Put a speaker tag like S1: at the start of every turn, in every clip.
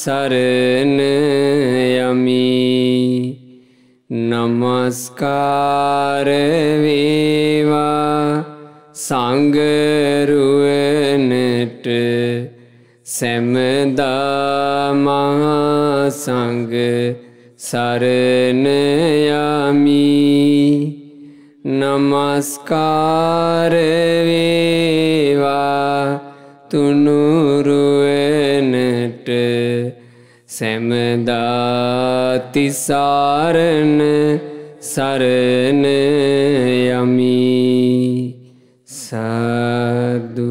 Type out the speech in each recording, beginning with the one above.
S1: සරණ යමි නමස්කාරවේවා සංගරුවනට සැමදාමා සංග සරණ තිසාරණ සරණ යමි සාදු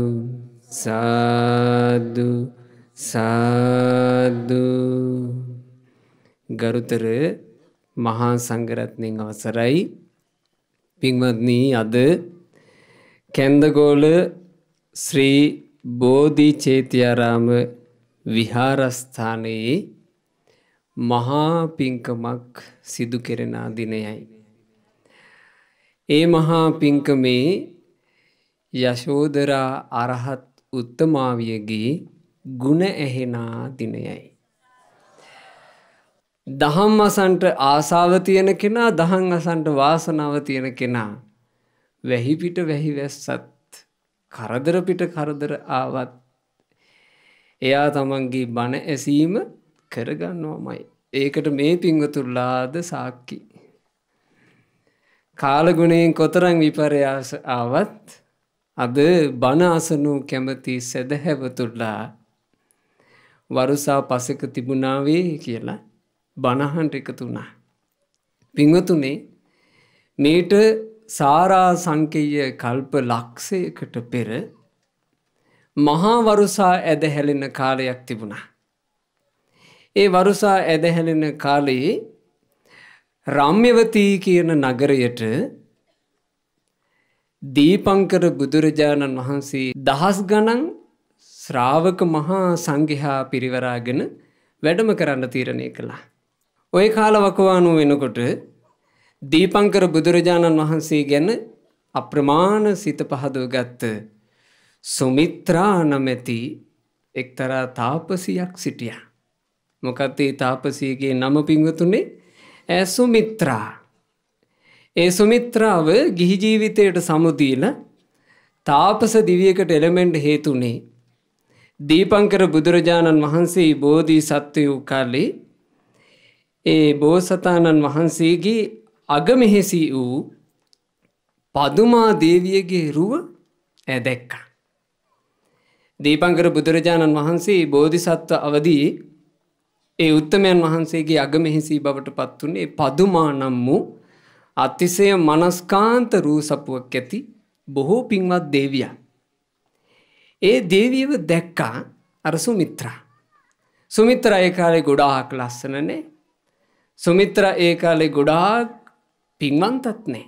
S1: සාදු සාදු ගරුතර මහා සංගරත්නයෙන් අවසරයි පින්වත්නී අද කැන්දගෝල ශ්‍රී බෝධි චේතියාරාම විහාරස්ථානයේ මහා පිංකමක් සිදු කෙරෙන දිනයයි. ඒ මහා පිංකමේ යශෝදරා අරහත් උත්තමාවියගේ ගුණ ඇහෙනා දිනයයි. දහම් අසන්ට ආසාව තියෙන කෙනා දහන් අසන්ට වාසනාව තියෙන කෙනා වැහිපිට වැහි වැස්සත් කරදරපිට කරදර ආවත් එයා තමන්ගේ බණ ඇසීම කරගන්නවාමයි. ඒකට මේ පිංගතුල්ලාද සාක්කි. කාලගුණයෙන් කොතරං විපරයාස ආවත් අද බනාසනු කැමති සැදහැවතුල්ලා වරුසා පසක තිබුණාවේ කියලා බණහන්ට එකතුනා. පිංවතුනේ මේට සාරා සංකේය කල්ප ලක්ෂයකට පෙර මහාවරුසා ඇද හැලෙන කාලයක් තිබුණා. ඒ වරුසා ඇදහැනෙන කාලයේ රම්්‍යවතී කියන නගරයට දීපංකර බුදුරජාණන් වහන්සේ දහස් ගණන් ශ්‍රාවක මහා සංගිහා පිරිවරාගෙන වැඩම කරන්න තීරණය කළා. ඔය කාල වකවානුව වෙනකොට දීපංකර බුදුරජාණන් වහන්සේ ගැන අප්‍රමාණ සිත පහදුව ගත්ත සුමිත්‍රා නමැති එක්තරා තාපසියක් සිටියා. මොකත්තේ තාපසයගේ නම පිංවතුනේ ඇ සුමිත්‍රා. ඒ සුමිත්‍රාව ගිහිජීවිතයට සමුදීල තාපස දිවියකට එළමෙන්ඩ් හේතුනේ. දීපංකර බුදුරජාණන් වහන්සේ බෝධී සත්වය වූ කාලේ ඒ බෝසතාණන් වහන්සේගේ අගමෙහෙසි වූ පදුමා දේවියගේ රුව ඇදැක්කා. දීපංකර බුදුරජාණන් වහන්සේ බෝධිසත්ව අවදී ඒ උත්තමයන් වහන්සේගේ අගමෙහිසී බවට පත්වන්නේ පදුමා නම් වූ අතිසය මනස්කාන්ත රූ සපුවක් ඇති බොහෝ පින්වත් දේවියන්. ඒ දේවියව දැක්කා අර සුමිත්‍රා. සුමිත්‍ර ඒ කාලේ ගොඩාහක් ලස්සනනේ සුමිත්‍ර ඒ කාලේ ගොඩාක් පින්වන්තත් නෑ.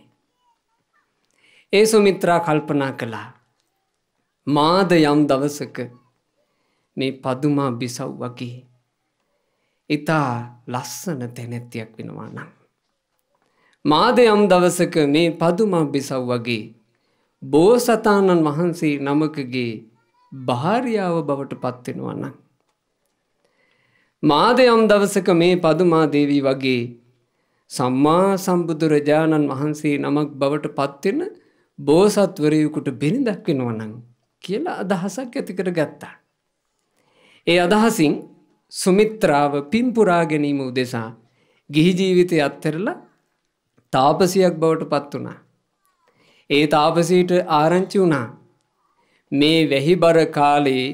S1: ඒ සුමිත්‍රා කල්පනා කළා මාද යම් දවසක මේ පදුමා බිසව් වගේ ඉතා ලස්සන තැනැත්තියක් වෙනවා නම්. මාදයම් දවසක මේ පදුමක් බිසව් වගේ බෝසතාණන් වහන්සේ නමකගේ භාරියාව බවට පත්වෙනවා නම්. මාදයම් දවසක මේ පදුමාදේවී වගේ සම්මා සම්බුදුරජාණන් වහන්සේ නමක් බවට පත්වෙන බෝසත්වරයකුට බිනිදක්වෙනවනං කියලා අදහසක් ඇතිකර ගත්තා. ඒ අදහසින් සුමිත්‍රාව පිම්පුරා ගැනීම උදෙසා ගිහි ජීවිතය අත්තරලා තාපසියක් බවට පත් වුණා. ඒ තාපසීට ආරංචි වුණා මේ වැහිබර කාලයේ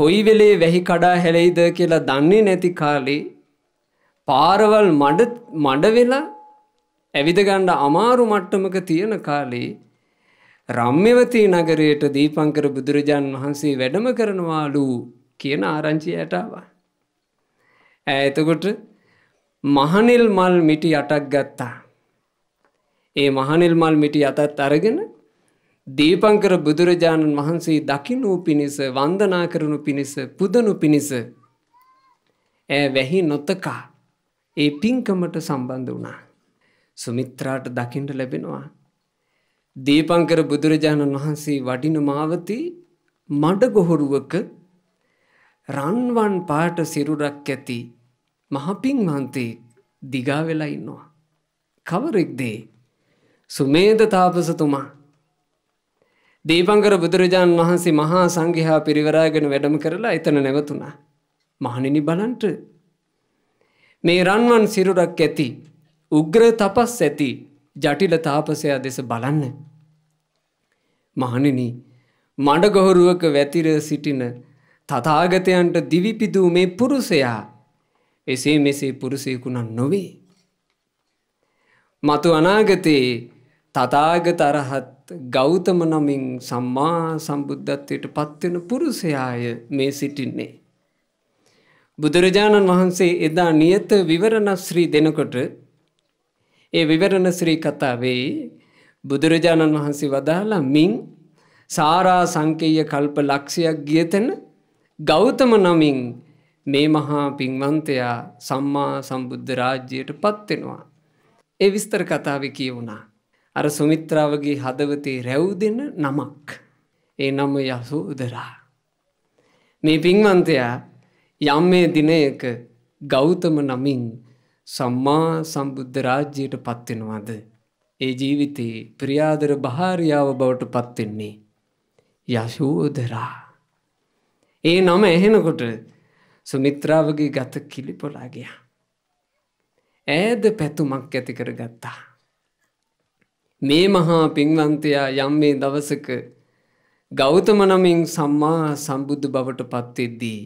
S1: කොයි වෙලේ වැහි කඩා හැලෙයිද කියලා දන්නේ නැති කාලේ පාරවල් මඩ මඩවෙලා ඇවිදගණ්ඩ අමාරු මට්ටමක තියෙන කාලේ රම්්‍යවතී නගරයට දීපංකර බුදුරජාන් වහන්සේ වැඩම කරනවාලූ කියන ආරංචියට ආවා. ඈ එතකොට මහනෙල් මල් මිටි අටක් ගත්තා. ඒ මහනෙල් මල් මිටි අතත් අරගෙන දීපංකර බුදුරජාණන් වහන්සේ දකිනු පිණිස වන්දනා කරනු පිණිස පුදනු පිණිස ඈ වැහි නොතකා ඒ පින්කමට සම්බන්ධ වුණා. සුමිත්‍රාට දකිින්ට ලැබෙනවා. දීපංකර බුදුරජාණන් වහන්සේ වඩින මාවති මඩගොහොරුවක රන්වන් පාට සිරුරක් ඇති මහපින්වන්තේ දිගා වෙලා ඉන්නවා. කවරෙක්දේ සුමේද තාපසතුමා දීපංකර බුදුරජාණන් වහන්සේ මහා සංඝයා පිරිවරාගෙන වැඩම කරලා එතන නැවතුනා. මහණෙනි බලන්ට මේ රන්වන් සිරුරක් ඇති උග්‍ර තපස් ඇති ජටිල තාපසයා දෙස බලන්න. මහණෙනි මඩගොහරුවක වැතිර සිටින තතාගතයන්ට දිවිපිදූ මේ පුරුසයා එසේ මෙසේ පුරුසයකුණන් නොවේ. මතු අනාගතයේ තතාගත අරහත් ගෞතම නමින් සම්මා සම්බුද්ධත්වයට පත්වෙන පුරුසයාය මේ සිටින්නේ. බුදුරජාණන් වහන්සේ එදා නියත විවරණ ශ්‍රී දෙනකොට ඒ විවරණ ශ්‍රී කතාවේ බුදුරජාණන් වහන්සේ වදාලා මින් සාරා සංකේය කල්ප ලක්ෂයක් ගියතන ගෞතම නමින් මේ මහා පින්වන්තයා සම්මා සම්බුද්ධ රාජ්‍යයට පත්වෙනවා. ඒ විස්තර කතාව කියවුණා. අර සුමිත්‍රාවගේ හදවතේ රැව් දෙෙන නමක්. ඒ නම යසු උදරා. මේ පින්වන්තයා යම් මේ දිනයක ගෞතම නමින් සම්මා සම්බුද්ධ රාජ්‍යයට පත්වෙනවාද. ඒ ජීවිතයේ ප්‍රියාදර භාරියාව බවට පත්වෙන්නේ. යශෝදරා. ඒ නොම එහෙනකොට සුමිත්‍රාවගේ ගත කිලිපොලා ගියා. ඈද පැතුමක් ඇති කර ගත්තා. මේ මහා පින්වන්තයා යම් මේ දවසක ගෞතම නමින් සම්මා සම්බුද්ධ බවට පත්වෙද්දී.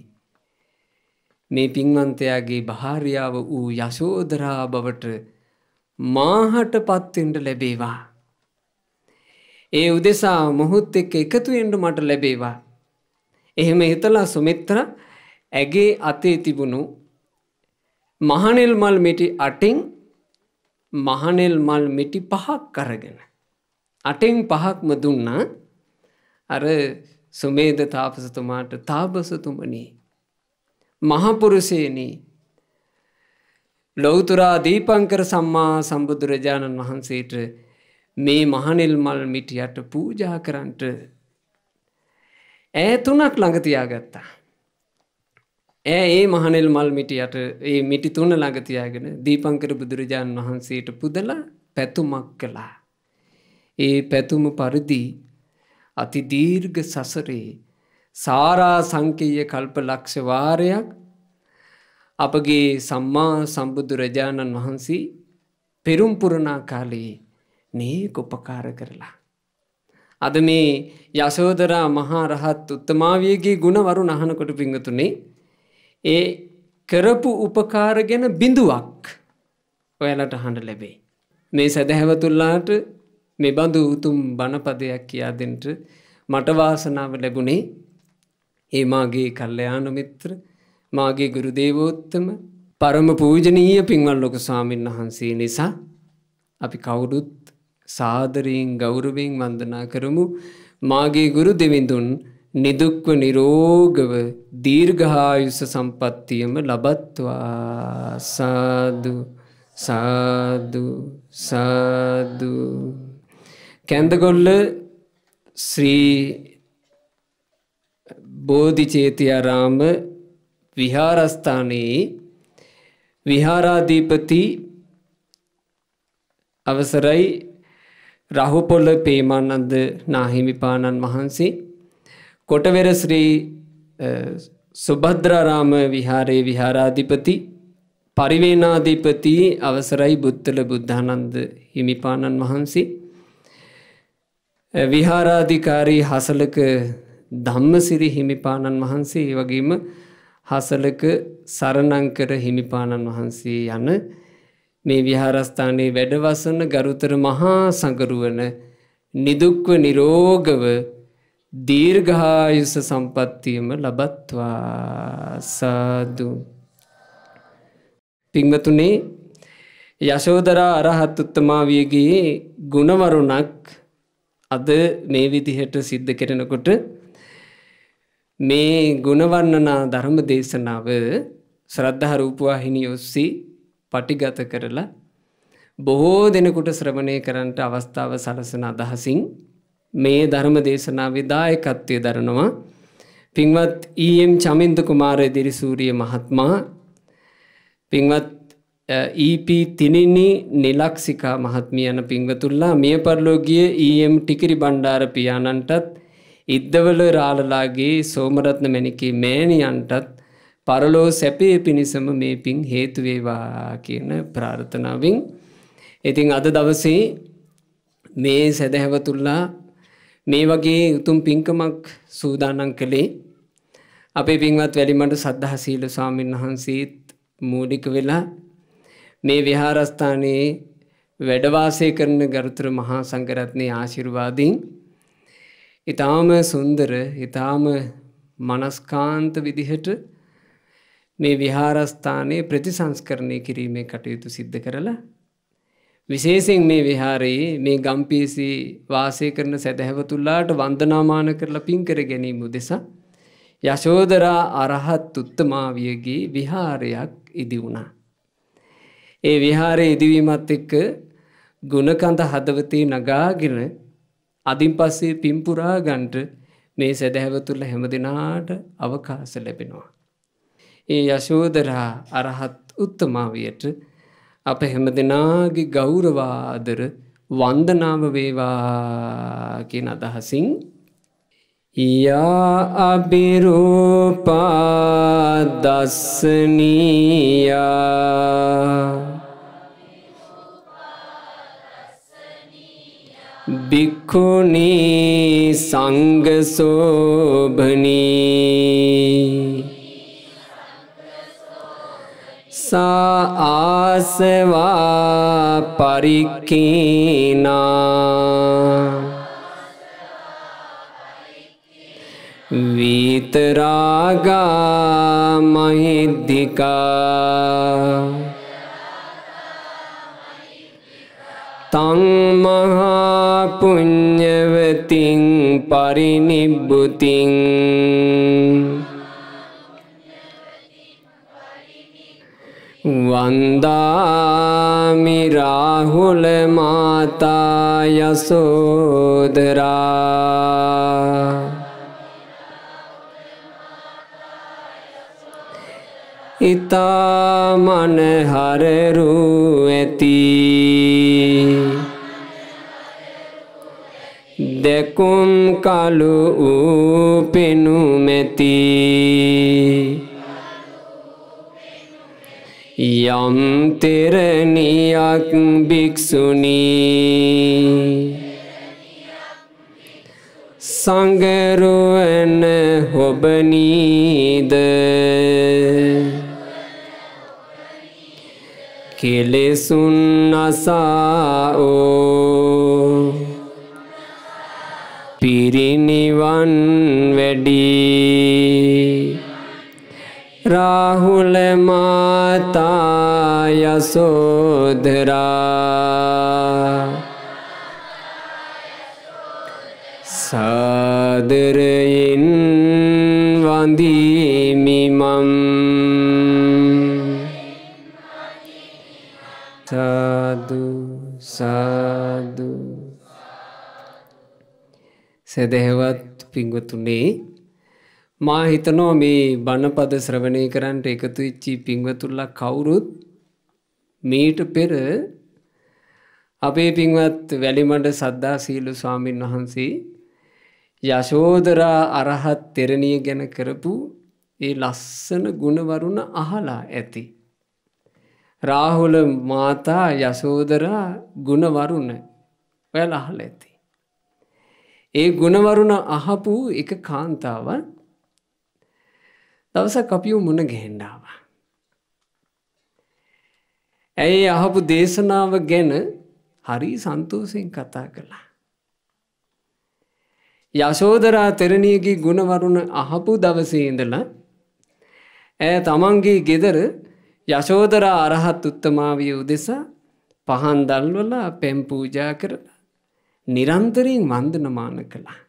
S1: මේ පින්වන්තයාගේ භාරියාව වූ යශෝදරා බවට මාහට පත්වෙන්ට ලැබේවා. ඒ උදෙසා මොහොත් එක්ක එකතුෙන්ට මට ලැබේවා එහෙම හිතලා සුමිත්‍ර ඇගේ අතේ තිබුණු මහනෙල් මල් මිටි අටින් මහනෙල් මල් මිටි පහක් අරගෙන. අටෙන් පහක්ම දුන්නා අර සුමේද තාපසතුමාට තාපසතුමනී. මහපුරුසේනී ලොවතුරා දීපංකර සම්මා සම්බුදුරජාණන් වහන්සේට මේ මහනෙල් මල් මිටියට පූජා කරන්ට ඈ තුනක් ළඟ තියාගත්තා. ඈ ඒ මහනෙල් මල් මිටියට ඒ මිටි තුන ළඟ තියාගෙන දීපංකර බුදුරජාණන් වහන්සේට පුදලා පැතුමක් කළා. ඒ පැතුම පරිදි අති දීර්ඝ සසරේ සාරා සංකේය කල්ප ලක්ෂ වාරයක් අපගේ සම්මා සම්බුදුරජාණන් වහන්සේ පෙරුම්පුරණා කාලයේ නේක උපකාර කරලා අද මේ යසෝදරා මහා රහත් උත්තමාවියගේ ගුණවරු නහනකොට පිංගතුනේ ඒ කරපු උපකාර ගැන බිඳුවක් ඔයාලට හඬ ලැබේ. මේ සැදැහැවතුල්ලාට මේ බඳු උතුම් බණපදයක් කියා දෙන්ට මට වාසනාව ලැබුණේ ඒ මාගේ කල්යාණ මිත්‍ර මාගේ ගුරු දේවෝත්තම පරම පූජනීය පින්වල් ලොකු ස්වාමීන් වහන්සේ නිසා අපි කවුරුත් සාදරයෙන් ගෞරවෙන් වන්දනා කරමු මාගේ ගුරු දෙවිඳුන් නිදුක්ව නිරෝගව දීර්ඝායුස සම්පත්තියම ලබත්වා සාදු සාදු සාදු කැන්දගොල්ල ශ්‍රී බෝධිචේතියාරාම විහාරස්ථානයේ විහාරාධීපති අවසරයි රහුපොල්ල පේමන්නන්ද නාහිමිපාණන් වහන්සේ කොටවෙරශ්‍රී සුබද්‍රාරාම විහාරයේ විහාරාධිපති පරිවේනාධිපති අවසරයි බුත්තල බුද්ධානන්ද හිමිපාණන් වහන්සේ විහාරාධිකාරී හසලක ධම්මසිරි හිමිපාණන් වහන්සේ වගේම හසලක සරණංකර හිමිපාණන් වහන්සේ යන මේ විහාරස්ථානයේ වැඩවසන ගරුතර මහා සඟරුවන නිදුක්ව නිරෝගව දීර්ඝායුස සම්පත්තියම ලබත්වා සාදු. පිංවතුනේ යශෝදරා අරහත් උත්තමා වියගේ ගුණවරුණක් අද මේ විදිහට සිද්ධ කරනකොට මේ ගුණවන්නනා ධර්ම දේශනාව ශ්‍රද්ධහ රූපවාහිනි ඔස්සේ පටිගත කරලා බොහෝ දෙනෙකුට ශ්‍රමණය කරන්නට අවස්ථාව සලසන අදහසින් මේ ධර්ම දේශනා විදායකත්වය දරනවා පින්වත් ඊම් චමින්ද කුමාරය දිරිසූරිය මහත්මා පින්වත් EP තිනිනි නිලක්ෂිකා මහත්මියන පිංවතුල්ලා මිය පරලෝගිය ඊම් ටිකිරි බණ්ඩාර පියාණන්ටත් ඉද්දවල රාලලාගේ සෝමරත්න මැණිකේ මෑණියන්ටත් පරලෝ සැපේ පිණිසම මේ පින් හේතුවේවා කියන ප්‍රාර්ථනාවෙන් ඉතිං අද දවසේ මේ සැදැහැවතුල්ලා මේ වගේ උතුම් පින්කමක් සූදානන් කළේ අපේ පින්වත් වැලිමට සද්ධහසීල ස්වාමීන් වහන්සේත් මූඩික වෙලා මේ විහාරස්ථානයේ වැඩවාසය කරන ගරුතර මහා සංකරත්නය ආශිර්වාදීන් ඉතාම සුන්දර ඉතාම මනස්කාන්ත විදිහට මේ විහාරස්ථානයේ ප්‍රතිසංස්කරණය කිරීමේ කටයුතු සිද්ධ කරලා විශේෂයෙන් මේ විහාරයේ මේ ගම්පීසි වාසය කරන සැදැහැවතුල්ලාට වන්දනාමාන කරලා පින්කර ගැනීම දෙසා යශෝදරා අරහත් උත්තමාවියගේ විහාරයක් ඉදි වුණා. ඒ විහාරය ඉදිවීමත් එක්ක ගුණකඳ හදවතේ නගාගෙන අදින් පස්සේ පිම්පුරා ගන්ට මේ සැදැහැවතුල්ල හැම දෙනාට අවකාස ලැබෙනවා. ඒ යශෝදරා අරහත් උත්තමාවයට අප හැම දෙනාගේ ගෞරවාදර වන්දනාව වේවා කියන අදහසින් යා අබිරූපාදස්සනීයා බික්කුණී සංගසෝභනී නිසා ආසවා පරික්කීනා විතරාගා මහිද්දිකා තංමහාපුං්ඥවතින් පරිනිබ්බුතින් වන්දාමි රාහුල මාතා යසෝදරා ඉතා මනහරරු ඇති දෙකුම් කලු වූ පෙනුමැති යම් තෙරණියක් භික්‍ෂුණී සංගරුවන හොබනීද කෙලෙසුන් අසාඕ පිරිනිවන් වැඩී राहुलमाता यशोधरा සාදරයෙන් වඳීමිමම් සාදු සාදු සැදැහැවත් පිංගතුනේ මා හිතනෝ මේ බණපද ශ්‍රවණය කරන්නට එකතු වෙච්චි පින්වතුල්ලා කවුරුත් මීට පෙර අපේ පින්වත් වැලිමඩ සද්දා සීලු ස්වාමින් වහන්සේ යශෝදරා අරහත් තෙරණිය ගැන කරපු ඒ ලස්සන ගුණවරුණ අහලා ඇති. රාහුල මාතා යශෝදරා ගුණවරුණ ඔයල අහල ඇති. ඒ ගුණවරුණ අහපු එක කාන්තාවත් දවසක් අපිව මුණ ගැහෙන්ඩාව. ඇයි අහපු දේශනාව ගැන හරි සන්තෝසයෙන් කතා කළා. යශෝදරා තෙරණියගේ ගුණවරුණ අහපු දවසේ ඉඳලා ඇය තමන්ගේ ගෙදර යශෝදරා අරහත් උත්තමාවිය උදෙසා පහන් දල්වලා පෙම් පූජා කරලා නිරන්තරයෙන් වන්දනමාන කළා.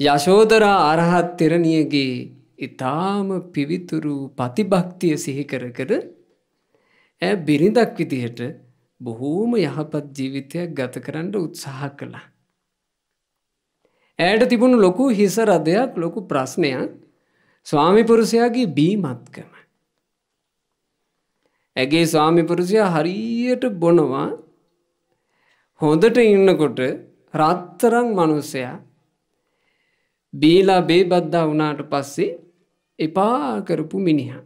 S1: යශෝදරා අරහත් තෙරණියගේ ඉතාම පිවිතුරු පතිභක්තිය සිහිකර කර ඇ බිරිඳක් විදිහට බොහෝම යහපත් ජීවිතයක් ගත කරන්න උත්සාහ කළා. ඇයට තිබුණු ලොකු හිසරදයක් ලොකු ප්‍රශ්නයක් ස්වාමිපුරුෂයාගේ බීමත්කම. ඇගේ ස්වාමිපුරුෂයා හරියට බොනවා හොඳට ඉන්නකොට රත්තරං මනුස්සයා බේලා බේබද්දා වනාට පස්සේ එපා කරපු මිනිහා.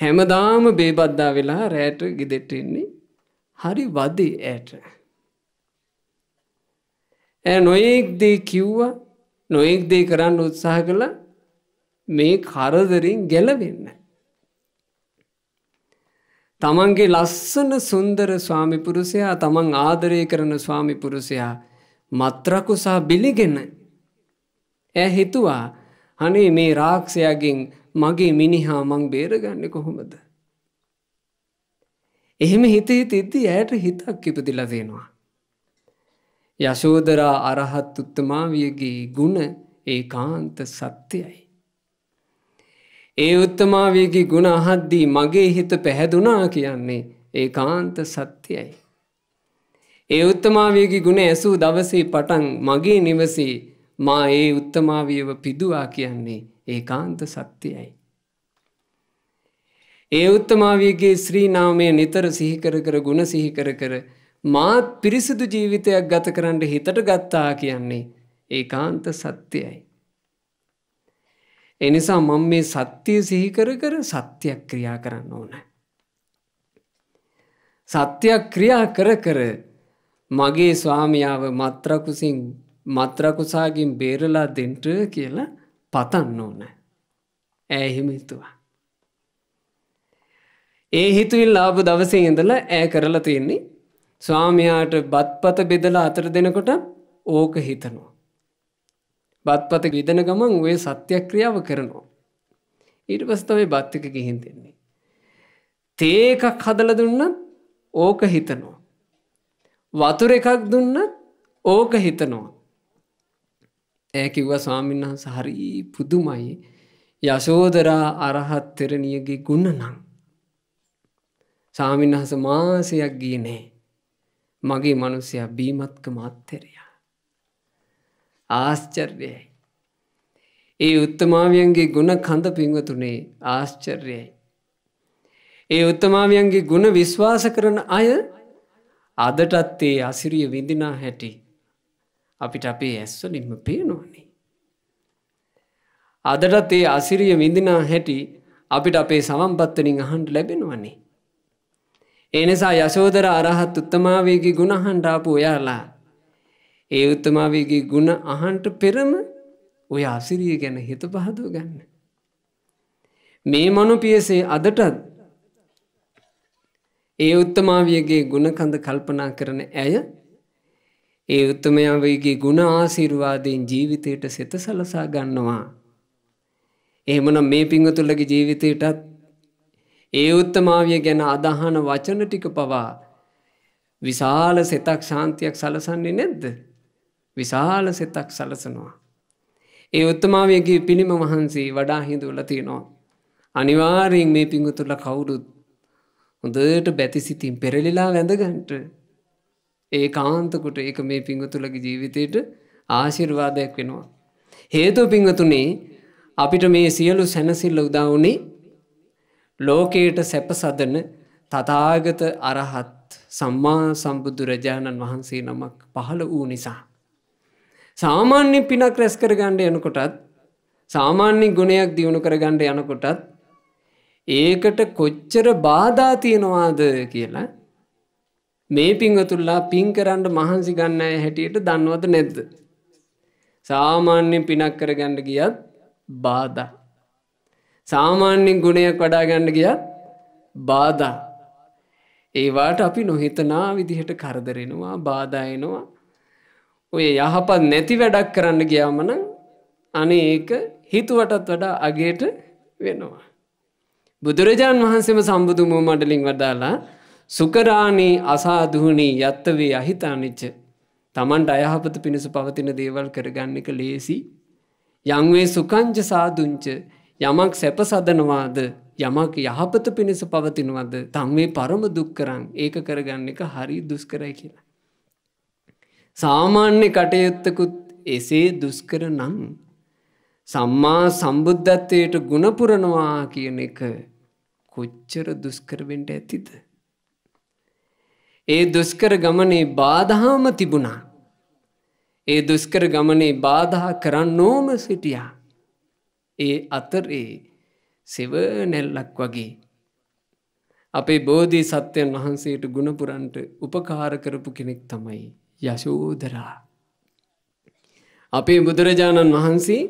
S1: හැමදාම බේබද්දා වෙලා රෑට ගෙදෙටෙන්නේ හරි වදේ ඇයට. ඇ නොයෙක් දේ කිව්වා නොයෙක් දේ කරන්න උත්සාහ කළ මේ කරදරින් ගැලවෙන්න. තමන්ගේ ලස්සන සුන්දර ස්වාමිපුරුසයා තමන් ආදරය කරන ස්වාමිපුරුසයා මත්‍රකුසා බිලිගෙන ඇ හිතුවා අනේ මේ රාක්ෂයගෙන් මගේ මිනිහා මං බේරගන්න කොහොමද. එහෙම හිතේ තිද්දි ඇයට හිතක් ඉපදිලදෙනවා. යශෝදරා අරහත් උත්තමාවියගේ ගුණ ඒ කාන්ත සත්‍යයයි. ඒ උත්තමාවියගේ ගුණ අහද්දී මගේ හිත පැහැදුනා කියන්නේ ඒ කාන්ත සත්‍යයයි. ඒ උත්තමාවියගේ ගුණ ඇසූ දවසේ පටන් මගේ නිවසේ මා ඒ උත්තමාවියව පිදුවා කියන්නේ ඒ කාන්ත සත්‍යයයි. ඒ උත්තමාවියගේ ශ්‍රී නාමය නිතර සිහිකර කර ගුණ සිහිකර කර මාත් පිරිසිදු ජීවිතයක් ගත කරන්න හිතට ගත්තා කියන්නේ ඒ කාන්ත සත්‍යයයි. එනිසා මං මේ සත්‍යය සිහිකර කර සත්‍යයක් ක්‍රියා කරන්න ඕන. සත්‍යයක් ක්‍රියා කර කර මගේ ස්වාමියාව මත්‍රකුසින් මත්‍රකුසාගින් බේරලා දෙන්ට කියලා පතන්න ඕන. ඇ හිමිතුවා. ඒ හිතුවිල් ලාබ දවසේ ඉඳල ඇ කරලා තියෙන්නේ ස්වාමයාට බත්පත බෙදලා අතර දෙනකොට ඕක හිතනවා. බත්පත විදන ගමන් ඔය සත්‍යක්‍රියාව කරනවා. ඊට පස්තවේ බත්තික ගිහින් දෙන්නේ. තේකක් හදල දුන්න ඕක හිතනවා. වතුර එකක් දුන්න ඕක හිතනවා. ඇ කිව්වා ස්වාමීන් වහන්ස හරි පුදුමයි යශෝදරා අරහත් තෙරණියගේ ගුණ නම්. සාමීන් වහස මාසයක් ගිය නෑ මගේ මනුස්සය බීමත්ක මත්තරයා. ආශ්චර්යයි. ඒ උත්තමාවියන්ගේ ගුණ කඳ පිංවතුනේ ආශ්චර්යයි. ඒ උත්තමාවියන්ගේ ගුණ විශ්වාස කරන අය අදටත් ඒ අසිරිය විඳනා හැටි අපිට අපේ ඇස්වලින්ම පේනවානේ. අදටත් ඒ අසිරිය විඳිනා හැටි අපිට අපේ සමම්පත්තලින් අහන්ට ලැබෙනවන්නේ. එනිසා යශෝදර අරහත් උත්තමාවේගේ ගුණ අහන්ට ආපු ඔයාලා. ඒ උත්තමාවේගේ ගුණ අහන්ට පෙරම ඔය අසිරිය ගැන හිත පහදුව ගන්න. මේ මනුපියසේ අදටත් ඒ උත්තමාවියගේ ගුණකඳ කල්පනා කරන ඇය ඒ උත්තමයාවගේ ගුණ ආසිරුවාදයෙන් ජීවිතයට සෙත සලසා ගන්නවා. එහෙමනම් මේ පිංහතුල්ලගේ ජීවිතයටත් ඒ උත්තමාවිය ගැන අදහන වචන ටික පවා විශාල සෙතක් ශාන්තියක් සලසන්නේ නැද්ද. විශාල සෙතක් සලසනවා. ඒ උත්තමාවයගේ පිළිම වහන්සේ වඩා හිදුවල තියෙනවා. අනිවාරයෙන් මේ පිංහතුල කවුරුත් හොඳට බැතිසිතින් පෙරලිලා වැඳගන්ට ඒ කාන්තකොට එක මේ පිංගතුලගේ ජීවිතයට ආශිර්වාදයක් වෙනවා. හේතු පිංහතුනේ අපිට මේ සියලු සැනසිල්ල උදාවනේ ලෝකයට සැපසදන තතාගත අරහත් සම්මා සම්බුදුරජාණන් වහන්සේ නමක් පහළ වූ නිසා. සාමාන්‍ය පිනක් රැස් කරගණ්ඩ යනකොටත් සාමාන්‍ය ගුණයක් දියුණු කරගණ්ඩ යනකොටත් ඒකට කොච්චර බාධා තියෙනවාද කියලා මේ පිංහතුල්ලා පින්කරන්ට මහන්සි ගන්නෑ හැටියට දන්නවද නැද්ද. සාමාන්‍යෙන් පිනක් කර ගැඩ ගියත් බාධ. සාමාන්‍යෙන් ගුණයක් වඩා ගැඩ ගියත් බාධ. ඒවාට අපි නොහිතනා විදිහට කරදරෙනවා බාධයනවා. ඔය යහපත් නැති වැඩක් කරන්න ගියාමන අනේ ඒක හිතුවටත් වඩා අගේට වෙනවා. බුදුරජාණන් වහන්සේම සම්බුදුමූ මඩලින් වදාලා සුකරාණී අසාධූනී යත්තවේ අහිතානිච්ච තමන්ට අයහපත පිණිස පවතින දේවල් කරගන්න එක ලේසි යංවේ සුකංජ සාදුංච යමක් සැප සදනවාද යමක් යහපත පිණිස පවතිනවද තංවේ පරම දුක් කරන් ඒක කරගන්න එක හරි දුස්කරයි කියලා. සාමාන්‍ය කටයුත්තකුත් එසේ දුස්කර නම් සම්මා සම්බුද්ධත්වයට ගුණපුරනවා කියන එක කොච්චර දුස්කරවෙන්ට ඇතිද. ඒ දුස්කර ගමනේ බාධහාම තිබුණා. ඒ දුස්කර ගමනේ බාධහා කරන්න නෝම සිටියා. ඒ අතරේ සෙවනැල්ලක් වගේ. අපේ බෝධී සත්‍යයන් වහන්සේට ගුණපුරන්ට උපකාර කරපු කෙනෙක් තමයි යශෝදරා. අපේ බුදුරජාණන් වහන්සේ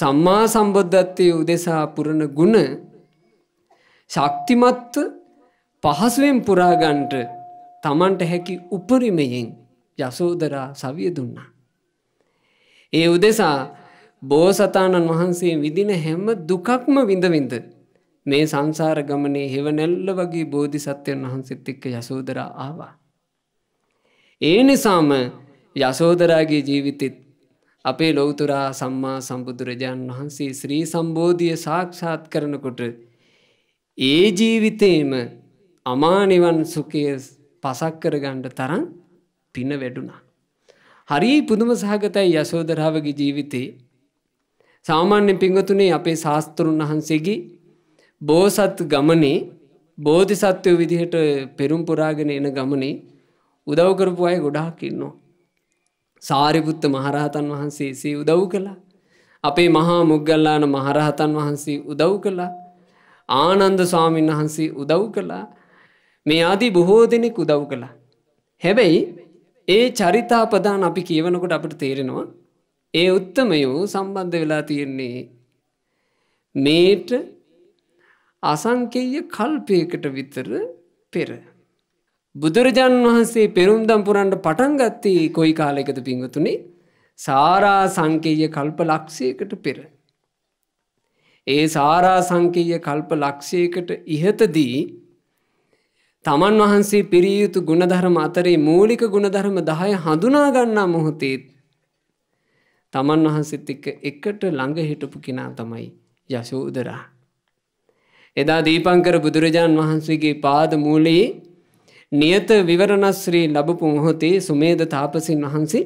S1: සම්මා සම්බද්ධත්වය උදෙසා පුරණ ගුණ ශක්තිමත්ව පහසුවෙන් පුරාගන්ට තමන්ට හැකි උපරිමයෙන් යසෝදරා සවිය දුන්නා. ඒ උදෙසා බෝසතාණන් වහන්සේ විදින හැම දුකක්ම විඳවිඳ. මේ සංසාර ගමනේ හෙවනැල්ල වගේ බෝධි සත්‍යයන් වහන්සේත් එක්ක යසෝදරා ආවා. ඒ නිසාම යසෝදරාගේ ජීවිතෙත් අපේ ලොවතුරා සම්මා සම්බුදුරජාණන් වහන්සේ ශ්‍රී සම්බෝධිය සාක්ෂාත් කරනකොට ඒ ජීවිතේම අමානිවන් සුකය පසක් කරගන්නට තරන් පින වැඩුණා. හරි පුදුම සහගතයි යසෝදරාවගේ ජීවිතේ. සාමාන්‍යෙන් පිංගතුනේ අපේ ශාස්තෘන් වහන්සේගේ බෝසත් ගමනේ බෝධිසත්වය විදිහට පෙරුම් පුරාගෙන එන ගමනේ උදව්කරපු අය ගොඩාක් ඉන්නවා. සාරිපුත්ත මහරහතන් වහන්සේ සේ උදව් කළා. අපේ මහා මුගල්ලාන මහරහතන් වහන්සේ උදව් කළා. ආනන්ද ස්වාමීන් වහන්සේ උදව් කළා මේ ආදී බොහෝ දෙනෙක් උදව් කළා. හැබැයි ඒ චරිතාපදාන අපි කියවනකොට අපට තේරෙනවා ඒ උත්තමයෝ සම්බන්ධ වෙලා තියෙන්නේ මේට අසංකේය කල්පයකට විතර පෙර. බුදුරජාණන් වහන්සේ පෙරුම්දම් පුරන්ට පටන්ගත්තේ කොයි කාලෙකද පිංවතුනේ සාරා සංකේය කල්ප ලක්ෂයකට පෙර. ඒ සාරා සංකේය කල්ප ලක්ෂයකට ඉහතදී තමන් වහන්සේ පිරියයුතු ගුණධර්ම අතරේ මූලික ගුණධර්ම දහය හඳුනාගන්නා මොහොතේත් තමන් වහන්සේත් එක්ක එකට ළඟ හිටපු කෙනා තමයි යශෝදරා. එදා දීපංකර බුදුරජාණන් වහන්සේගේ පාද මූලයේ නියත විවරණස්ශ්‍රී ලබපු මොහොතේ සුමේද තාපසින් වහන්සේ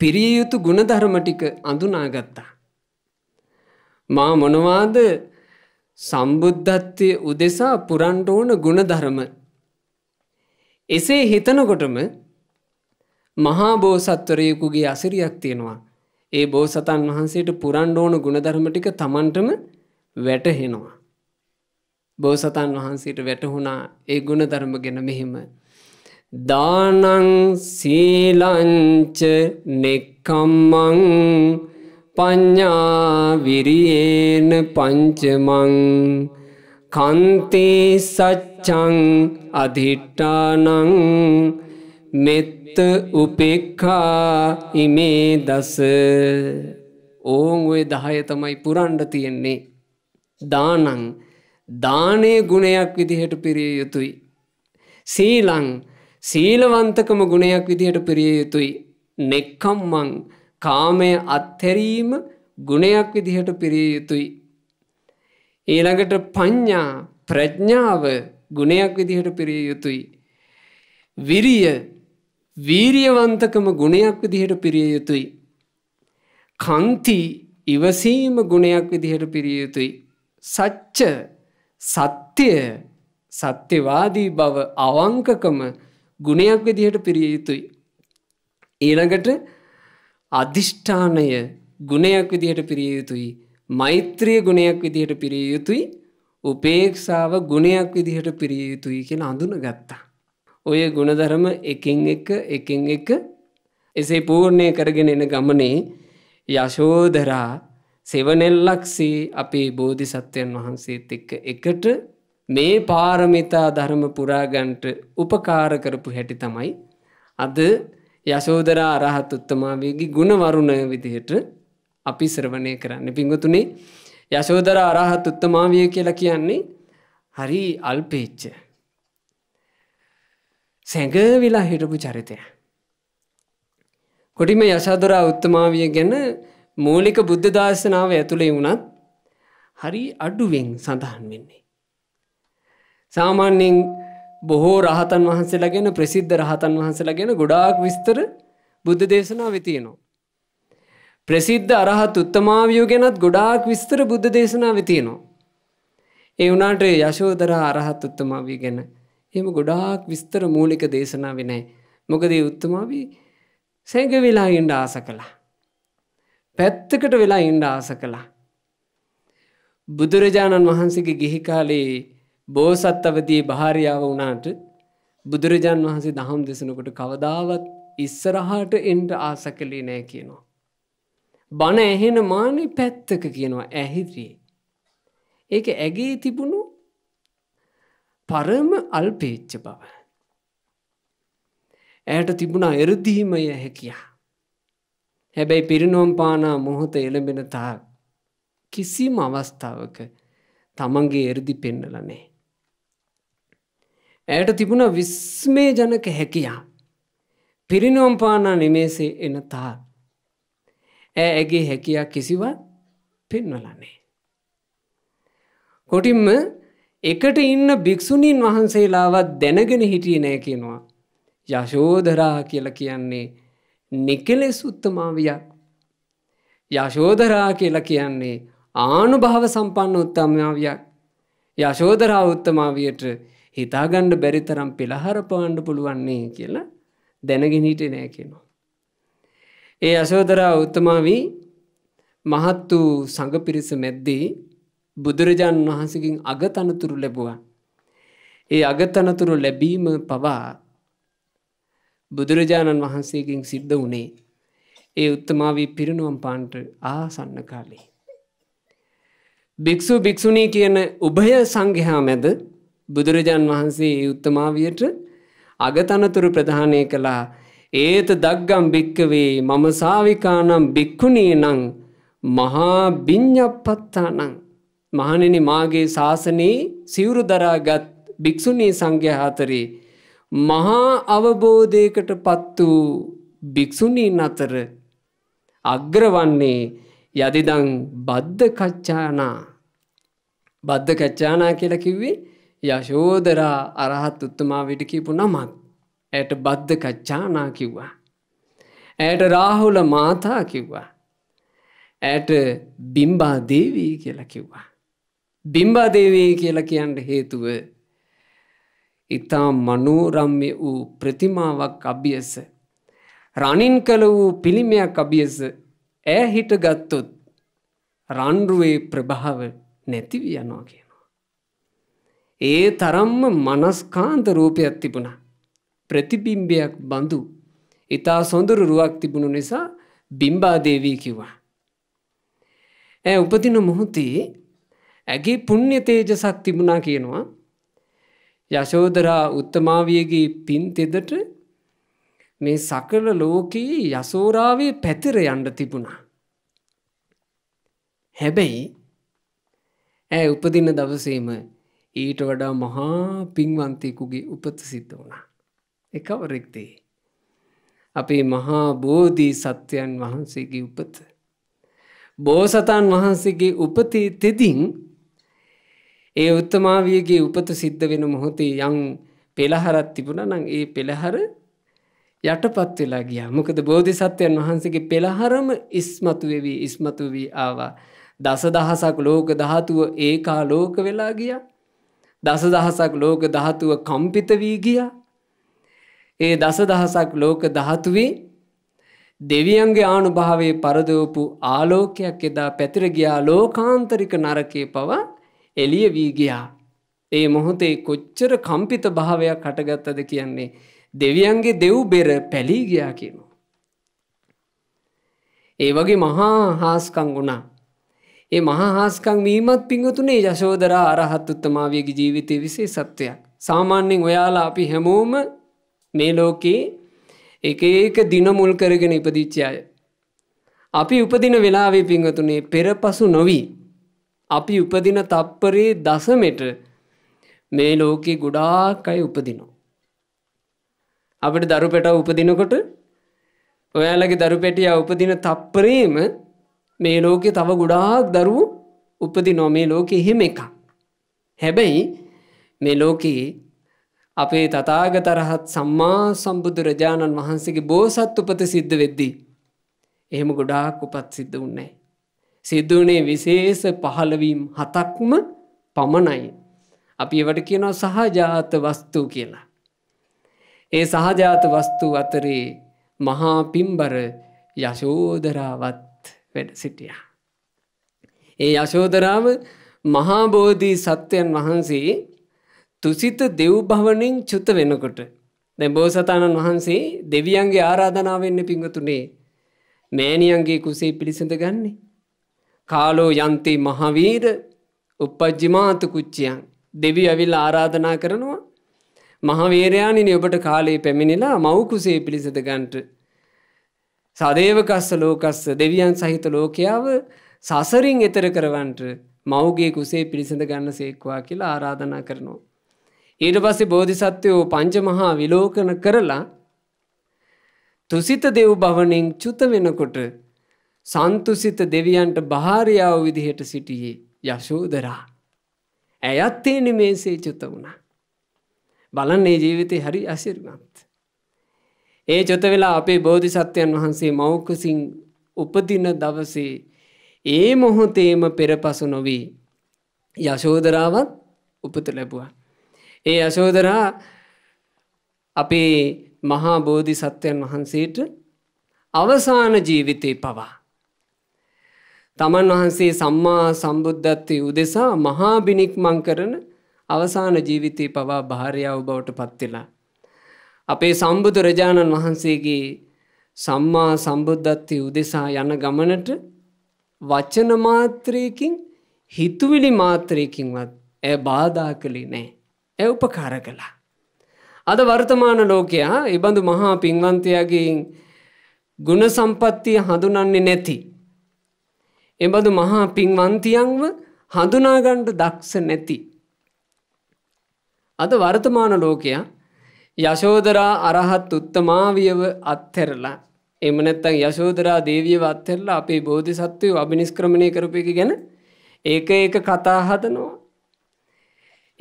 S1: පිරියයුතු ගුණධර්ම ටික අඳුනාගත්තා. මා මොනවාද සම්බුද්ධත්වය උදෙසා පුරන්ට ඕන ගුණධරම. එසේ හිතනකොටම මහා බෝසත්වරයෙකුගේ අසිරියක් තියෙනවා. ඒ බෝසතන් වහන්සේට පුරන්ඩ ඕන ගුණධර්ම ටික තමන්ටම වැටහෙනවා. බෝසතන් වහන්සේට වැටහුණා ඒ ගුණධර්ම ගැන මෙහෙම. දානං සීලංච නෙක්කම්මං පඤ්ඤා විරියේන පංචමං කන්තේ සච්ඡං අධිට්ඨානං මෙත්ත උපේක්ඛා ඉමේ දස ඕන් ඔය 10 තමයි පුරන්න තියෙන්නේ දානං දානේ ගුණයක් විදිහට පිරිය යුතුයි සීලං සීලවන්තකම ගුණයක් විදිහට පිරිය යුතුයි නෙක්කම්මං කාමය අත්හැරීම ගුණයක් විදිහට පිරිය යුතුයි. ඊළඟට ප්ඥා ප්‍රඥ්ඥාව ගුණයක් විදිහට පිරිය යුතුයි. විරිය වීරියවන්තකම ගුණයක් විදිහට පිරිය යුතුයි. කන්ති ඉවසීම ගුණයක් විදිහට පිරිය යුතුයි. සච්ච සත්‍යය සත්‍යවාදී බව අවංකකම ගුණයක් විදිහට පිරිය යුතුයි. ඊළඟට අධිෂ්ඨානය ගුණයක් විදිහට පිරිය යුතුයි මෛත්‍රිය ගුණයක් විදිහට පිරිය යුතුයි උපේක්ෂාව ගුණයක් විදිහට පිරිය යුතුයි කියෙන අඳුන ගත්තා. ඔය ගුණධරම එකින් එක එකින් එක එසේ පූර්ණය කරගෙන එන ගමනේ යශෝදරා සෙවනෙල්ලක්සේ අපේ බෝධි සත්වයන් වහන්සේත් එක්ක එකට මේ පාරමිතා ධර්ම පුරාගන්ට උපකාර කරපු හැටි තමයි අද යශෝදරා අරහත් උත්තමාවේගේ ගුණවරුණ විදිහට අපි ශ්‍රවණය කරන්න පිංගතුනේ යශෝදර අරහත් උත්තමාවිය කියලා කියන්නේ හරි අල්පේච්ච සැඟවිලා හිටපු චරිතය. කොටිම යශාදරා උත්තමාවිය ගැන මූලික බුද්ධ දර්ශනාව ඇතුළේ වුණත් හරි අඩුවෙන් සඳහන් වෙන්නේ. සාමාන්‍යයෙන් බොහෝ රහතන් වහන්සේලා ගැන ප්‍රසිද්ධ රහතන් වහන්සේලා ගැන ගොඩාක් විස්තර බුද්ධ දේශනාවේ තියෙනවා. ප්‍රසිද්ධ අරහත් උත්තමාවියෝ ගැනත් ගොඩාක් විස්තර බුද්ධ දේශනාවේ තියෙනවා. ඒ වුණාට යශෝදරා අරහත් උත්තමාවිය ගැන එහෙම ගොඩාක් විස්තර මූලික දේශනාවේ නැහැ. මොකද ඒ උත්තමාවි සැඟවිලා ඉන්න ආස කළා. පැත්තකට වෙලා ඉන්න ආස කළා. බුදුරජාණන් වහන්සේගේ ගිහි කාලේ බෝසත් අවදී භාරියාව වුණාට බුදුරජාන් වහන්සේ දහම් දෙසනකොට කවදාවත් ඉස්සරහාට එන්ට ආස කළේ නෑ කියනවා. බණ ඇහෙන මානේ පැත්තක කියනවා ඇහිත්‍රී. ඒක ඇගේ තිබුණු පරම අල්පේච්ච බව. ඇයට තිබුණා එරදීමය හැකියා. හැබැයි පිරිනොම්පානා මොහොත එළඹෙන තාක් කිසිම අවස්ථාවක තමන්ගේ එරදි පෙන්නලනේ. ඇයට තිබුණ විස්මේ ජනක හැකියා. පිරිනොම්පානා නිමේසේ එන තාත්. ඇ ඇගේ හැකියා කිසිවත් පෙන්වලනේ. කොටින්ම එකට ඉන්න භික්‍ෂුණීන් වහන්සේලාවත් දැනගෙන හිටිය නෑ කියනවා. යශෝදරා කියල කියන්නේ නිකෙලෙස් උත්තමාවියක්. යශෝදරා කියල කියන්නේ ආනුභාව සම්පන්න උත්තමාවයක් යශෝදරා උත්තමාවියට හිතාගණ්ඩ බැරිතරම් පෙළහර පාණ්ඩ පුළුවන්නේ කියලා දැනගෙනහිට නෑ කෙනවා. ඒ අශෝදරා උත්තමාවී මහත් වූ සඟ පිරිස මැද්දී බුදුරජාණන් වහන්සකින් අගතනතුරු ලැබුවන්. ඒ අගතනතුරු ලැබීම පවා බුදුරජාණන් වහන්සේකින් සිද්ධ වනේ ඒ උත්තමාවී පිරිනුවම් පාන්ට ආසන්න කාලේ. භික්‍ෂු භික්‍ෂුණී කියන උභය සංඝහා මැද බුදුරජාන් වහන්සේ උත්තමාවියට අගතනතුරු ප්‍රධානය කළා ඒත දක්ගම් භික්කවේ මම සාවිකානම් භික්‍කුණේ නං මහා බිඤ්ඥපත්තානං මහනෙන මාගේ ශාසනයේ සිවුරු දරාගත් භික්‍ෂුණී සංඝ්‍යහතරේ මහා අවබෝධයකට පත් වූ භික්‍ෂුණීන් අතර අග්‍රවන්නේ යදිදං බද්ධ කච්චානා බද්ධ කච්චානා කියලා කිව්වේ යශෝදරා අරහත් උත්තමා විට කියපු නමත් ඇයට බද්ධකච්ඡානා කිව්වා. ඇයට රාහුල මාතා කිව්වා. ඇයට බිම්බා දේවී කියලා කිව්වා. බිම්බා දේවී කියලා කියන්න හේතුව ඉතා මනෝරම්ය වූ ප්‍රතිමාවක් අභියස රණින් කළ වූ පිළිමයක් අභියස ඇ හිටගත්තොත් රන්රුවේ ප්‍රභාව නැතිවියනවා කිය. ඒ තරම්ම මනස්කාන්ත රූපයක් තිබුණා. ප්‍රතිබිම්බයක් බඳු. ඉතා සොඳුරු රුවක් තිබුණු නිසා බිම්බාදේවී කිව්වා. ඇ උපදින මොහොතේ ඇගේ පුුණ්්‍ය තේජසක් තිබුණා කියනවා. යශෝදරා උත්තමාවියගේ පින් තෙදට මේ සකල ලෝකයේ යසෝරාවේ පැතිර යන්න තිබුණා. හැබැයි ඇ උපදින දවසේම ඊට වඩා මහා පින්වන්තයකුගේ උපත සිද්ධ වුණා. එකවරෙක්දේ. අපේ මහා බෝධී සත්‍යයන් වහන්සේගේ උපත. බෝසතන් වහන්සේගේ උපතේ තෙදින් ඒ උත්තමාවියගේ උපත සිද්ධ වෙන මොහොතේ යං පෙළහරත් තිබුණ නං ඒ පෙළහර යටපත් වෙලා ගියා මොකද බෝධි සත්‍යයන් වහන්සේගේ පෙළහරම ඉස්මතුවෙවී ඉස්මතු වී ආවා දස දහසක් ලෝක ධාතුව ඒකා ලෝක වෙලා ගියා දසදහසක් ලෝක ධාතුව කම්පිත වී ගිය. ඒ දසදහසක් ලෝක ධාතුවේ දෙවියන්ගේ ආනුභාවේ පරදවපු ආලෝකයක් එදා පැතිරගියා ලෝකාන්තරික නරකේ පව එලිය වී ගියා. ඒ මොහොතේ කොච්චර කම්පිත භාවයක් හටගත්තද කියන්නේ. දෙවියන්ගේ දෙව් බෙර පැලී ගියා කියනවා. ඒ වගේ මහා හාස්කං වුණා ඒ මහා හාස්කං වීමත් පිංගතුනේ යශෝදරා අරහත් උත්තමාවියගේ ජීවිතය විසේ සත්වයක්. සාමාන්‍යෙන් ඔයාලා අපි හැමෝම මේ ලෝකයේ එක ඒක දින මුල් කරගෙන ඉපදිච්චාය. අපි උපදින වෙලාවේ පිංහතුනේ පෙරපසු නොවී. අපි උපදින තප්පරේ දසමෙට මේ ලෝකෙ ගොඩාක් අය උපදිනෝ. අපට දරු පැට උපදිනකොට ඔයාලගේ දරු පැටිය උපදින තප්පරේම මේ ලෝකෙ තව ගොඩාක් දරු උපදි නො මේ ලෝකෙ එහෙම එක. හැබැයි මේ ලෝකයේ අපේ තතාගතරහත් සම්මා සම්බුදුරජාණන් වහන්සේගේ බෝසත් උපත සිද්ධ වෙද්දී. එහෙම ගොඩාක් උපත් සිද්ධ වන්නේ. සිද්ධුනේ විශේෂ පහළවීම් හතක්ම පමණයි. අපි එවට කියනවා සහජාත වස්තු කියලා. ඒ සහජාත වස්තු අතරේ මහා පිම්බර යශෝදරාවත් වැඩ සිටියා. ඒ යශෝදරාව මහාබෝධී සත්‍යයන් වහන්සේ තුසිත දෙව් භවනින් චුත වෙනකොට. දැ බෝසතාණන් වහන්සේ දෙවියන්ගේ ආරාධනාවෙන්න පිංගතුනේ මෑණියන්ගේ කුසේ පිළිසඳ ගන්නේ. කාලෝ යන්තේ මහාවීර උපජ්ජිමාත කුච්චියන් දෙවි ඇවිල් ආරාධනා කරනවා මහාවේරයානිනි ඔබට කාලේ පැමිණිලා මවකුසේ පිළිසඳ ගන්ට සදේවකස්ස ලෝකස්ස දෙවියන් සහිත ලෝකයාව සසරින් එතර කරවන්ට මවගේ කුසේ පිරිසඳ ගන්න සේක්වා කියලා ආරාධනා කරනවා. ඊට පස්සේ බෝධිසත්වයෝ පංචමහා විලෝකන කරලා තුසිත දෙව් භවනෙන් චුත වෙනකොට සන්තුසිත දෙවියන්ට භාරයාව විදිහට සිටියේ යශෝදරා. ඇයත්තේ නිමේසේ චුත වුණා. බලන්නේ ජීවිතය හරි අසිරුණක්. ඒ චොත වෙලා අපේ බෝධිසත්වයන් වහන්සේ මෞකසින් උපදින දවසේ ඒ මොහොතේම පෙරපසු නොවී යශෝදරාවත් උපත ලැබුවා. ඒ යශෝදරා අපේ මහා බෝධි සත්වයන් වහන්සේට අවසාන ජීවිතේ පවා. තමන් වහන්සේ සම්මා සම්බුද්ධත්වය උදෙසා මහාබිනික් මං කරන අවසාන ජීවිතය පවා භාරයාව බවට පත්වෙලා. අපේ සම්බුදුරජාණන් වහන්සේගේ සම්මා සම්බුද්ධත්වය උදෙසා යන ගමනට වචන මාත්‍රයකින් හිතුවිලි මාත්‍රයකින්වත් ඇ බාධා කළි නෑ. ඇ උපකාර කළා. අද වර්තමාන ලෝකයා එබඳු මහා පින්වන්තයාගෙන් ගුණ සම්පත්තිය හඳුනන්නේ නැති. එබඳු මහා පින්වන්තියන්ව හඳුනාගණ්ඩ දක්ෂ නැති. අද වර්තමාන ලෝකයා යශෝදරා අරහත් උත්තමාවියව අත්හැරලා එම නැත්තං යශෝදරා දේවියව අත්හැරලා අපේ බෝධි සත්වය අභිනිස්ක්‍රමණය කරපු එක ගැන ඒක ඒක කතා හදනවා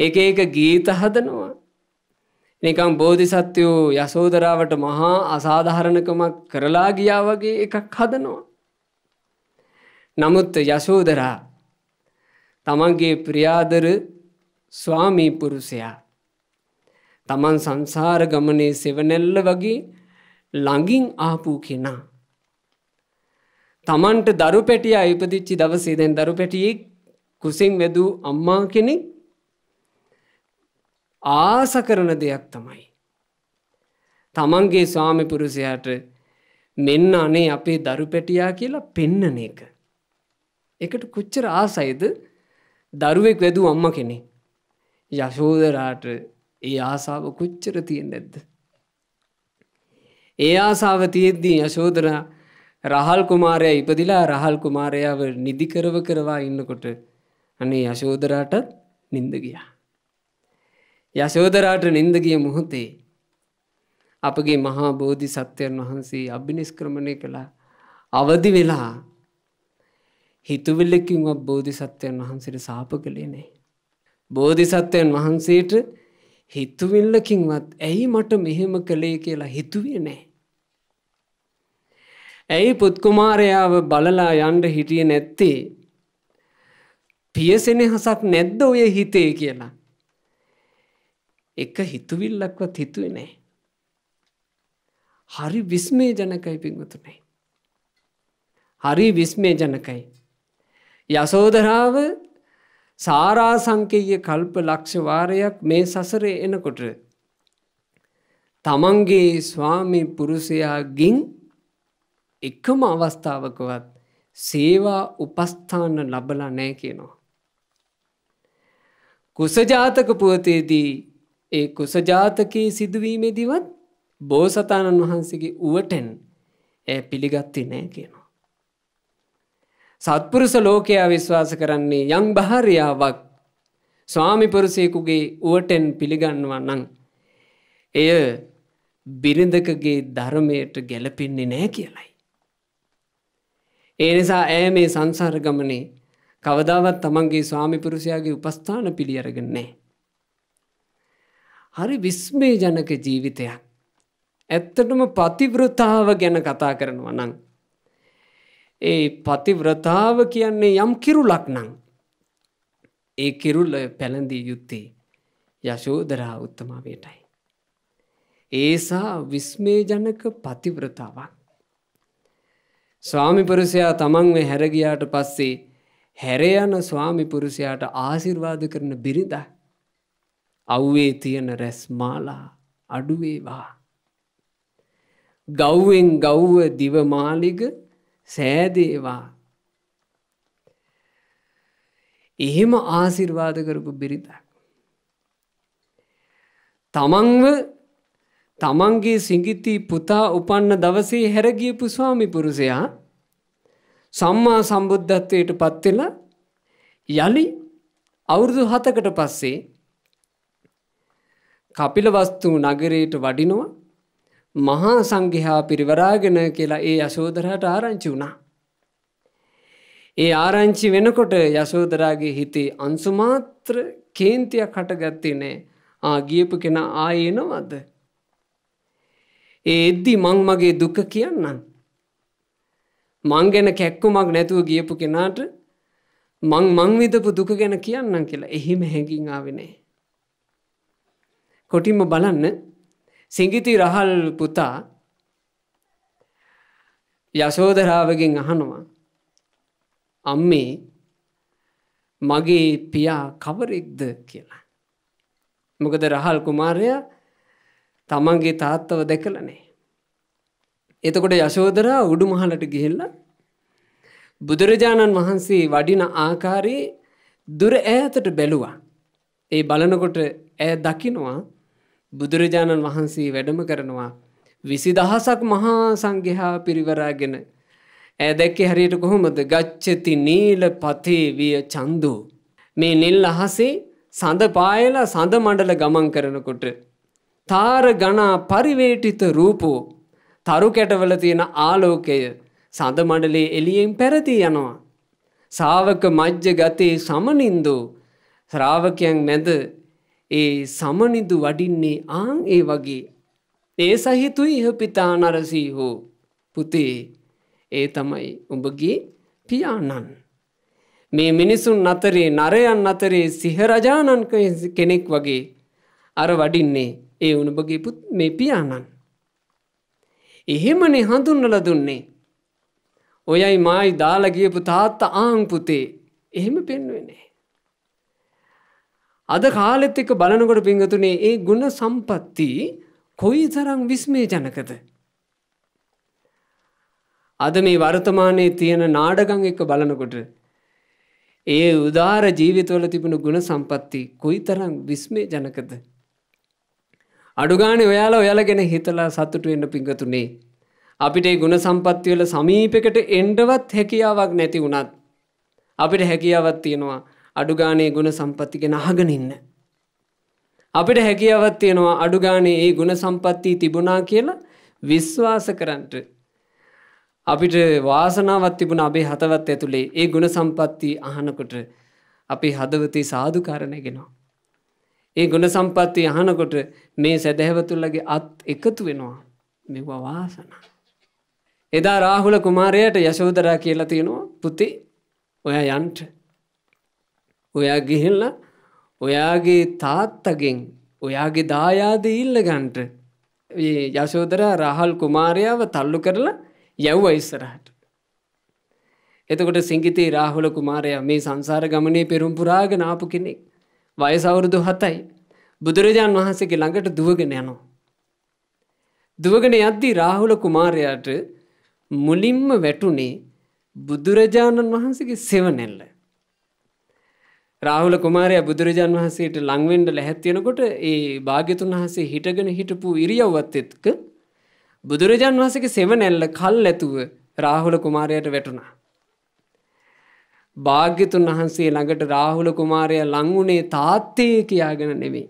S1: එක ඒක ගීත හදනවා නිකම් බෝධිසත්වයෝ යසෝදරාවට මහා අසාධහරණකමක් කරලා ගියා වගේ එකක් හදනවා නමුත් යශෝදරා තමන්ගේ ප්‍රියාදර ස්වාමී පුරුෂයා තමන් සංසාර ගමනේ සෙවනැල්ල වගේ ළඟින් ආපු කෙනා. තමන්ට දරු පැටිය ඉපදිච්චි දවසේ දැන් දරු පැටියෙක් කුසින් වැදූ අම්මා කෙනෙක් ආස කරන දෙයක් තමයි. තමන්ගේ ස්වාමිපුරුසයට මෙන්න අනේ අපේ දරු පැටියා කියලා පෙන්නන එක. එකට කොච්චර ආසයිද දරුවෙක් වැදූ අම්ම කෙනෙ. යශෝදරාට ඒ ආසාාව කොච්චර තියෙන් නැද්ද. ඒ ආසාාව තියෙද්දී යශෝදර රහල් කුමාරය ඉපදිලා රහල් කුමාරයාව නිදිකරව කරවා ඉන්නකොට අනේ යශෝදරාටත් නින්ද ගියා. යශෝදරාට නින්ද ගිය මුහොතේ අපගේ මහා බෝධි සත්‍යයන් වහන්සේ අභිනිස්ක්‍රමණය කළා අවදි වෙලා හිතුවිල්ලකින්වත් බෝධි සත්‍යයන් වහන්සේට සාප කළේ නෑ. බෝධි සත්‍යයන් වහන්සේට හිතුවිල්ලකින්වත් ඇයි මට මෙහෙම කළේ කියලා හිතුවේ නෑ. ඇයි පුත්කුමාරයාව බලලා යන්ඩ හිටිය නැත්තේ. පියසෙනෙහසක් නැද්ද ඔය හිතේ කියලා. එක හිතුවිල්ලක්වත් හිතුවේ නෑ. හරි විස්මේ ජනකයි පින්වතුනයි. හරි විස්මේ ජනකයි. යසෝදරාව සාරාසංකේය කල්ප ලක්ෂ වාරයක් මේ සසරේ එනකොට තමන්ගේ ස්වාමි පුරුෂයාගින් එකම අවස්ථාවකවත් සේවා උපස්ථාන ලබලා නෑ කියනවා. කුසජාතක පුවතේදී ඒ කුසජාතකයේ සිදුවීමේදීවත් බෝසතාණන් වහන්සේගේ උවටෙන් ඇ පිළිගත්ති නෑ කියන. සත්පුරුෂ ලෝකයා විශ්වාස කරන්නේ යම් භාරියාවක් ස්වාමිපුරුසයෙකුගේ ඌවටෙන් පිළිගන්නවා නම් එය බිරිඳකගේ ධර්මයට ගැලපෙන්නේ නෑ කියලයි. ඒ නිසා ඇය මේ සංසාර ගමනේ කවදාවත් තමන්ගේ ස්වාමිපුරුෂයාගේ උපස්ථාන පිළි අරගන්නේ. හරි විස්මේ ජනක ජීවිතයක්. ඇත්තටම පතිවෘතාව ගැන කතා කරනවා නං ඒ පතිව්‍රතාව කියන්නේ යම් කිරුලක් නං. ඒ කිරුල්ල පැළඳී යුත්තේ යශෝදරා උත්තමාවයටයි. ඒසා විස්මේජනක පතිව්‍රතාවක්. ස්වාමිපුරුෂයා තමන්ව හැරගියාට පස්සේ හැරයන ස්වාමිපුරුෂයාට ආසිර්වාද කරන බිරිඳ. අව්වේ තියෙන රැස්මාලා අඩුවේවා. ගව්වෙන් ගව්ව දිවමාලිග සෑදේවා. එහෙම ආසිර්වාද කරපු බිරිතක්. තමන්ව තමන්ගේ සිංගිතී පුතා උපන්න දවසේ හැරගියපු ස්වාමි පුරුසයා සම්මා සම්බුද්ධත්වයට පත්වෙලා යළි අවුරුදු හතකට පස්සේ කපිල වස්තු නගරයට වඩිනවා මහා සංගිහා පිරිවරාගෙන කියලා ඒ යශෝදරහට ආරංචි වුණා. ඒ ආරංචි වෙනකොට යශෝදරාගේ හිතේ අන්සුමාත්‍ර කේන්තියක් හටගත්තේ නෑ ආ ගියපු කෙන ආයනවද. ඒ එද්දි මං මගේ දුක කියන්නම්. මං ගැන කැක්කුමක් නැතුව ගියපු කෙනාට මං මංවිදපු දුක ගැන කියන්නම් කියලා එහෙම හැඟින් ආවෙනේ. කොටින්ම බලන්න සිඟිති රහල් පුතා යශෝදරාවගෙන් අහනවා අම්මේ මගේ පියා කවරෙක්ද කියලා. මොකද රහල් කුමාරයා තමන්ගේ තාත්තව දැකලනේ. එතකොට යශෝදරා උඩු මහලට ගිහිල්ල බුදුරජාණන් වහන්සේ වඩින ආකාරයේ දුර ඈතට බැලුවා. ඒ බලනකොට ඇය දකිනවා බුදුරජාණන් වහන්සේ වැඩම කරනවා විසි දහසක් මහා සංඝහා පිරිවරාගෙන ඇ දැක්කේ හරියට කොහොමද ගච්චති නීල පතේ විය චන්දෝ. මේ නිල් අහසේ සඳ පායල සඳ මණඩල ගමන් කරනකොට. තාර ගනා පරිවේටිත රූපෝ තරු කැටවල තියෙන ආලෝකය සඳ මඩලේ එලියෙන් පැරදී යනවා. සාවක මජ්්‍ය ගතේ සමනින්දෝ ශ්‍රාවකයන් මැද ඒ සමනිදු වඩින්නේ ආං ඒ වගේ. ඒ සහිතුයි ඉහ පිතා නරසීහෝ පුතේ ඒ තමයි උඹගේ පියාණන්. මේ මිනිසුන් අතරේ නරයන් අතරේ සිහරජාණන් කෙනෙක් වගේ අර වඩින්නේ ඒ උනුබගේ පුත් මේ පියාණන්. එහෙමනේ හඳුන්නල දුන්නේ. ඔයයි මයි දාලගියපු තාත්ත ආංපුතේ එහෙම පෙන්වෙනේ. අද කාලෙත් එක්ක බලනකොට පිංහතුනේ ඒ ගුණ සම්පත්ති කොයි තරං විස්මේ ජනකද. අද මේ වර්තමානයේ තියෙන නාඩගං එක්ක බලනකොට ඒ උදාර ජීවිතවල තිබුණු ගුණ සම්පත්ති කොයි තරං විස්මේ ජනකද. අඩුගානේ ඔයාලා ඔයාලා ගැන හිතලා සතුටු වෙන්න පිංගතුනේ. අපිට ඒ ගුණ සම්පත්තිවල සමීපෙකට එන්ඩවත් හැකියාවක් නැති වුණත්. අපිට හැකියාවත් තියෙනවා අඩුගානේ ගුණ සම්පත්තිගෙන අහගෙන ඉන්න. අපිට හැකියාවත් තියෙනවා අඩුගානේ ඒ ගුණ සම්පත්තිී තිබුණා කියලා විශ්වාස කරන්ට. අපිට වාසනාවත් තිබුණ අපේ හතවත් ඇතුළේ ඒ ගුණ සම්පත්තිී අහනකොට අපි හදවතේ සාධකාරණයගෙනවා. ඒ ගුණ සම්පත්තිය අහනකොට මේ සැදැහැවතුල්ලගේ අත් එකතු වෙනවා මෙවා වාසනා. එදා රාහුල කුමාරයට යශෝදරා කියලා තියෙනවා පුති ඔය යන්ට ඔයා ගිහිල්ල ඔයාගේ තාත්තගෙන් ඔයාගේ දායාද ඉල්ලගන්ට යශෝදර රහල් කුමාරයාව තල්ලු කරලා යැව්ව ඉස්සරහට. එතකොට සිංගිතී රාහුල කුමාරයා මේ සංසාර ගමනේ පෙරුම්පුරාග නාපු කෙනෙක් වයසවුරුදු හතයි බුදුරජාන් වහන්සේගේ ළඟට දුවගෙන යනවා. දුවගෙන යද්දී රාහුල කුමාරයාට මුලින්ම වැටුනේ බුදුරජාණන් වහන්සේගේ සෙවනැල්ල. රාහුල කුමාරය බුදුරජාන් වහන්සේට ලංවෙන්ඩ ලැහැත්තියෙනකොට ඒ භාග්‍යතුන් වහසේ හිටගෙන හිටපු ඉරියව්වත් එත්ක බුදුරජාන් වහසගේ සෙවනැල්ල කල් ඇතුව රාහුල කුමාරයට වැටුණා. භාග්‍යතුන් වහන්සේ ළඟට රාහුල කුමාරය ලංවුනේ තාත්තය කියාගෙන නෙමේ.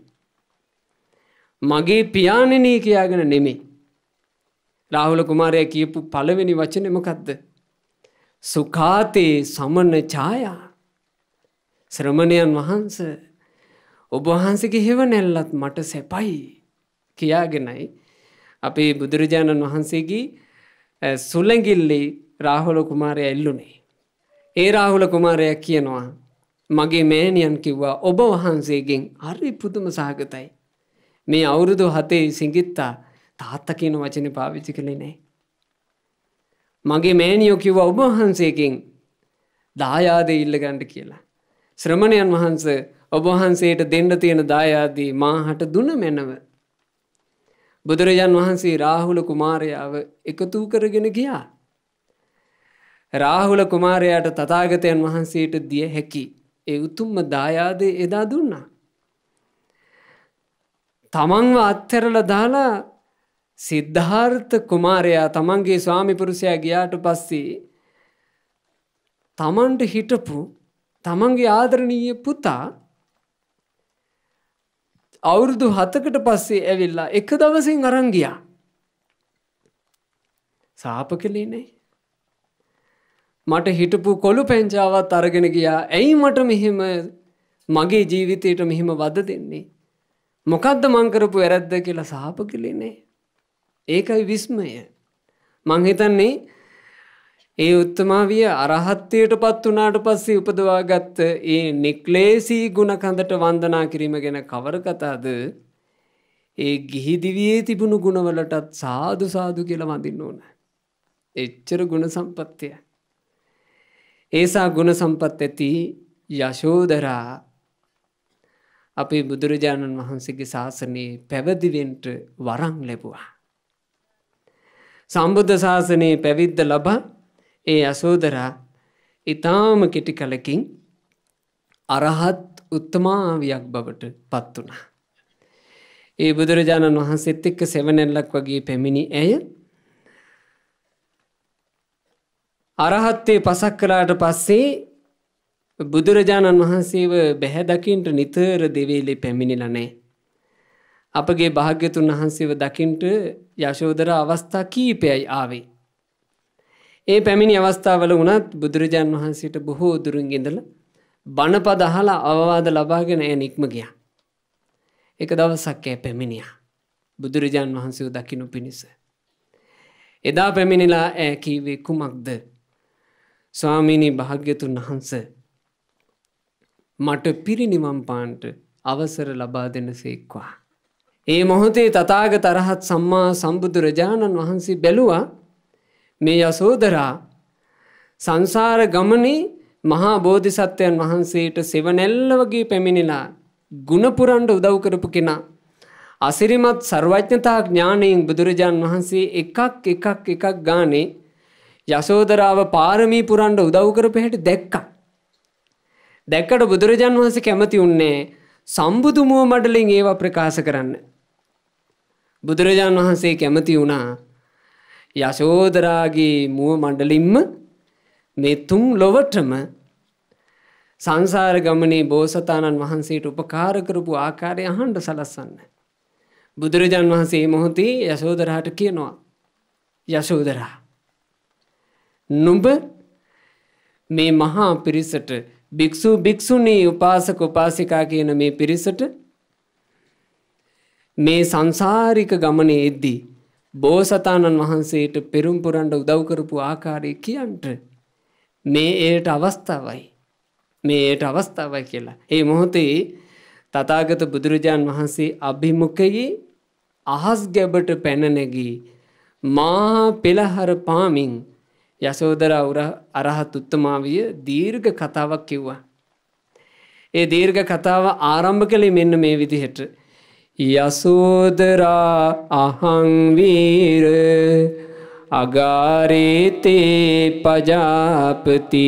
S1: මගේ පියානනී කියාගෙන නෙමේ. රාහුල කුමාරය කියපු පළවෙනි වචනෙමකක්ද. සුකාතයේ සමන්න චායා. ශ්‍රමණයන් වහන්ස ඔබවහන්සගේ හෙවනැල්ලත් මට සැපයි කියාගෙනයි. අපේ බුදුරජාණන් වහන්සේගේ සුල්ලැගිල්ලි රාහුල කුමාරය එල්ලුනේ. ඒ රාහුල කුමාරයක් කියනවා මගේ මෑනියන් කිව්වා ඔබ වහන්සේගෙන් හරි පුදුම සහගතයි. මේ අවුරුදු හතේ සිංගිත්තා තාත්ත කියන වචන පාවිච්චි කළේ නෑ. මගේ මෑනියෝ කිව්වා ඔබ වහන්සේකින් දායාද ඉල්ලගණ්ඩ කියලා. ශ්‍රමණයන් වහන්ස ඔබවහන්සේට දෙන්න තියෙන දායාදී මාහට දුන මැනව. බුදුරජන් වහන්සේ රාහුල කුමාරයාව එකතු කරගෙන ගියා. රාහුල කුමාරයාට තතාගතයන් වහන්සේට දිය හැකි. ඒ උතුම්ම දායාදේ එදා දුන්නා. තමන්ව අත්හැරල දාලා සිද්ධාර්ථ කුමාරයා තමන්ගේ ස්වාමිපුරුෂයා ගියාට පස්සේ තමන්ට හිටපු තමන්ගේ ආදරණීය පුතා අවුරුදු හතකට පස්සේ ඇවිල්ලා එක දවසින් අරංගියා. සාප කලේ නෑ. මට හිටපු කොළු පැංචාවත් අරගෙන ගියා ඇයි මට මෙහෙම මගේ ජීවිතයට මෙහෙම වද දෙන්නේ. මොකක්ද මංකරපු ඇරැද්ද කියලා සාප කලේ නෑ. ඒකයි විස්මය. මංහිතන්නේ ඒ උත්තමාවිය අරහත්වයට පත් වනාට පස්සේ උපදවාගත්ත ඒ නික්ලේසිී ගුණකඳට වන්දනා කිරීම ගැන කවර කතාද ඒ ගිහිදිවියේ තිබුණු ගුණවලටත් සාදු සාදු කියල වඳින්න ඕන. එච්චර ගුණ සම්පත්තිය. ඒසා ගුණ සම්පත් ඇති යශෝදරා අපේ බුදුරජාණන් වහන්සේගේ ශාසනයේ පැවදිවෙන්ට වරං ලැබවා. සම්බුද්ධ ශාසනයේ පැවිද්ද ලබා ඒ අසෝදරා ඉතාම කෙටි කලකින් අරහත් උත්තමාවියක් බවට පත් වුණා. ඒ බුදුරජාණන් වහන්සේත් එක්ක සෙවනැල්ලක් වගේ පැමිණි ඇය අරහත්තේ පසක් කලාට පස්සේ බුදුරජාණන් වහන්සේව බැහැදකින්ට නිතර දෙවේලි පැමිණිල නෑ. අපගේ භාග්‍යතුන් වහන්සේව දකිින්ට යශෝදර අවස්ථා කීපයයි ආවේ. ඒ පැමිණි අවස්ථාවල වනත් බුදුරජාන් වහන්සේට බොහෝ දුරුන්ගෙදල බණපදහලා අවවාද ලබාගෙන එය නික්ම ගිය. එක දවසක්කෑ පැමිණිය. බුදුරජාන් වහන්සේ දකිනු පිණිස. එදා පැමිණිලා ඇ කීවේ කුමක්ද. ස්වාමීණී භාග්‍යතුන් වහන්ස මට පිරිනිවම් පාන්ට අවසර ලබා දෙන සේක්වා. ඒ මොහොතේ තතාග තරහත් සම්මා සම්බුදුරජාණන් වහන්සේ බැලුවා මේ යසෝදරා සංසාර ගමනේ මහා බෝධිසත්වයන් වහන්සේට සෙවනැල්ල වගේ පැමිණිලා ගුණපුරන්ට උදව් කරපු කෙනා. අසිරිමත් සර්වඥතා ඥානයෙන් බුදුරජාන් වහන්සේ එකක් එකක් එකක් ගානේ යසෝදරාව පාරමී පුරන්ඩ උදව්කරප හැට දැක්ක. දැක්කට බුදුරජාන් වහන්සේ කැමති උන්නේ සම්බුදුමුව මඩලින් ඒවා ප්‍රකාශ කරන්න. බුදුරජාන් වහන්සේ කැමති වුණා යශෝදරාගේ මුව මණ්ඩලින්ම මේ තුන් ලොවටම සංසාර ගමනේ බෝසතාණන් වහන්සේට උපකාර කරපු ආකාරය අහන්ඩ සලස්සන්න. බුදුරජාන් වහන්සේ මොහොතේ යශෝදරාට කියනවා. යශෝදරා. නුඹ මේ මහා පිරිසට භික්‍ෂු භික්‍ෂුණී උපාසක උපාසිකා කියන මේ පිරිසට මේ සංසාරික ගමනේ එද්දී බෝසතාණන් වහන්සේට පෙරුම්පුරන්ට උදව්කරපු ආකාරය කියන්ට. මේ ඒයට අවස්ථාවයි. මේ ඒයට අවස්ථාවයි කියලා. ඒ මොහොතේ තතාගත බුදුරජාණන් වහන්සේ අභිමුකයේ අහස් ගැබට පැනනැගී මා පෙළහර පාමින් යසෝදර අරහත් උත්තමාවිය දීර්ඝ කතාවක් කිව්වා. ඒ දීර්ඝ කතාව ආරම්භ කළේ මෙන්න මේ විදිහට යසෝදරා අහංවීර අගාරේතේ පජාපති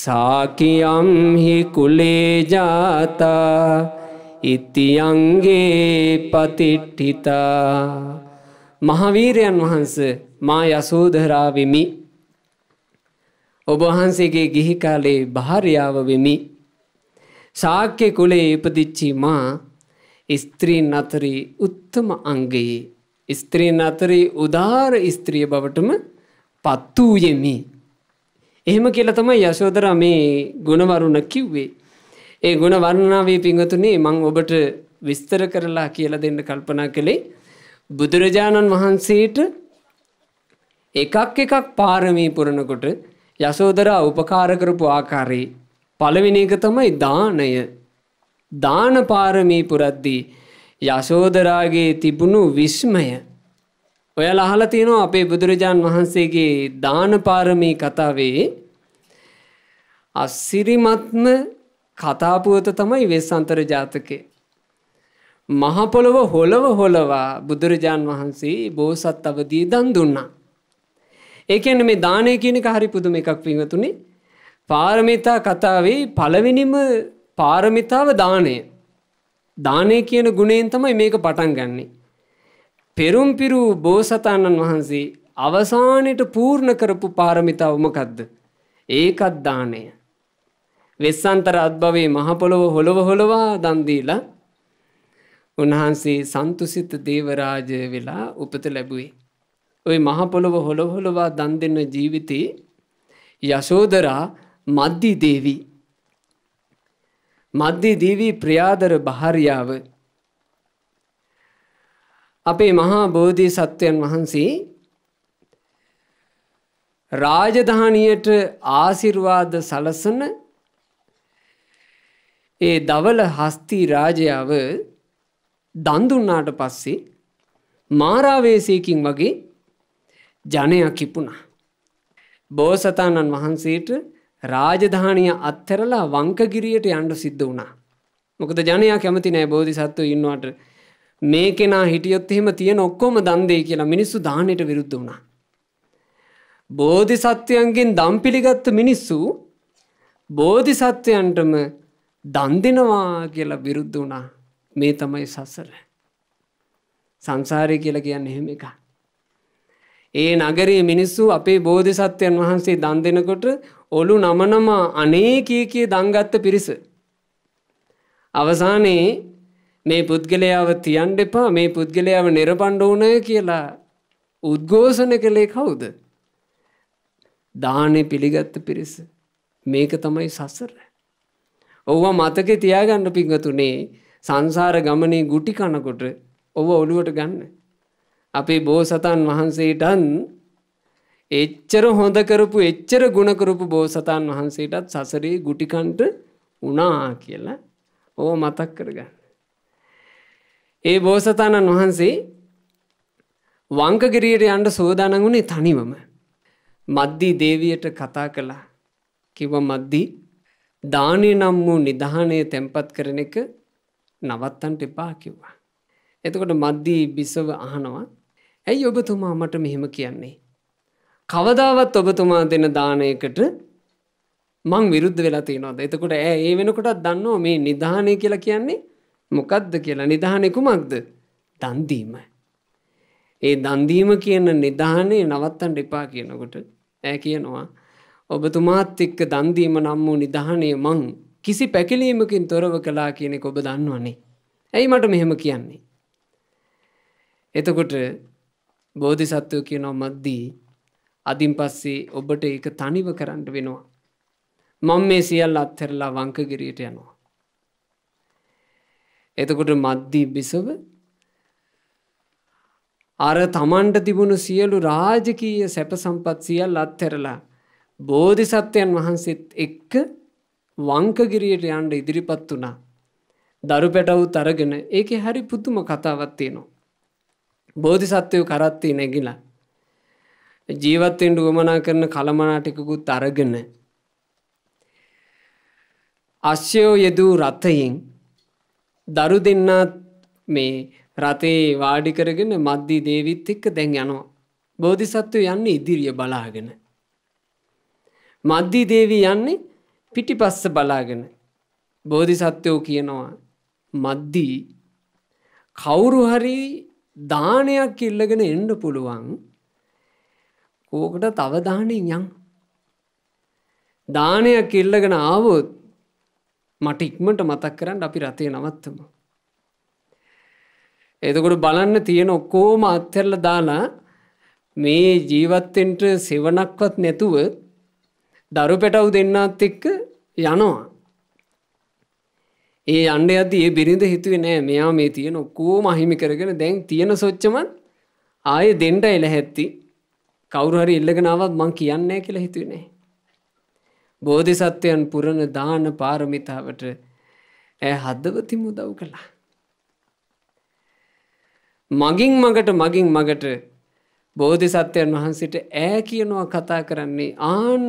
S1: සාකියම්හි කුලේජාතා ඉතියන්ගේ පතිට්ටිතා මහවීරයන් වහන්ස මා යසෝදරා වෙමි ඔබ වහන්සේගේ ගිහි කාලේ භාර්යාව වෙමි ශාක්‍ය කුලේ ඉපදිච්චි මා ස්ත්‍රීන් අතරේ උත්තම අංගයේ ස්ත්‍රීන් අතරේ උදාර ස්ත්‍රිය බවටම පත් වූයෙමි. එහෙම කියලා තමයි යශෝදරා මේ ගුණවරුණ කිව්වේ. ඒ ගුණ වර්ණාවේ පිංහතුනේ මං ඔබට විස්තර කරලා කියලා දෙන්න කල්පනා කළේ බුදුරජාණන් වහන්සේට එකක් එකක් පාරමී පුරණකොට යසෝදරා උපකාර කරපු ආකාරයේ පළවෙනි එක තමයි දානය දානපාරමී පුරද්දී යශෝදරාගේ තිබුණු විස්මය. ඔය ලහල තියෙනවා අපේ බුදුරජාන් වහන්සේගේ දානපාරමී කතාවේ අස්සිරිමත්ම කතාපුවත තමයි වෙස්සන්තර ජාතකය. මහපොළොව හොලව හොලවා බුදුරජාන් වහන්සේ බෝසත් අවදී දන් දුන්නා. ඒකන මේ දානය කියනක හරි පුදුම එකක් පිහතුනේ පාරමිතා කතාවේ පළවිනිම පාරමිතාව දානය. දානය කියන ගුණයෙන් තමයි මේක පටන් ගන්නේ. පෙරුම්පිරු බෝසතාණන් වහන්සේ අවසානයට පූර්ණ කරපු පාරමිතාවමකක්ද. ඒකත් දානය. වෙස්සන්තර අත්භවේ මහපොළොව හොළොව හොළොවා දන්දීලා උන්වහන්සේ සන්තුසිත දේවරාජය වෙලා උපත ලැබුවේ. ඔය මහපොළොව හොළොහොළොවා දන් දෙන්න ජීවිතේ යශෝදරා මද්දී දේවී මද්දී දීවී ප්‍රියාදර භාර්යාව අපේ මහා බෝධි සත්වයන් වහන්සේ රාජධානියට ආසිර්වාද සලසන ඒ දවල හස්ති රාජයාව දන්දුන්නාට පස්සේ මාරාවේසයකින් වගේ ජනයක් කිපුණා. බෝසතාණන් වහන්සේට රාජධානිය අත්හැරලා වංකගිරියට යන්ඩ සිද්ධ වුණා. මොකද ජනයා කැමති නෑ බෝධි සත්ව ඉන්නවට මේ කෙනා හිටියොත් එහෙම තියෙන ඔක්කොම දන්දේ කියලා මිනිස්සු දානයට විරුද්ධ වුණා. බෝධි සත්වයන්ගෙන් දම් පිළිගත්ත මිනිස්සු බෝධි සත්වයන්ටම දන් දෙනවා කියලා විරුද්ධ වුණා මේ තමයි සසර. සංසාරය කියලා කියන්න එහෙම එකක්. ඒ නගරයේ මිනිස්සු අපේ බෝධි සත්වයන් වහන්සේ දන් දෙනකොට ඔලු නමනම අනේ කිය කිය දංගත්ත පිරිස. අවසානයේ මේ පුද්ගලයාව තියන් එපා මේ පුද්ගලයාව නිරපණ්ඩ ඕනය කියලා උද්ඝෝෂණ කළේ කවුද. දානෙ පිළිගත්ත පිරිස. මේක තමයි සසර. ඔව්වා මතක තියාගන්න පිංගතුනේ සංසාර ගමනේ ගුටි කනකොට ඔව ඔළුවට ගන්න. අපේ බෝසතන් වහන්සේටන් එච්චර හොඳ කරපු එච්චර ගුණකරපු බෝසතාන් වහන්සේටත් සසරේ ගුටිකන්ට උනා කියලා ඕ මතක් කරගන්න. ඒ බෝසතාණන් වහන්සේ වංකගිරියට යන්ට සෝදානගුණේ තනිවම. මද්දී දේවයට කතා කළා කිව මද්දී දානය නම් වූ නිධානය තැන්පත් කරන එක නවත්තන්ට එපා කිව්වා. එතකොට මද්දී බිසව අහනවා ඇයි ඔබතුමා මට මෙහෙම කියන්නේ. කවදාවත් ඔබතුමා දෙන දානයකට මං විරුද්ධ වෙලා තියෙනවාද එතකොට ඇ ඒ වෙනකොටත් දන්නවා මේ නිධානය කියලා කියන්නේ මොකක්ද කියලා නිධානය කුමක්ද දන්දීම. ඒ දන්දීම කියන නිධානය නවත්තන් ඩිපා කියනකොට ඇ කියනවා ඔබතුමාත් එක්ක දන්දීම නම් වූ නිධානය මං කිසි පැකිලීමකින් තොරව කලා කියනෙ ඔබ දන්නවනේ. ඇයි මට මෙහෙම කියන්නේ. එතකොට බෝධි සත්වය කියනවා මද්දී අදින් පස්සේ ඔබට ඒක තනිව කරන්න වෙනවා. මං මේ සියල් අත්හැරලා වංකගිරියට යනවා. එතකොට මද්දී බිසව අර තමන්ට තිබුණු සියලු රාජකීය සැප සම්පත් සියල් අත්හැරලා බෝධිසත්වයන් වහන්සේත් එක්ක වංකගිරියට යන්න ඉදිරිපත් වුණා. දරු පැටවුත් අරගෙන ඒකේ හරි පුදුම කතාවක් තියෙනවා. බෝධිසත්වයෝ කරත්තේ නැගිලා ජීවත්තෙන් ඩුවමනා කරන කළමනාටිකුත් අරගෙන. අශ්‍යයෝ යෙදූ රථයෙන් දරු දෙන්නත් මේ රථයේ වාඩිකරගෙන මද්දී දේවිත් එක්ක දැන් යනවා. බෝධිසත්ව යන්න ඉදිරිය බලාගෙන. මද්දී දේවී යන්නේ පිටිපස්ස බලාගෙන. බෝධිසත්වයෝ කියනවා මද්දී කවුරු හරි දානයක් ඉල්ලගෙන එන්න පුළුවන් ඕකට තව දානෙන් යන්. දානයක් ඉල්ලගෙන ආවොත් මට ඉක්මට මතක් කරන්න අපි රතය නවත්තම. එතකොට බලන්න තියෙන ඔක්කෝම අත්හැරල දාලා මේ ජීවත්තෙන්ට සෙවනක්වත් නැතුව දරු පැටව් දෙන්නත් එක්ක යනවා. ඒ අන්න ඇති ඒ බිරිඳ හිතුවේ නෑ මෙයා මේ තියෙන ඔක්කෝ මහිමි කරගෙන දැන් තියෙන සොච්චමත් ආය දෙන්ට එළ හැත්ති කවුරු හරි ඉල්ලගෙන ආවත් මං කියන්නේ නැහැ කියලා හිතුවේ නැහැ. බෝධිසත්වයන් පුරන දාන පාරමිතාවට ඈ හදවතින් උදව් කළා. මගින් මගට මගින් මගට බෝධිසත්වයන් වහන්සේට ඈ කියනවා කතා කරන්නේ ආන්න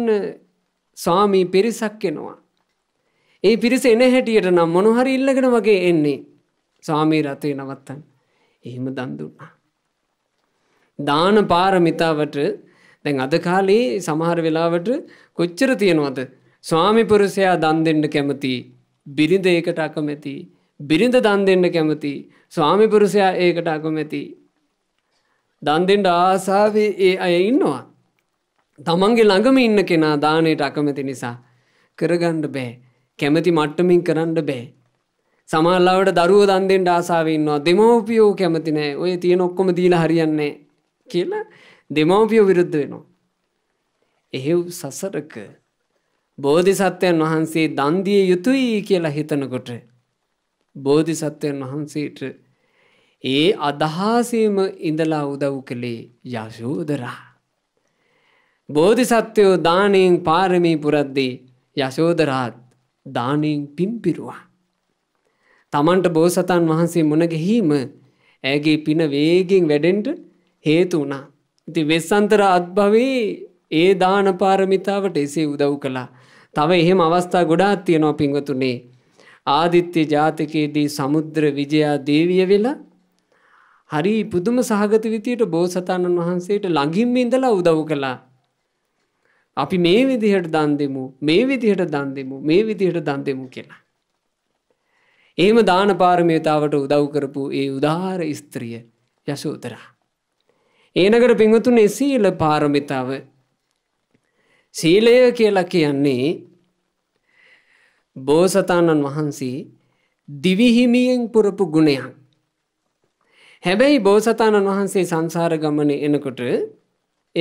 S1: ස්වාමී පිරිසක් එනවා. ඒ පිරිස එන හැටියට නම් මොනහරි ඉල්ලගෙන වගේ එන්නේ. ස්වාමී රතේ නවත්තන්. එහෙම දන් දුන්නා. දාන පාරමිතාවට දැන් අද කාලේ සමහර වෙලාවට කොච්චර තියෙනවද. ස්වාමි පුරුෂයා දන් දෙන්න කැමති. බිරිඳ ඒකට අකමැති. බිරිඳ දන් දෙන්න කැමති. ස්වාමි පුරුෂයා ඒකට අකමැති. දන් දෙන්න ආසාවේ ඒ අය ඉන්නවා. තමන්ගේ ළඟම ඉන්න කෙනා දානයට අකමැති නිසා කරගන්න බෑ. කැමති මට්ටමින් කරන්න බෑ. සමල්ලාවට දරුව දන් දෙන්න ආසාවෙ ඉන්නවා. දෙමව්පියෝ කැමති නෑ. ඔය තියෙන ඔක්කොම දීලා හරියන්නේ කියලා දෙමව්පියෝ විරුද්ධ වෙනවා. එහෙව් සසරක බෝධිසත්වයන් වහන්සේ දන් දිය යුතුයි කියලා හිතනකොට බෝධිසත්වයන් වහන්සේට ඒ අදහසෙම ඉඳලා උදව් කළේ යශෝදරා. බෝධිසත්වයෝ දානෙන් පාරමී පුරද්දී යශෝදරාත් දානෙන් පිම්පිරුවා. තමන්ට බෝසතන් වහන්සේ මුණගැහීම ඇගේ පින වේගෙන් වැඩෙන්ට හේතු වුණා. ඉති වෙස්සන්තර අත්භවී ඒ දාන පාරමිතාවට එසේ උදව් කළා. තව එහෙම අවස්ථා ගොඩාත් තියෙනවා පිංවතුනේ. ආදිත්‍ය ජාතකයේදී සමුද්‍ර විජයා දේවිය වෙලා හරි පුදුම සහගත විතියට බෝසතාණන් වහන්සේට ළඟින්ම ඉඳලා උදව් කළා. අපි මේ විදිහට දන් දෙමු මේ විදිහට දන් දෙමු මේ විදිහට දන් දෙමු කියලා. එහෙම දාන පාරමිතාවට උදව් කරපු ඒ උදාහාර ස්ත්‍රිය යශෝදරා. ඒනකට පිංවතුනේ සීල පාරමිතාව. සීලය කියලා කියන්නේ බෝසතාණන් වහන්සේ දිවිහිමියෙන් පුරපු ගුණයක්. හැබැයි බෝසතාණන් වහන්සේ සංසාර ගමනේ එනකොට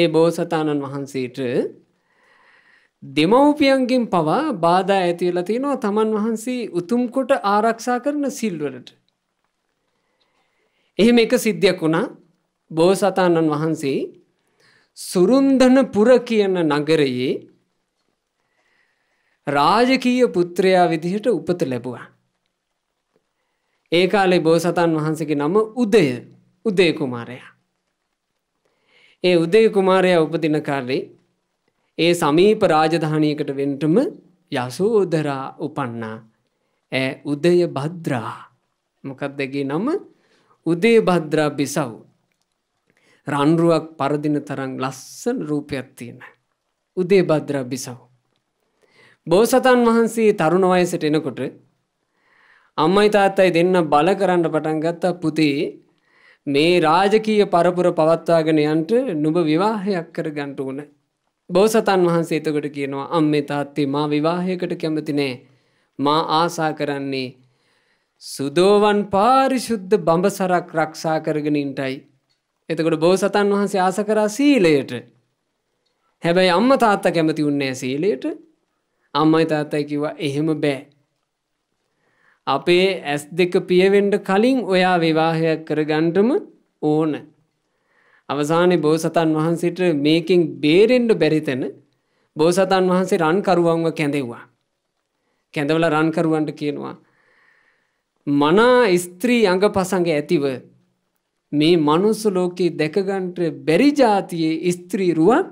S1: ඒ බෝසතාණන් වහන්සේට දෙමව්පියන්ගෙන් පවා බාධා ඇති වෙලා තිනවා තමන් වහන්සේ උතුම් කොට ආරක්ෂා කරන සිල්වලට. එහෙම එක සිද්ධියක් වුණා බෝසතාණන් වහන්සේ සුරුන්දනපුර කියන නගරයේ රාජකීය පුත්‍රයා විදිහට උපත ලැබුවා. ඒ කාලේ බෝසතාන් වහන්සේගේ නම උදය උදේ කුමාරයා. ඒ උදේ කුමාරයා උපදින කාලේ ඒ සමීප රාජධානයකට වෙන්ටම යසෝදරා උපන්නා. ඇ උදය භද්‍රා මොකක්දගේ නම උදේ භද්‍රා බිසව්. රන්රුවක් පරදින තරම් ලස්සන රූපයක් තියෙන. උදේ භද්‍ර බිසව්. බෝසතන් වහන්සේ තරුණ වයසට එනකොට අම්මයි තාත්තයි දෙන්න බල කරන්න පටන් ගත්තා පුතේ මේ රාජකීය පරපුර පවත්වාගෙන යන්ට නුඹ විවාහයක් කර ගන්නට ඕන. බෝසතන් වහන්සේ එතකොට කියනවා අම්මේ තාත්තේ මා විවාහයකට කැමති නෑ. මා ආසා කරන්නේ සුදෝවන් පාරිශුද්ධ බඹසරක් රක්ෂා කරගෙන ඉන්ටයි එතකොට බෝසතන් වහන්සේ ආස කරා සීලයට. හැබැයි අම්ම තාත්ත කැමති උන්නේ සීලයට අම්මයි තාත්තයි කිව්වා එහෙම බෑ. අපේ ඇස් දෙක පියවෙන්ඩ කලින් ඔයා විවාහයක් කරගණ්ඩම ඕන. අවසානය බෝසතන් වහන්සේට මේකින් බේරෙන්ඩ බැරිතන බෝසතන් වහන්සේ රන්කරුවන්ව කැඳෙව්වා. කැඳවල රන්කරුවන්ට කියනවා. මනා ස්ත්‍රී අඟ පසඟ ඇතිව මේ මනුස්ස ලෝකේ දැකගන්ට බැරි જાතියේ ස්ත්‍රී රුවන්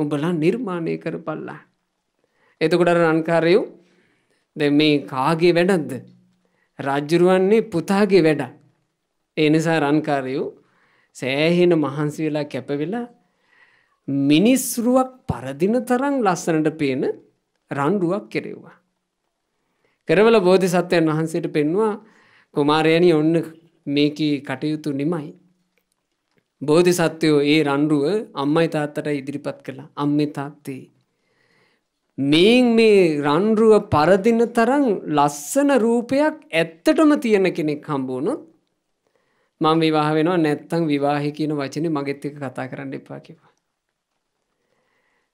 S1: උඹලා නිර්මාණය කරපල්ලා. එතකොට අර අන්කාරයෝ දැන් මේ කාගේ වැඩක්ද? රාජ්‍යරුවන්නේ පුතාගේ වැඩ. ඒ නිසා රන්කාරයෝ සෑහෙන මහන්සි වෙලා කැප වෙලා මිනිස්රුවක් පරදින තරම් ලස්සනට පේන රණ්ඩුවක් කෙරෙව්වා. කරවල බෝධිසත්වයන් වහන්සේට පෙන්වා කුමාරයනි ඔන්න මේකේ කටයුතු නිමයි. බෝධි සත්වයෝ ඒ රණ්ඩුව අම්මයි තාත්තට ඉදිරිපත් කළ අම්මි තාත්තේ. මේන් මේ රන්රුව පරදින තරම් ලස්සන රූපයක් ඇත්තටම තියෙන කෙනෙක් හම්බුණොත් මං විවාහ වෙනවා නැත්තං විවාහ කියන වචන මගෙත් එක කතා කරන්න එපා කිවා.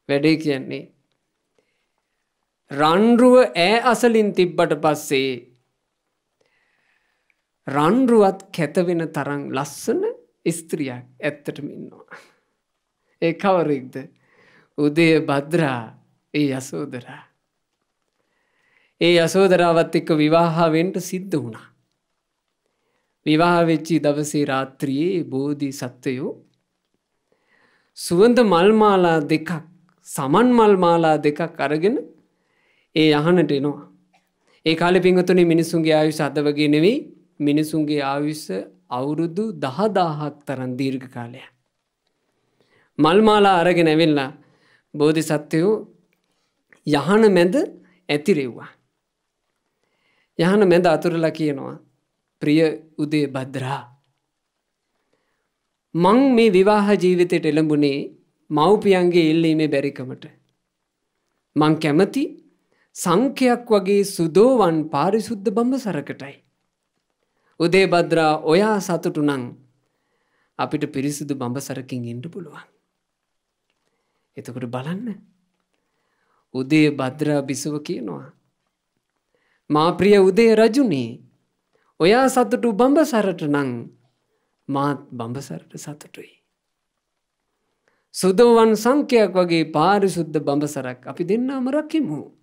S1: වැඩේ කියන්නේ. රන්රුව ඈ අසලින් තිබ්බට පස්සේ රන්රුවත් කැතවෙන තරම් ලස්සන ස්ත්‍රියක් ඇත්තටම ඉන්නවා. ඒ කවරෙක්ද උදේ බද්‍රා ඒ යසෝදරා. ඒ යසෝදරාවත් එක්ක විවාහාවෙන්ට සිද්ධ වුණා. විවාහවෙච්චි දවසේ රාත්‍රියයේ බෝධී සත්වයෝ සුවඳ මල්මාලා දෙකක් සමන් මල්මාලා දෙකක් අරගෙන ඒ යහනට එනවා. ඒ කාලෙ පින්වතුනේ මිනිසුන්ගේ ආයුෂ අද වගේ නෙවෙයි මිනිසුන්ගේ ආවිස්ස අවුරුදු දහදාහත් තරන් දීර්ඝ කාලය. මල්මාලා අරගෙන ඇවෙල්ලා බෝධි සත්වයෝ යහන මැද ඇතිරෙව්වා. යහන මැද අතුරලා කියනවා ප්‍රිය උදේ බද්‍රා. මං මේ විවාහ ජීවිතයට එළඹුණේ මව්පියන්ගේ එල්ලීමේ බැරිකමට. මං කැමති සංකයක් වගේ සුදෝවන් පාරිසුද්ධ බඹසරකටයි. උදේ බද්‍රා ඔයා සතුටු නං අපිට පිරිසිදු බඹසරකින් ඉන්ඩ පුළුවන්. එතකොට බලන්න උදේ බද්‍රා බිසව කියනවා. මාප්‍රිය උදේ රජුනේ ඔයා සතුටු බඹසරට නං මාත් බඹසරට සතුටුයි. සුදවන් සංකයක් වගේ පාරිසුද්ධ බඹසරක් අපි දෙන්නාම රකිමු.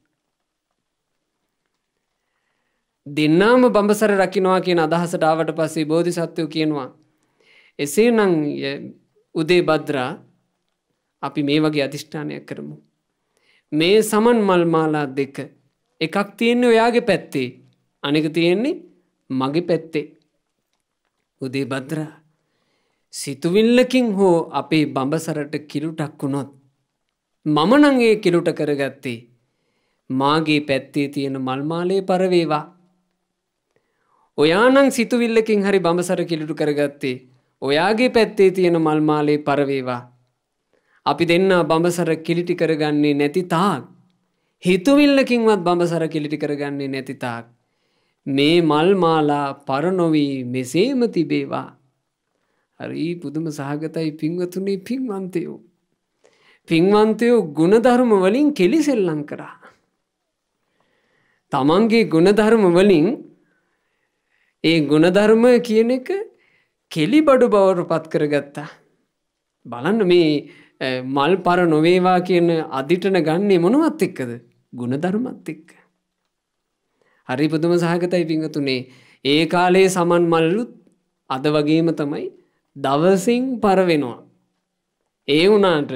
S1: දෙන්නාම බඹසර රකිනවා කියන අදහසටාවට පස්සේ බෝධි සත්වයෝ කියනවා. එසේ නං උදේ බද්‍රා අපි මේ වගේ අධිෂ්ඨානයක් කරමු. මේ සමන් මල්මාලා දෙක එකක් තියෙන්නේ ඔයාගේ පැත්තේ අනෙක තියෙන්නේ මගේ පැත්තේ. උදේ බද්‍රා සිතුවිල්ලකින් හෝ අපේ බඹසරට කිලුටක් වුණොත්. මමනං ඒ කිලුට කරගත්තේ. මාගේ පැත්තේ තියෙන මල්මාලේ පරවේවා ඔයානං සිතුවිල්ලකින් හරි බඹසර කිලිටු කරගත්තේ ඔයාගේ පැත්තේ තියෙන මල්මාලේ පරවේවා. අපි දෙන්න බඹසර කිලිටි කරගන්නේ නැති තාක්. හිතුවිල්ලකින්වත් බඹසර කිලිටි කරගන්නේ නැති තාක්. මේ මල්මාලා පරනොවී මෙසේම තිබේවා. හරි පුදුම සහගතයි පින්වතුනේ පින්වන්තයෝ. පින්වන්තයෝ ගුණධර්ම වලින් කෙලිසෙල්ලං කරා. තමන්ගේ ගුණධර්ම වලින් ඒ ගුණධර්ම කියන එක කෙලි බඩු බවරු පත් කරගත්තා. බලන්න මේ මල් පර නොවේවා කියන අධිටන ගන්නේ මොනුවත් එක්කද ගුණධර්මත් එක්ක. හරි පුදුම සහගතයි පිංහතුනේ ඒ කාලයේ සමන් මල්ලුත් අද වගේම තමයි දවසිං පරවෙනවා. ඒ වනාට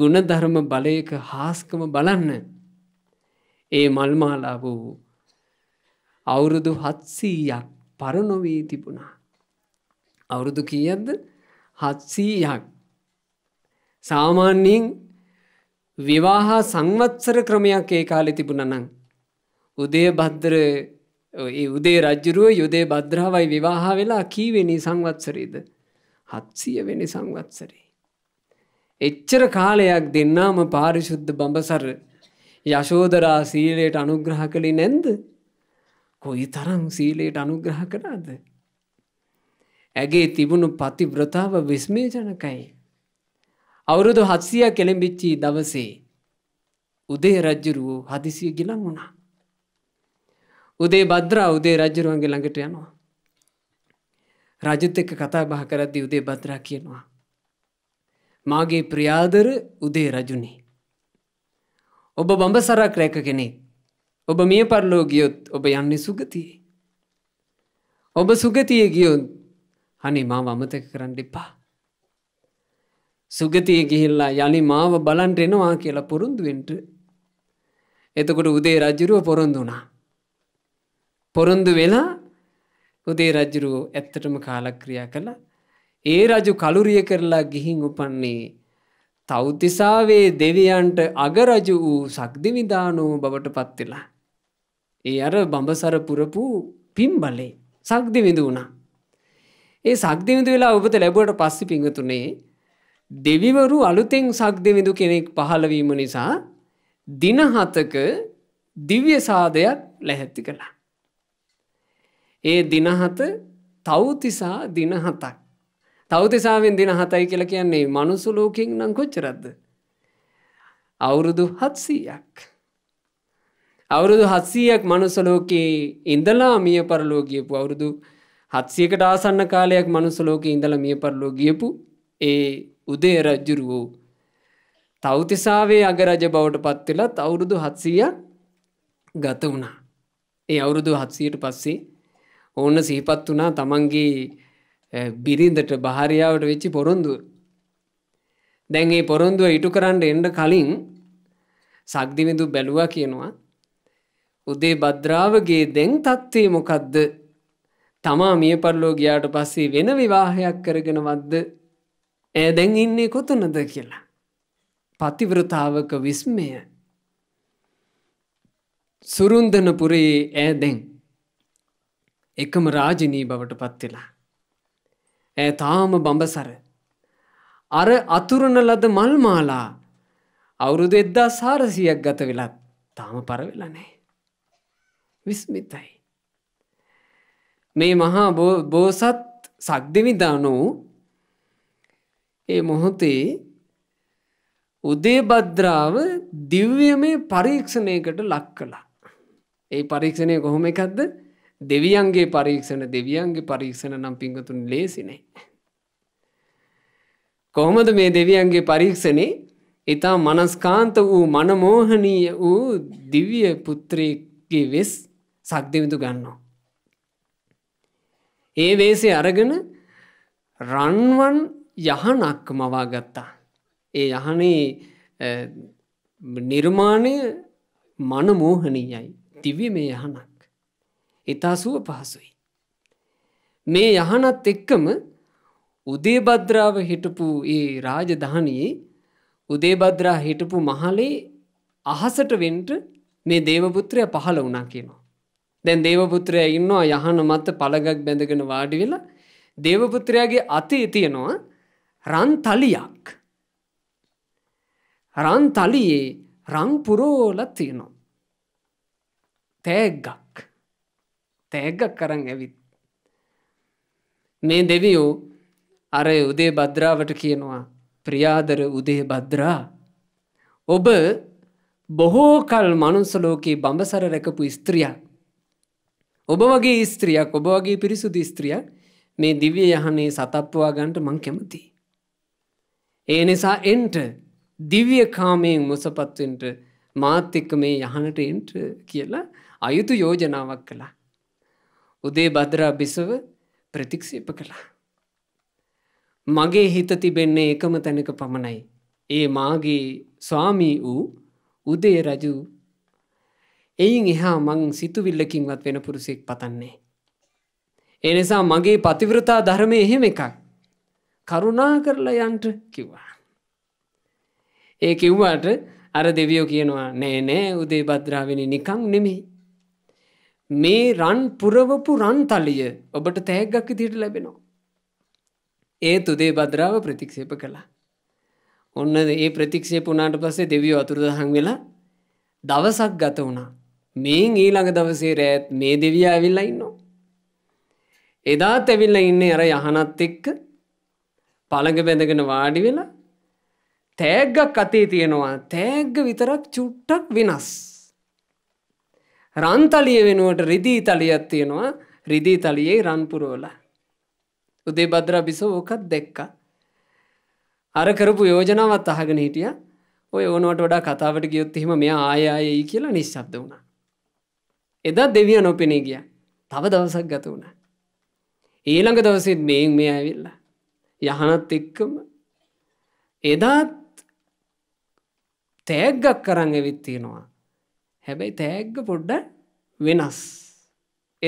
S1: ගුණධර්ම බලයක හාස්කම බලන්න ඒ මල්මාලා වූ අවුරුදු හත්සීයක් පරනොවී තිබුණා. අවුරුදු කියද්ද හත්සීයක් සාමාන්‍යයෙන් විවාහා සංවත්සර ක්‍රමයක් ඒ කාලෙ තිබුණනං. උදේ බද්දර උදේ රජ්ජුරුව යුදේ බද්‍රාවයි විවාහා වෙලා කීවෙනි සංවත්සරීද. හත්සිය වෙනි සංවත්සරේ. එච්චර කාලයක් දෙන්නාම පාරිශුද්ධ බඹසර යශෝදරා සීලයට අනුග්‍රහ කළි නැන්ද කොයි තරම් සීලයට අනුග්‍රහ කරාද. ඇගේ තිබුණු පතිව්‍රතාව විස්මේජනකයි. අවුරුදු හත්සිය කෙළඹිච්චී දවසේ උදේ රජ්ජුරුවෝ හදිසිය ගිලන් වුණා. උදේ බද්‍රා උදේ රජ්ජරුවන්ගේ ළඟට යනවා. රජුත් එක්ක කතා බහ කරද්දී උදේ බද්‍රා කියනවා. මාගේ ප්‍රියාදර උදේ රජුනි. ඔබ බඹසරක් රැක කෙනෙක්. ඔබ මිය පරලෝ ගියොත් ඔබ යන්නේ සුගතියේ. ඔබ සුගතිය ගියොත් හනි මාව අමතක කරන්න එපා. සුගතිය ගිහිල්ලා යළි මාව බලන්ට එනවා කියලා පොරුන්දුවෙන්ට එතකොට උදේ රජ්ජුරුව පොරොන්දු වුණා. පොරොන්දු වෙලා උදේ රජ්ජුරුවෝ ඇත්තටම කාලක්‍රියා කළා ඒ රජු කළුරිය කරලා ගිහින් උපන්නේ තෞතිසාවේ දෙවියන්ට අගරජු වූ සක්දිවිධානෝ බවට පත්වෙලා. ඒ අර බඹසර පුරපු පින් බලේ සක්දිවිඳ වුණා. ඒ සක්දිවිඳ වෙලා ඔබත ලැබුවට පස්සෙ පිංගතුනේ දෙවිවරු අලුතෙන් සක්දිවිඳු කෙනෙක් පහළවීම නිසා දින හතක දිව්‍ය සාදයක් ලැහැත්ති කළා. ඒ දින හත තවතිසා දින හතක්. තවතිසාවෙන් දින හතයි කියලා කියන්නේ මනුසුලෝකින් නම් කොච්චරද්ද. අවුරුදු හත්සීයක්. අවුරුදු හත්සීයක් මනුසලෝකයේ ඉඳලා මිය පරලෝ ගියපු අවුරුදු හත්සියකට ආසන්න කාලයක් මනුසලෝකයේ ඉඳල මිය පරලෝ ගියපු ඒ උදේ රජ්ජුරුවෝ. තෞතිසාවේ අගරජ බවට පත්වෙලත් අවුරුදු හත්සීයක් ගත වුණා. ඒ අවුරුදු හත්සීට පස්සේ ඕන්න සීපත් වනා තමන්ගේ බිරිඳට භාරියාවට වෙච්චි පොරොන්දුව. දැන් ඒ පොරොන්දුව ඉටු කරන්න එන්ඩ කලින් සක්දිවිඳු බැලුවා කියනවා උදේ භද්‍රාවගේ දැන් තත්ත්වේ මොකක්ද තමා මිය පරලෝ ගියාට පස්සේ වෙන විවාහයක් කරගෙනවත්ද ඇ දැන් ඉන්නේ කොතනද කියලා. පතිවෘතාවක විස්මය සුරුන්දනපුරේ ඇ දැන් එකම රාජනී බවට පත්වෙලා. ඇ තාම බඹසර අර අතුරණ ලද මල්මාලා අවුරුදු එද්දා සාරසියක් ගත වෙලත් තාම පරවෙලා නෑ. විස්මිතයි. මේ මහා බෝසත් සක්දිවිධනූ ඒ මොහොතේ උදේබද්‍රාව දිව්‍යමේ පරීක්ෂණයකට ලක් කළා. ඒ පරීක්ෂණය කොහොම එකක්ද දෙවියන්ගේ පරීක්ෂණ දෙවියන්ගේ පරීක්ෂණ නම් පිංගතුන් ලේසිනේ. කොහොමද මේ දෙවියන්ගේ පරීක්ෂණේ ඉතා මනස්කාන්ත වූ මනමෝහනීය වූ දිව්‍ය පුත්‍රයගේ වෙස් සක්දිවිඳු ගන්නවා. ඒ වේසේ අරගෙන රන්වන් යහනක් මවා ගත්තා. ඒ යහනේ නිර්මාණය මනමෝහනීයයි දිව්‍ය මේ යහනක්. ඉතා සුව පහසුයි. මේ යහනත් එක්කම උදේබද්‍රාව හිටපු ඒ රාජධානයේ උදේබද්‍රා හිටපු මහලේ අහසට වෙන්ට මේ දේවපුත්‍රය පහළ වනා කියනවා. දැන් දේවපුත්‍රය ඉන්නවා යහන මත්ත පළගක් බැඳගෙන වාඩි වෙලා දේවපුත්‍රයාගේ අතේ තියෙනවා රන් තලියක් රන් තලියේ රං පුරෝලත් තියෙනවා තෑග්ගක් තෑග්ගක් කරන් ඇවිත් මේ දෙවියෝ අර උදේ බද්‍රාවට කියනවා ප්‍රියාදර උදේ බද්‍රා ඔබ බොහෝ කල් මනුස්සලෝකයේ බඹසර රැකපු ස්ත්‍රියක් ඔබ වගේ ස්ත්‍රියක් ඔබ වගේ පිරිසුදු ස්ත්‍රියක් මේ දිවිය යහනේ සතප්පවා ගන්ට මං කැමති. ඒ නිසා එන්ට දිවිය කාමයෙන් මොසපත්වෙන්ට මාත් එක්ක මේ යහනට එන්ට කියලා අයුතු යෝජනාවක් කළා. උදේ බදරා බිසව ප්‍රතික්ෂේප කළා. මගේ හිත තිබෙන්නේ එකම තැනක පමණයි. ඒ මාගේ ස්වාමී වූ උදේ රජු එයින් එහා මං සිතුවිල්ලකින්වත් වෙන පුරුසෙක් පතන්නේ. එනිසා මගේ පතිවෘතා ධර්මය එහෙම එකක්. කරුණා කරලා යන්ට කිව්වා. ඒ කිව්වාට අර දෙවියෝ කියනවා නෑ නෑ උදේ බද්‍රාවෙන නිකං නෙමෙයි. මේ රන් පුරවපු රන් තලිය ඔබට තෑග්ගක් ඉදිට ලැබෙනවා. ඒ තුදේ බද්‍රාව ප්‍රතික්ෂේප කළා. ඔන්න ඒ ප්‍රතික්ෂේප වුණාට පස්සේ දෙවියෝ අතුරුදහන් වෙලා දවසක් ගත වුණා. මේන් ඊළඟ දවසේ රෑත් මේ දෙවිය ඇවිල්ල ඉන්නවා. එදාත් ඇවිල්ල ඉන්නේ අර යහනත් එක්ක පළඟ බැඳගෙන වාඩි වෙලා තෑග්ගක් අතේ තියෙනවා තෑග්ග විතරක් චුට්ටක් වෙනස්. රන්තලිය වෙනුවට රිදී තලියත් තියෙනවා රිදී තලියේ රන්පුරෝල. උදේ බද්‍ර බිසෝ ඕකත් දෙක්ක. අර කරපු යෝජනාවත් අහගෙන හිටිය ඔය ඕනවට වඩා කතාවට ගියොත් එහෙම මෙයා ආයආයයි කියලා නිශ්ශබ්ද වුණා. එදා දෙවිය නොපෙනී ගිය. තව දවසක් ගත වුණ. ඊළඟ දවසත් බේන් මේ ඇවිල්ල. යහනත් එක්කම එදාත් තෑග්ගක් කරන්න ඇවිත්තියෙනවා. හැබැයි තෑග්ග පොඩ්ඩ වෙනස්.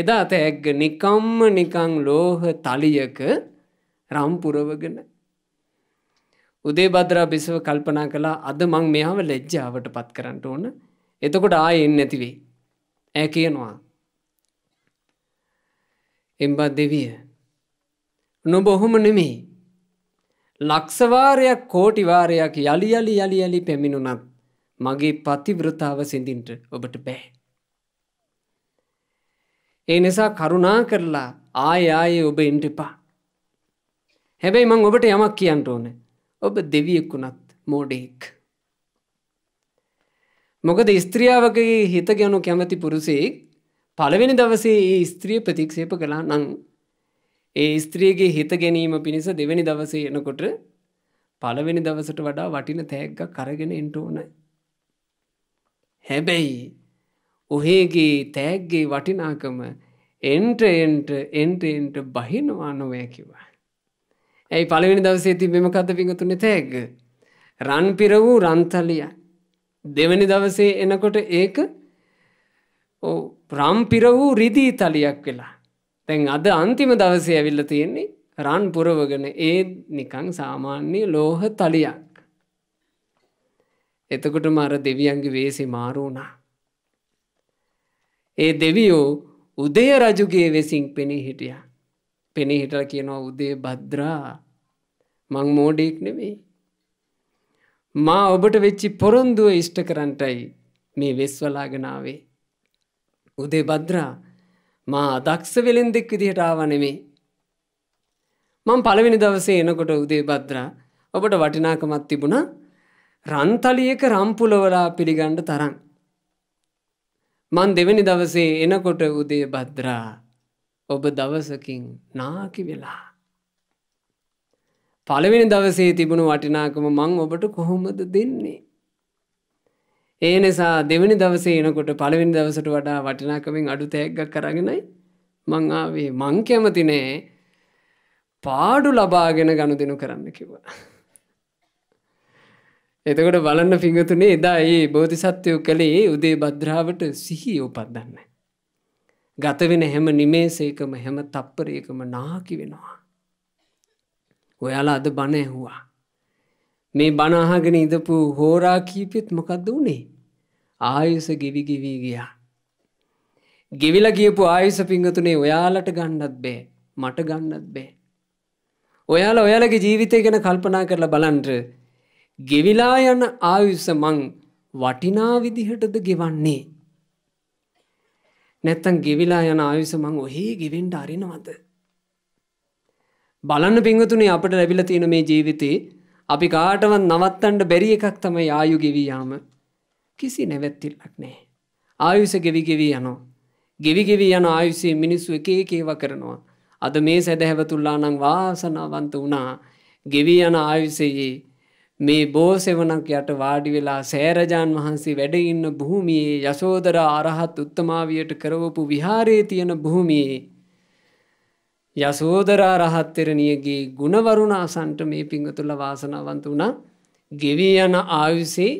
S1: එදා තෑග්ග නිකම්ම නිකං ලෝහ තලියක රම්පුරවගෙන. උදේ බද්‍රා බිසව කල්පනා කලා අද මං මෙයාව ලැජ්ජාවට පත් කරන්නට ඕන එතකොට ආය එන්න ඇතිවේ. ඇ කියනවා. එම්බත් දෙවිය. නොබ ඔහොම නෙමෙයි. ලක්සවාරයක් කෝටිවාරයක් යළි යළි යළි යළි පැමිණුනත් මගේ පතිවෘතාව සිඳින්ට ඔබට බෑ. ඒ නිසා කරුණා කරලා ආය ආයේ ඔබ එන්ට එපා. හැබැයි මං ඔබට යමක් කියන්න ඕන. ඔබ දෙවියෙක් වුණත් මෝඩෙක්. මොකද ස්ත්‍රියාවගේ හිත ගැනු කැමති පුරුසේ පළවෙනි දවසේ ඒ ස්ත්‍රිය ප්‍රතික්ෂේප කලා නං ඒ ස්ත්‍රියගේ හිත ගැනීම පිණිස දෙවැනි දවසේ එනකොට පළවෙනි දවසට වඩා වටින තෑග්ග කරගෙන එන්ට ඕන හැබැයි ඔහේගේ තෑග්ගේ වටිනාකම එන්ට එන්ට එන්ට එන්ට බහිනවා නොවෑකිවා. ඇයි පළවෙනි දවසේ තිබෙමකද පිඟතුන තෑග්ග. රන් පිර වූ රන්තලියක්. දෙවැනි දවසේ එනකොට ඒක රම්පිර වූ රිදී තලියක් වෙලා. තැන් අද අන්තිම දවසේ ඇවිල්ල තියෙන්නේ රන් පුරවගෙන ඒ නිකං සාමාන්‍ය ලෝහ තලියක්. එතකොට මර දෙවියන්ගේ වේසි මාරුණා. ඒ දෙවියෝ උදේ රජුගේ වෙසින් පෙනී හිටිය. පෙනී හිටල කියනවා උදේ බද්‍රා මං මෝඩෙක් නෙවෙයි. මා ඔබට වෙච්චි පොරොන්දුව ඉෂ්ට කරන්ටයි මේ වෙස්වලාගෙනාවේ. උදේ බද්‍රා මා අදක්ෂ වෙලෙන් දෙක් විදිහට ආවනෙමේ. මං පළවෙනි දවසේ එනකොට උදේ බද්‍රා ඔබට වටිනාකමත් තිබුණා රන්තලියක රම්පුලවලා පිළිගණ්ඩ තරන්. මන් දෙවැනි දවසේ එනකොට උදේ බද්‍රා ඔබ දවසකින් නාකි වෙලා. පළවෙනි දවසේ තිබුණු වටිනාකම මං ඔබට කොහොමද දෙන්නේ. ඒ නිසා දෙවනි දවසේ එනකොට පළවෙනි දවසට වඩා වටිනාකමින් අඩු තැක්ගක් කරගෙනයි මං ආවේ මං කැමතිනේ පාඩු ලබාගෙන ගණුදෙනු කරන්න කිවා. එතකොට බලන්න පිඟතුනේ එදා ඒ බෝධිසත්වයෝ කළේ උදේ බද්‍රාවට සිහි උපත්දන්න. ගතවෙන හැම නිමේසේකම හැම තප්පරයකම නාකි වෙනවා. ඔයාලා අද බණ ඇහුවා. මේ බනාහගෙන ඉඳපු හෝරා කීපෙත් මොකක්ද වනේ. ආයුස ගෙවිගිවී ගියා. ගෙවිල ගියපු ආයුස පිංහතුනේ ඔයාලට ගණ්ඩත් බෑ මට ගන්නත් බෑ. ඔයාල ඔයාලගේ ජීවිතය ගැන කල්පනා කරලා බලන්ට ගෙවිලා යන ආයුස මං වටිනා විදිහටද ගෙවන්නේ. නැත්තන් ගෙවිලා යන ආයුස මං ඔහේ ගෙවෙන්ට අරිනවද. බලන්න පිංහතුනේ අපට ලැබිල තියෙන මේ ජීවිතේ අපි කාටවත් නවත්තන්ට බැරි එකක් තම ආයු ගෙවීයාම කිසි නැවැත්තිල්ලක් නෑ. ආයුස ගෙවිගෙවී යනෝ. ගෙවිගෙවී යන ආයුසේ මිනිස්සු එකේ කේව කරනවා. අද මේ සැදැහැවතුල්ලා නං වාසනාවන්ත වනා ගෙවී යන ආයුසයේ මේ බෝසෙවනක් යට වාඩි වෙලා සෑරජාන් වහන්සේ වැඩඉන්න භූමියේ යශෝදර අරහත් උත්තමාවියට කරවපු විහාරේ තියෙන භූමියේ යසෝදරා රහත්තරණියගේ ගුණවරුණාසන්ට මේ පිංගතුල වාසනාවන්ත වුණා ගෙවී යන ආයුසේ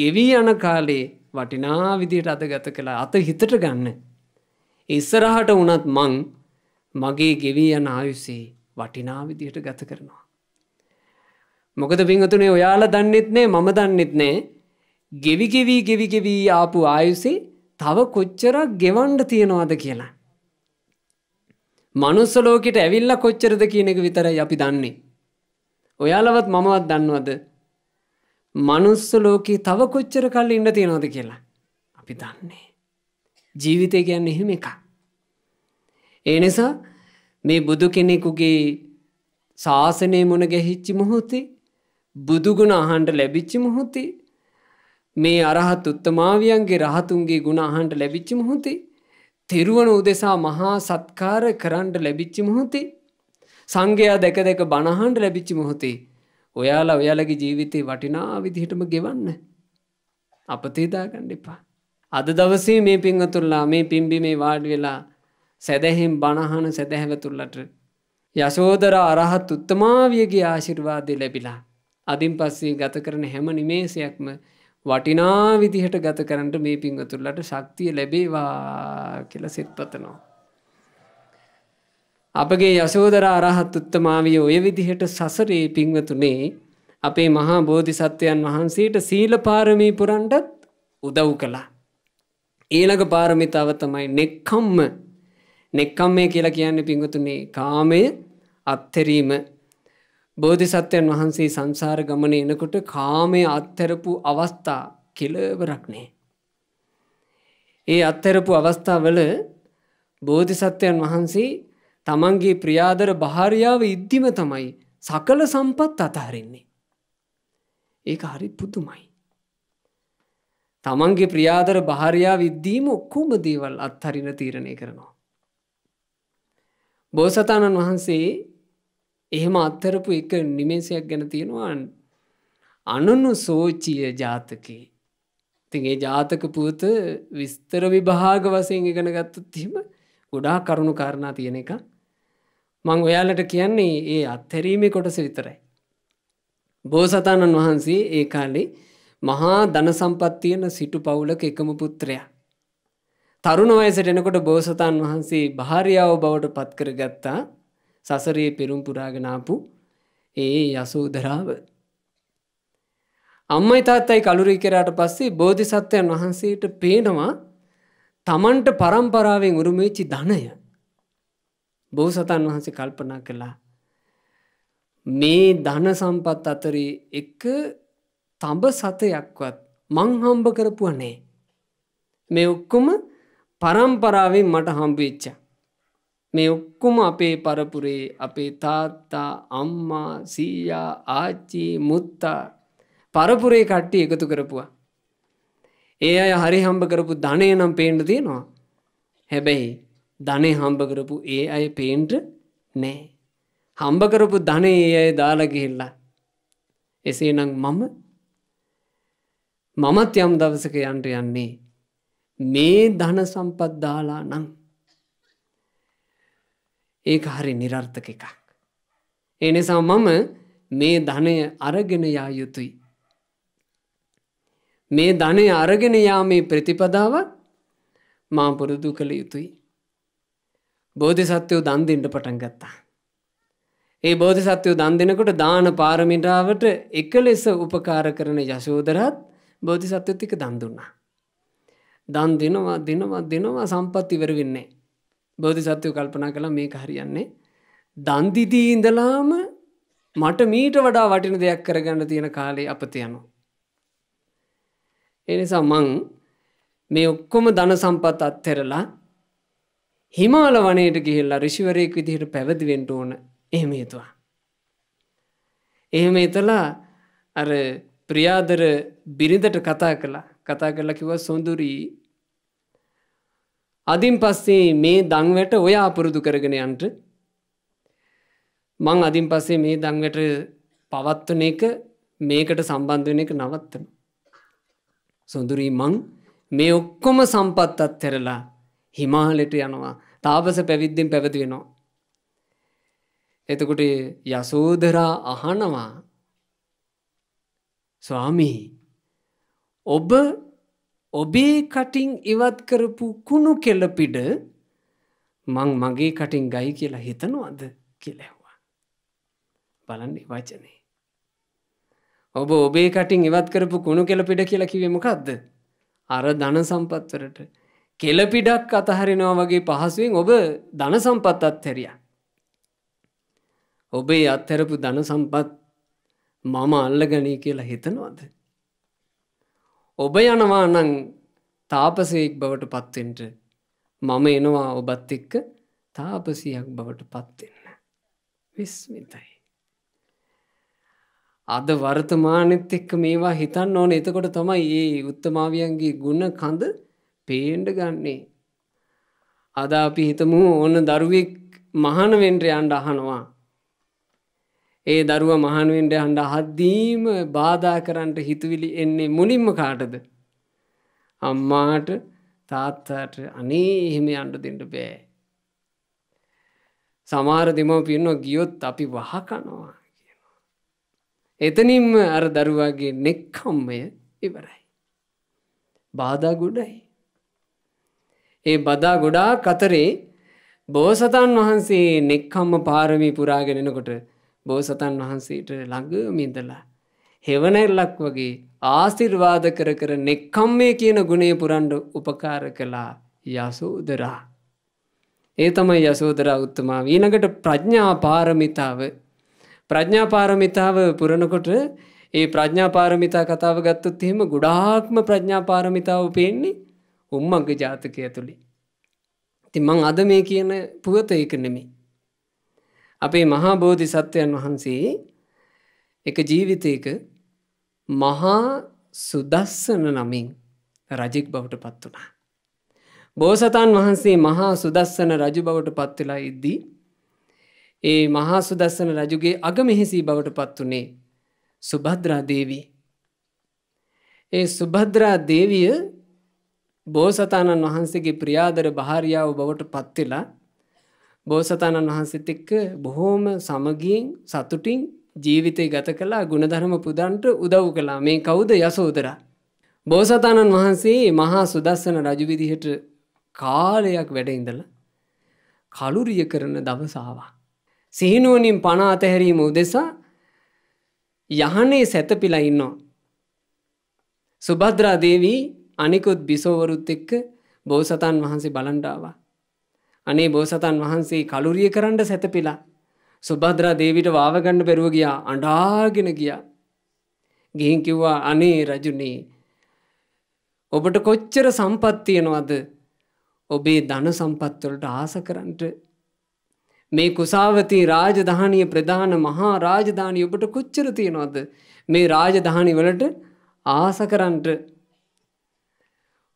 S1: ගෙවී යන කාලේ වටිනා විදියට අතගත කළ අත හිතට ගන්න. ඉස්සරහට වනත් මං මගේ ගෙවී යන ආයුසේ වටිනා විදියට ගත කරනවා. මොකද පිංහතුනේ ඔයාල දන්නෙත්නේ මම දන්නෙත්නේ ගෙවිගෙවී ගෙවිගෙවී ආපු ආයුසේ තව කොච්චරක් ගෙවන්ඩ තියෙනවාද කියලා. මනුස්සලෝකට ඇවිල්ල කොච්චරද කියන එක විතරයි අපි දන්නේ. ඔයාලවත් මමවත් දන්නවද. මනුස්ස ලෝකී තව කොච්චර කල්ල ඉන්න තියෙනවද කියලා. අපි දන්නේ. ජීවිතය ගැන්න එහෙම එක. ඒ නිසා මේ බුදු කෙනෙකුගේ ශාසනය මුණ ගැහිච්චි මොහොතේ බුදුගුණ අහන්ට ලැබිච්චි මොහොතේ මේ අරහත් උත්තමාවියන්ගේ රහතුන්ගේ ගුණ අහන්ට ලැබිච්චි මොහොතේ තෙරුවන උදෙසා මහා සත්කාර කරන්ට ලැබිච්චි මොහොතේ සංඝයා දැක දෙක බණහන්ට ලැබිච්චි මොහොතේ ඔයාලා ඔයාලගේ ජීවිතේ වටිනා විදිහටම ගෙවන්න අපතේදාගන්න එපා අද දවසේ මේ පිංහතුල්ලා මේ පිම්බි මේ වාඩ් වෙලා සැදැහෙම් බණහන සැදැහැවතුල්ලට යශෝදර අරහත් උත්තමාවියගේ ආශිර්වාදය ලැබිලා අදින් පස්සේ ගත කරන හැම නිමේසයක්ම වටිනා විදිහට ගත කරන්නට මේ පිංවතුරලට ශක්තිය ලැබේවා කියල සිත්පතනවා. අපගේ යශෝදර අරහත් උත්තමාවිය ඔය විදිහට සසරේ පිංවතුනේ අපේ මහා බෝධි සත්වයන් වහන්සේට සීල පාරමී පුරන්ඩත් උදව් කළා. ඊළඟ පාරමිතාව තමයි නෙක්කම්ම නෙක්කම් මේ කියලා කියන්නේ පිංගතුනේ කාමය අත්හැරීම බෝධිසත්වයන් වහන්සේ සංසාර ගමන එනකොට කාමය අත්තරපු අවස්ථා කෙලවරක් නෑ. ඒ අත්තරපු අවස්ථාවල බෝධිසත්වයන් වහන්සේ තමන්ගේ ප්‍රියාදර භාරියාව ඉද්දිම තමයි සකල සම්පත් අතහරෙන්නේ. ඒක හරි පුතුමයි. තමන්ගේ ප්‍රියාදර භාරයා විද්දීම ඔක්කුම දේවල් අත්හරින තීරණය කරනවා. බෝසතාණන් වහන්සේ එහෙම අත්තරපු එක නිමේසයක් ගැන තියෙනවා අනනු සෝචිය ජාතකයේ තිගේ ජාතක පුවත විස්තර විභාග වසයෙන් ඉගෙන ගත්තත්තිම ගොඩා කරුණු කාරණා තියෙන එක මං ඔයාලට කියන්නේ ඒ අත්හැරීමේ කොටස විතරයි. බෝසතාණන් වහන්සේ ඒ කාලේ මහා ධන සම්පත්තියන සිටු පවුලක එකම පුත්‍රයා. තරුණ වයසට එනකොට බෝසතාන් වහන්සේ භාරියාව බවට පත්කර ගත්තා සසරේ පෙරුම් පුරාගෙනාපු ඒ යසෝදරාව. අම්මයි තාත්තයි කළුරී කරාට පස්සේ බෝධිසත්වයන් වහන්සේට පේනවා තමන්ට පරම්පරාවෙන් උරුමේච්චි ධනය. බෝසතන් වහන්සේ කල්පනා කළා. මේ ධන සම්පත් අතරේ එක තඹ සතයක්වත් මංහම්බ කරපුුව නෑ. මේ ඔක්කොම පරම්පරාවෙන් මට හම්බවෙච්චා. මේ ඔක්කුම අපේ පරපුරේ අපේ තාත්තා අම්මා සීයා ආච්චි මුත්තා පරපුරේ කට්ටි එකතු කරපුවා. ඒ අය හරි හම්බ කරපු ධනය නම් පේන්ට තියෙනවා. හැබැයි ධනේ හම්බ කරපු ඒ අය පේන්ට නෑ. හම්බ කරපු ධනේ ඒ අය දාලගිහිල්ලා. එසේනම් මම මමත් යම් දවසක යන්ට යන්නේ. මේ ධන සම්පත් දාලා නං. ඒක හරි නිරර්ථක එකක්. ඒ නිසා මම මේ ධනය අරගෙන යා යුතුයි. මේ ධනය අරගෙන යාමේ ප්‍රතිපදාවක් මා පුරුදු කළ යුතුයි. බෝධි සත්‍යයෝ දන් දෙෙන්ට පටන් ගත්තා. ඒ බෝධි සත්‍යයෝ දන් දෙෙනකොට දාන පාරමිටාවට එක ලෙස උපකාර කරන යශෝදරත් බෝධි සත්‍යතික දන් දුන්නා. දන් දෙනවා දෙනවා දෙනවා සම්පත් ඉවර වෙන්නේ. බෝධි සත්‍යය කල්පනා කළ මේ හරියන්නේ. දන්දිදී ඉඳලාම මට මීට වඩා වටින දෙයක් කරගන්න තියෙන කාලේ අපත යනවා. එනිසා මං මේ ඔක්කොම දන සම්පත් අත්හැරලා හිමාල වනයට ගිහිල්ලා රිසිවරයෙක් විදිහට පැවදිවෙන්ට ඕන එහෙම හිතුවා. එහෙම එතලා අර ප්‍රියාදර බිරිඳට කතා කළා කතා කරලා කිව සොඳුරී අදින් පස්සේ මේ දංවැට ඔයා අපුරුදු කරගෙන යන්ට මං අදින් පස්සේ මේ දංවැට පවත්වන එක මේකට සම්බන්ධවන එක නවත්තන. සොඳුරී මං මේ ඔක්කොම සම්පත් අත්තරලා හිමාලෙට යනවා තාපස පැවිද්දෙන් පැවති වෙනවා. එතකොට යසෝදරා අහනවා ස්වාමිහි ඔබ ඔබේ කටින් ඉවත් කරපු කුණු කෙලපිඩ මං මගේ කටින් ගයි කියලා හිතනවාද කියලැහවා. බලන්නේ වචනේ. ඔබ ඔබේ කටින් ඉවත් කරපු කුණු කෙලපිඩ කියලා කිවමකක්ද. අර ධන සම්පත්වරට කෙලපිඩක් අතහරිනවා වගේ පහසුවෙන් ඔබ ධන සම්පත් අත්හැරිය. ඔබේ අත්හැරපු ධන සම්පත් මම අල්ලගනී කියලා හිතනවාද. ඔබ යනවා නං තාපසයෙක් බවට පත්වෙන්ට මම එනවා ඔබත් එක්ක තාපසියක් බවට පත්වෙන්න. විස්මිතයි. අද වර්තමානෙත් එක්ක මේවා හිතන්න ඕන එතකොට තමයි ඒ උත්තමාවියන්ගේ ගුණ කඳ පේන්ඩ ගන්නේ. අද අපි හිතමු ඕන දරුවෙක් මහනවෙන්ට්‍ර අන්ඩ අහනවා ඒ දරුව මහනුවෙන්ට හඬ හද්දීම බාධා කරන්ට හිතුවිලි එන්නේ මුලින්ම කාටද. අම්මාට තාත්තාට අනේ එහෙම අන්ඩ දෙට බෑ. සමාර දෙමවපියන්නෝ ගියොත් අපි වහකනවා කියනවා. එතනින්ම අර දරුවාගේ නෙක්කම්මය ඉවරයි. බාධා ගොඩයි. ඒ බදා ගොඩා කතරේ බෝසතන් වහන්සේ නෙක්කම්ම පාරමී පුරාගෙනෙනකොට බෝසතන් වහන්සේට ළඟ මිදලා. හෙවනැල්ලක් වගේ ආසිර්වාද කර කර නෙක්කම් මේ කියන ගුණේ පුරන්ඩ උපකාර කළා යසෝදරා. ඒ තමයි යසෝදරා උත්තමා ඊනකට ප්‍රඥා පාරමිතාව ප්‍රඥා පාරමිතාව පුරණකොට ඒ ප්‍රඥා පාරමිතා කතාව ගත්තොත් එහෙම ගොඩාක්ම ප්‍රඥා පාරමිතාව පේන්නේ උම්මග ජාතකය ඇතුළි. ඉතින් මං අද මේ කියන පුවත ඒක නෙමේ. අපේ මහා බෝධි සත්වයන් වහන්සේ එක ජීවිතයක මහා සුදස්සන නමින් රජෙක් බවට පත් වනා. බෝසතාන් වහන්සේ මහා සුදස්සන රජු බවට පත්වෙලා ඉද්දී. ඒ මහා සුදස්සන රජුගේ අගමෙහිසී බවට පත් වනේ සුභද්‍රා දේවී. ඒ සුභද්‍රා දේවිය බෝසතාණන් වහන්සේගේ ප්‍රියාදර භාරියාව බවට පත්වෙලා බෝසතාණන් වහන්සේත් එක්ක බොහෝම සමගියෙන් සතුටින් ජීවිතය ගත කළා ගුණධර්ම පුදන්ට උදව් කළා මේ කවුද යසෝදරා. බෝසතාණන් වහන්සේ මහා සුදස්සන රජවිදිහට කාලයක් වැඩඉඳල කළුරිය කරන දවසාවා. සිහිනුවනින් පනා අතහැරීම උදෙසා යහනේ සැතපිලා ඉන්නවා. සුභද්‍රා දේවී අනිකුත් බිසෝවරුත් එක්ක බෝසතන් වහන්සේ බලන්ඩාවා. අනේ බෝසතන් වහන්සේ කලුරිය කරන්න සැතපෙලා. සුභද්‍රා දේවිට වාවගන්න බැරුව ගියා අඩාගෙන ගියා. ගිහින් කිව්වා අනේ රජුනේ. ඔබට කොච්චර සම්පත්තියනවද ඔබේ ධන සම්පත්වලට ආස කරන්නට මේ කුසාවතී රාජධානය ප්‍රධාන මහා රාජධානී ඔබට කොච්චර තියෙනවද මේ රාජධානි වලට ආස කරන්නට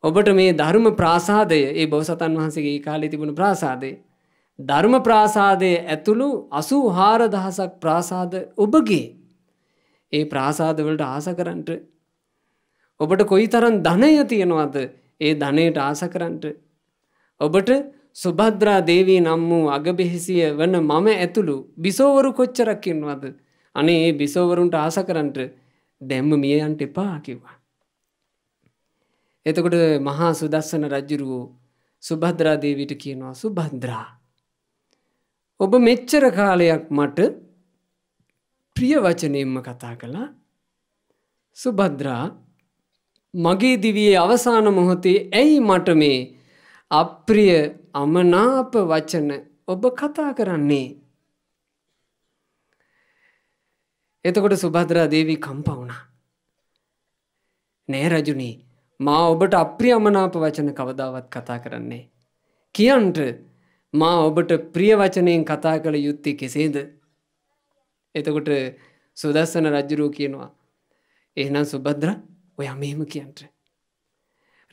S1: ඔබට මේ ධර්ම ප්‍රාසාදය ඒ බෝසතන් වහන්සේගේ කාලේ තිබුණු ප්‍රාසාදය. ධර්ම ප්‍රාසාදය ඇතුළු අසු හාරදහසක් ප්‍රාසාද ඔබගේ ඒ ප්‍රාසාදවලට ආස කරන්ට ඔබට කොයි තරන් ධනය තියෙනවද ඒ ධනයට ආස කරන්ට ඔබට සුභද්‍රා දේවී නම් වූ අගබෙහිසිය වන මම ඇතුළු බිසෝවරු කොච්චරක්කින්වද අනේ ඒ බිසෝවරුන්ට ආස කරන්ට දැම්ම මියයන්ට එපා කිව්වා එතකොට මහා සුදස්සන රජ්ජුරුවෝ සුභද්‍රාදේවිට කියනවා සුභද්‍රා. ඔබ මෙච්චර කාලයක් මට ප්‍රිය වචනයෙන්ම කතා කළා සුභද්‍රා මගේ දිවියේ අවසාන මොහොතේ ඇයි මට මේ අප්‍රිය අමනාප වචන ඔබ කතා කරන්නේ. එතකොට සුභද්‍රා දේවී කම්පවුණා. නෑ රජුනේ මා ඔබට අප්‍රියමනාප වචන කවදාවත් කතා කරන්නේ. කියන්ට මා ඔබට ප්‍රිය වචනයෙන් කතා කළ යුත්තේ කෙසේද. එතකොට සුදස්සන රජ්ජුරූ කියනවා. එහනම් සුබද්‍ර ඔය අමේම කියන්ට.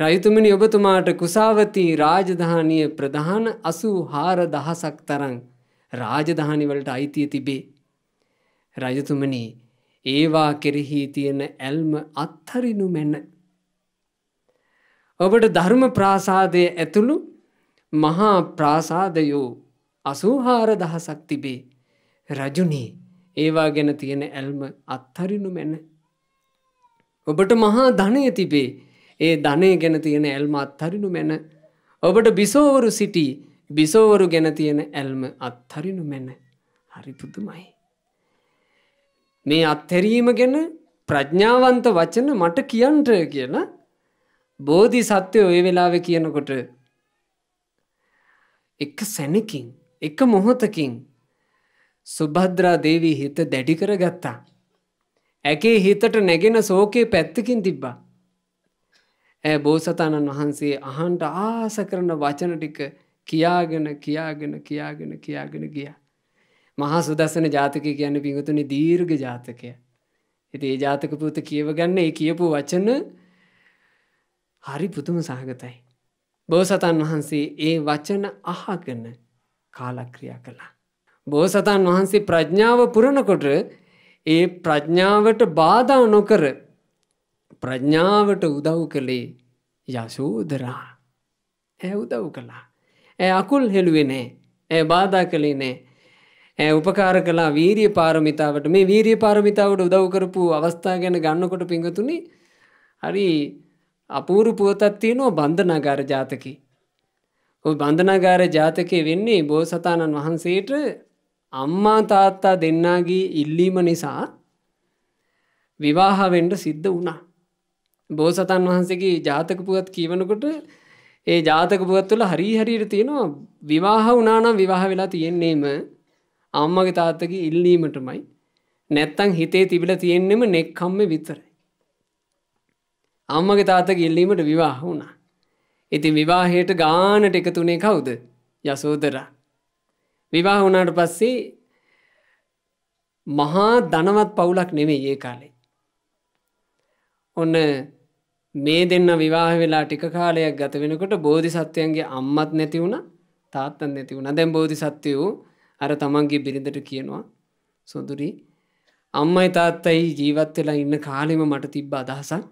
S1: රයුතුමනි ඔබතුමාට කුසාවතී රාජධානය ප්‍රධාන අසූ හාර දහසක් තරං රාජධානිවලට අයිතිය තිබේ. රජතුමනි ඒවා කෙරෙහි තියෙන ඇල්ම අත්හරිනු මැන්න ඔබට ධර්ම ප්‍රාසාදය ඇතුළු මහා ප්‍රාසාදයෝ අසූහාර දහසක් තිබේ රජුනේ ඒවා ගැන තියෙන ඇල්ම අත්හරිනු මැන. ඔබට මහා ධනය තිබේ ඒ ධනය ගැන තියෙන ඇල්ම අත්හරිනු මැන ඔබට බිසෝවරු සිටි බිසෝවරු ගැන තියෙන ඇල්ම අත්හරිනු මැන හරිපුදුමයි. මේ අත්හැරීම ගැන ප්‍රඥාවන්ත වචන මට කියන්ට කියලා බෝධි සත්‍යය ඔය වෙලාව කියනකොට එක සැනකින් එක මොහොතකින් සුභද්‍රා දේවී හිත දැඩි කර ගත්තා. ඇකේ හිතට නැගෙන සෝකයේ පැත්තකින් තිබ්බා. ඇ බෝසතාණන් වහන්සේ අහන්ට ආස කරන වචන ටික කියාගෙන කියාගෙන කියාගෙන කියාගෙන ගිය. මහා සුදස්සන ජාතක කියන්න පිඟතුනි දීර්ඝ ජාතකය. එති ඒ ජාතක පූත කියවගන්න ඒ කියපු වචන හරි පුතුම සහගතයි. බෝසතන් වහන්සේ ඒ වචන අහගන කාලක්‍රියා කළා. බෝසතන් වහන්සේ ප්‍රඥාව පුරණකොට ඒ ප්‍රඥාවට බාධාව නොකර ප්‍රඥාවට උදව් කළේ යසෝදරා. ඇ උදව් කළා. ඇ අකුල් හෙළුවේ නෑ ඇ බාධා කළේ නෑ. ඇ උපකාර කලා වීරිය පාරමිතාවට මේ වීරිය පාරමිතාවට උදව් කරපු අවස්ථා ගැන ගන්නකොට පිඟතුනි හරි අපූරු පුවතත් තියෙනවා බන්ධනාගාර ජාතකේ. ඔය බන්ධනාගාර ජාතකයේ වෙන්නේ බෝසතාණන් වහන්සේට අම්මා තාත්තා දෙන්නාගේ ඉල්ලීම නිසා විවාහවෙන්ඩ සිද්ධ වුණා. බෝසතන් වහන්සේගේ ජාතක පුවත් කියවනකොට ඒ ජාතක පුවත් තුළ හරි හරියට තියෙනවා විවාහ වනානම් විවාහ වෙලා තියෙන්නේම අම්මගේ තාත්තගේ ඉල්ලීමටමයි නැත්තං හිතේ තිබිල තියෙන්නෙම නෙක්කම්ම විතරයි. අම්මගේ තාත ගිල්ලීමට විවාහ වුණා. ඉතින් විවාහයට ගානට එකතුනේ කවුද යසෝදර. විවාහ වුණාට පස්සේ මහා දනවත් පවුලක් නෙමේ ඒ කාලේ. ඔන්න මේ දෙන්න විවාහ වෙලා ටික කාලයක් ගත වෙනකොට බෝධි සත්වයන්ගේ අම්මත් නැති වුණ තාත්තන් නැති වුණ දැම් බෝධි සත්වයූ අර තමන්ගේ බිරිඳට කියනවා සොදුරී අම්මයි තාත්තයි ජීවත් වෙලා ඉන්න කාලෙම මට තිබ්බ අදහසක්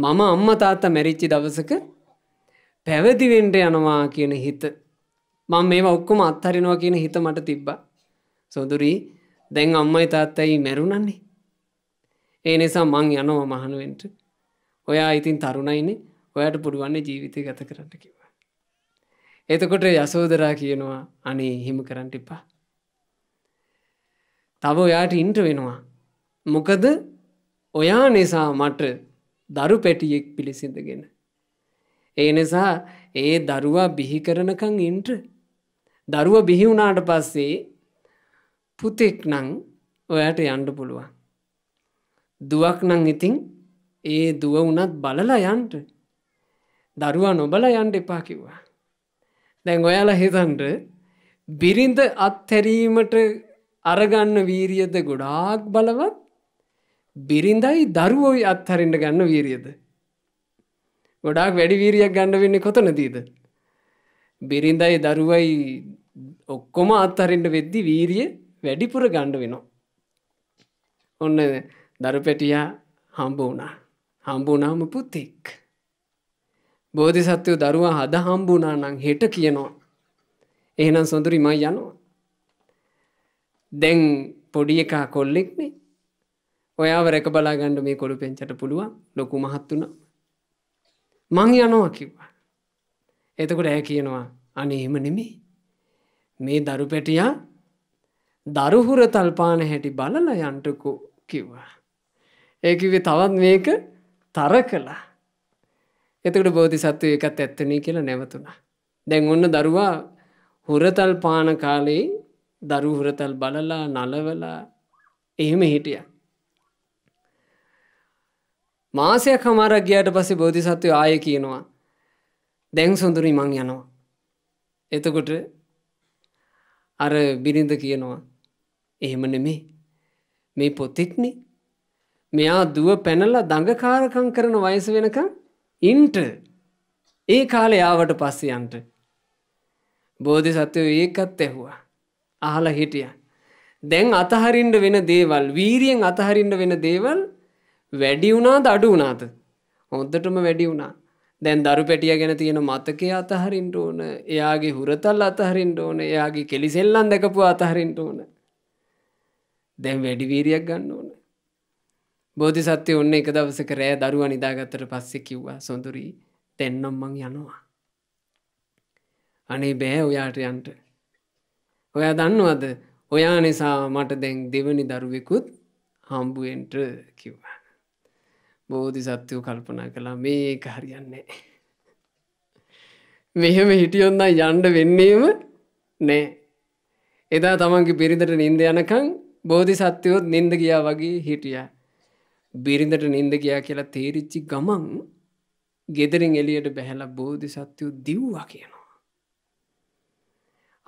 S1: මම අම්ම තාත්තා මැරිච්චි දවසක පැවදිවෙන්ට යනවා කියන හිත. මං මේ ඔක්කොම අත්හරිනවා කියන හිත මට තිබ්බා. සොදුරී දැන් අම්මයි තාත්තයි මැරුණන්නේ. ඒ නිසා මං යනවා මහනුවෙන්ට. ඔයා ඉතින් තරුණයිනේ ඔයාට පුඩුවන්නේ ජීවිතය ගත කරන්න කිව. එතකොට යසෝදරා කියනවා අනේ හිම කරන්න එපා. තව ඔයාට ඉන්ට වෙනවා. මොකද ඔයා නිසා මට දරු පැටියෙක් පිළිසිඳගෙන. ඒ නිසා ඒ දරුවා බිහි කරනකං ඉන්ට දරුව බිහිවුනාට පස්සේ පුතෙක් නං ඔයට යන්ඩ පුළුවන්. දුවක් නං ඉතිං ඒ දුව වනත් බලලා යන්ට දරුවා නොබල යන්ඩ එපා කිව්වා. දැන් ඔයාලා හිතන්ට බිරිඳ අත්හැරීමට අරගන්න වීරියද ගොඩාක් බලවත් බිරිඳයි දරුවෝයි අත්හරින්න ගන්න වීරියද. ගොඩාක් වැඩි වීරියක් ගන්න වෙන්නේ කොතනදීද. බිරිඳයි දරුවයි ඔක්කොම අත්හරින්ට වෙද්දි වීරිය වැඩිපුර ගණ්ඩ වෙනවා. ඔන්න දරු පැටියා හම්බ වුණා. හම්බුනාම පුතෙක්. බෝධි සත්‍යයෝ දරුවා හද හම්බුනා නං හෙට කියනවා. එහෙනම් සොඳුරි මයි යනවා. දැන් පොඩි එකා කොල්ලෙක්නේ ඔයාව රැක බලාගණ්ඩ මේ කොළු පෙන්චට පුළුවන් ලොකු මහත් වුණ මං යනවා කිව්වා එතකොට ඇ කියනවා අනේම නෙමේ මේ දරු පැටියා දරුහුර තල්පාන හැටි බලල යන්ටකු කිව්වා ඒකිවේ තවත් මේක තර කලා එතකට බෝධි සත්වය එකත් ඇත්තනී කියලා නැවතුනා දැන් ඔන්න දරුවා හුරතල් පාන කාලේ දරු හුරතල් බලලා නලවලා එහෙම හිටියා මාසයක් හමාරක් ගියාට පස්සේ බෝධිසත්වය ආය කියනවා දැන් සොඳුරි මං යනවා. එතකොට අර බිරිඳ කියනවා එහෙම නෙමේ මේ පොතෙක්නි මෙයා දුව පැනලා දඟකාරකං කරන වයස වෙනකං ඉන්ට ඒ කාලේ යාවට පස්සයන්ට බෝධි සත්වය ඒකත් ඇහුවා අහලා හිටිය දැන් අතහරින්ට වෙන දේවල් වීරියෙන් අතහරින්ට වෙන දේවල් වැඩි වුණාද අඩු වුණාද හොද්දටම වැඩි වුණා දැන් දරු පැටිය ගැන තියෙන මතකය අතහරින්ට ඕන එයාගේ හුරතල් අතහරින්ට ඕන එයාගේ කෙලිසෙල්ලන් දැකපු අතහරින්ට ඕන දැන් වැඩිවීරයක් ගන්න ඕන බෝධි සත්‍යය ඔන්න එක දවසක රෑ දරුව නිදාගත්තට පස්සෙ කිව්වා සොඳුරී තැන්නම් මං යනවා අනේ බෑ ඔයාට යන්ට ඔයා දන්නවද ඔයා නිසා මට දැන් දෙවනි දරුවෙකුත් හම්බුවෙන්ට කිව්වා බෝධි සත්‍යයෝ කල්පනා කළා මේක හරියන්නේ. මෙහෙම හිටියොන්න යන්ඩ වෙන්නේම නෑ. එදා තමන්ගේ බිරිඳට නින්ද යනකං බෝධි සත්‍යයොත් නින්ද ගියා වගේ හිටිය. බිරිඳට නින්ද ගියා කියලා තේරිච්චි ගමන් ගෙදරින් එලියට බැහැල බෝධි සත්‍යයෝ දිව්වා කියනවා.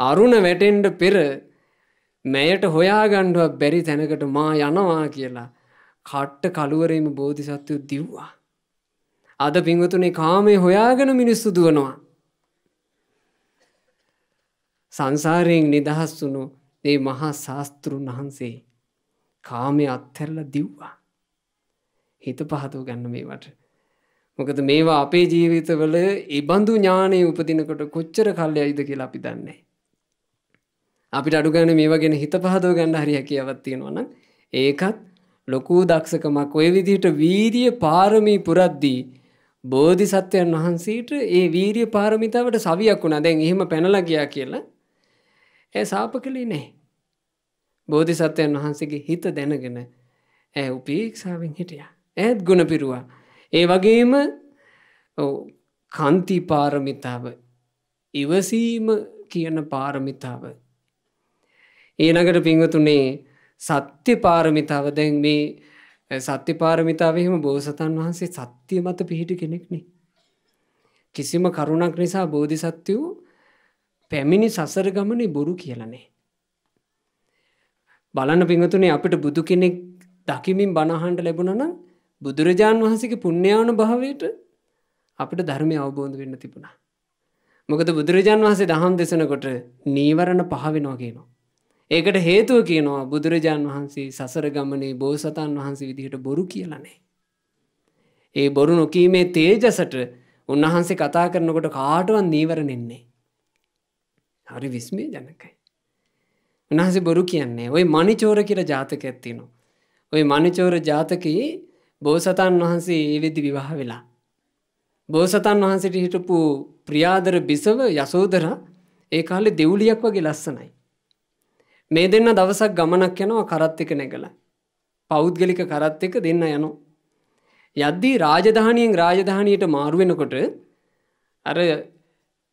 S1: අරුණ වැටෙන්ඩ පෙර මෑයට හොයාගණ්ඩුවක් බැරි තැනකට මා යනවා කියලා කට්ට කළුවරේම බෝධිසත්වයු දිව්වා. අද පිංවතුනේ කාමේ හොයාගෙන මිනිස්සු දුවනවා. සංසාරයෙන් නිදහස් වුණු ඒ මහා ශාස්තෘන් වහන්සේ කාමය අත්හැරල දිව්වා. හිත පහතුව ගන්න මේවට. මොකද මේවා අපේ ජීවිතවල ඉබඳු ඥානය උපදිනකොට කොච්චර කල්ල අයිද කියලා අපි දන්නේ. අපිට අඩු ගන්න මේවා ගෙන හිත පහදව ගන්න හරි හැකියාවත් තියෙනවන ඒකත් ලොකු දක්ෂකමක් ඔය විදිහට වීරිය පාරමී පුරද්දී බෝධිසත්වයන් වහන්සේට ඒ වීරිය පාරමිතාවට සවියක් වුණා දැන් එහෙම පැනලා ගියා කියලා ඒ සාපකලේ නැහැ. බෝධිසත්වයන් වහන්සේගේ හිත දැනගෙන ඈ උපේක්ෂාවෙන් හිටියා. ඈත් ගුණ පිරුවා. ඒ වගේම කන්ති පාරමිතාව ඉවසීම කියන පාරමිතාව ඊළඟට පින්වතුනේ සත්‍ය පාරමිතාව දැන් මේ සත්‍ය පාරමිතාවහෙම බෝසතන් වහන්සේ සත්‍යය මත පිහිටි කෙනෙක්නේ. කිසිම කරුණක් නිසා බෝධි සත්‍යවූ පැමිණි සසර ගමනේ බොරු කියලනේ. බලන පිහතුනේ අපිට බුදු කෙනෙක් දකිමින් බණහන්ට ලැබුණනම් බුදුරජාණන් වහන්සේගේ පුුණ්‍යාවන භාවයට අපිට ධර්මය අවබෝධ වෙන්න තිබුණා. මොකද බුදුරජාණන් වහන්සේ දහම් දෙසනකොට නීවරණ පහවෙනවාගේනවා. ඒකට හේතුව කියනවා බුදුරජාන් වහන්සේ සසර ගමනේ බෝසතන් වහන්සේ විදිහට බොරු කියලනේ. ඒ බොරු නොකීමේ තේජසට උන්වහන්සේ කතා කරනකොට කාටුවන් නීවරණෙන්නේ. හරි විස්මේ ජනකයි. උන්හන්සේ බොරු කියන්නේ ඔය මනිචෝර කියර ජාතක ඇත්තිනවා. ඔය මනිචෝර ජාතකයේ බෝසතන් වහන්සේ ඒවෙදි විවාහ වෙලා. බෝසතන් වහන්සට හිටපු ප්‍රියාදර බිසව යසෝදර ඒ කාලෙ දෙව්ලියක් වගේ ලස්සනයි. මේ දෙන්න දවසක් ගමනක් යනවා කරත් එක නැගලා. පෞද්ගලික කරත් එක දෙන්න යනවා. යද්දී රාජධානියෙන් රාජධානයට මාරුවෙනකොට අර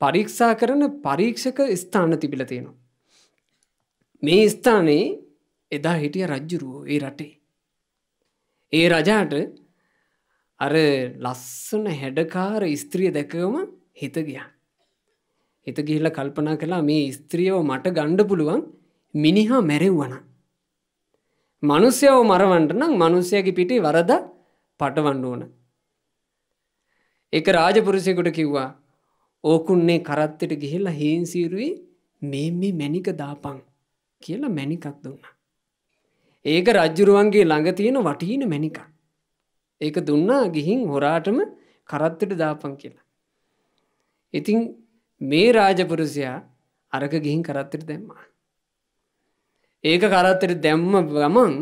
S1: පරීක්ෂා කරන පරීක්ෂක ස්ථාන තිබිල තියෙනවා. මේ ස්ථානයේ එදා හිටිය රජ්ජුරුවෝ ඒ රටේ. ඒ රජාට අර ලස්සන හැඩකාර ස්ත්‍රිය දැකවම හිත ගියා. හිත ගිහිල්ල කල්පනා කලා මේ ස්ත්‍රියව මට ගණ්ඩ පුළුවන් මිනිහා මැරෙව්වන. මනුස්්‍යයව මරවන්ටනම් මනුස්්‍යයකි පිටි වරද පටවන්න ඕන. එක රාජපුරුසෙකුට කිව්වා ඕකුන්නේ කරත්තට ගිහිල්ලා හේන්සීරුවේ මේ මේ මැනික දාපං කියලා මැනිකක් දුන්න. ඒක රජ්ජුරුවන්ගේ ළඟ තියෙන වටීන මැනික. ඒක දුන්නා ගිහින් හොරාටම කරත්තට දාපන් කියලා. ඉතින් මේ රාජපුරුසියා අරක ගිහින් කරත්තට දැම්මා. ඒක කරත්තර දැම්ම ගමන්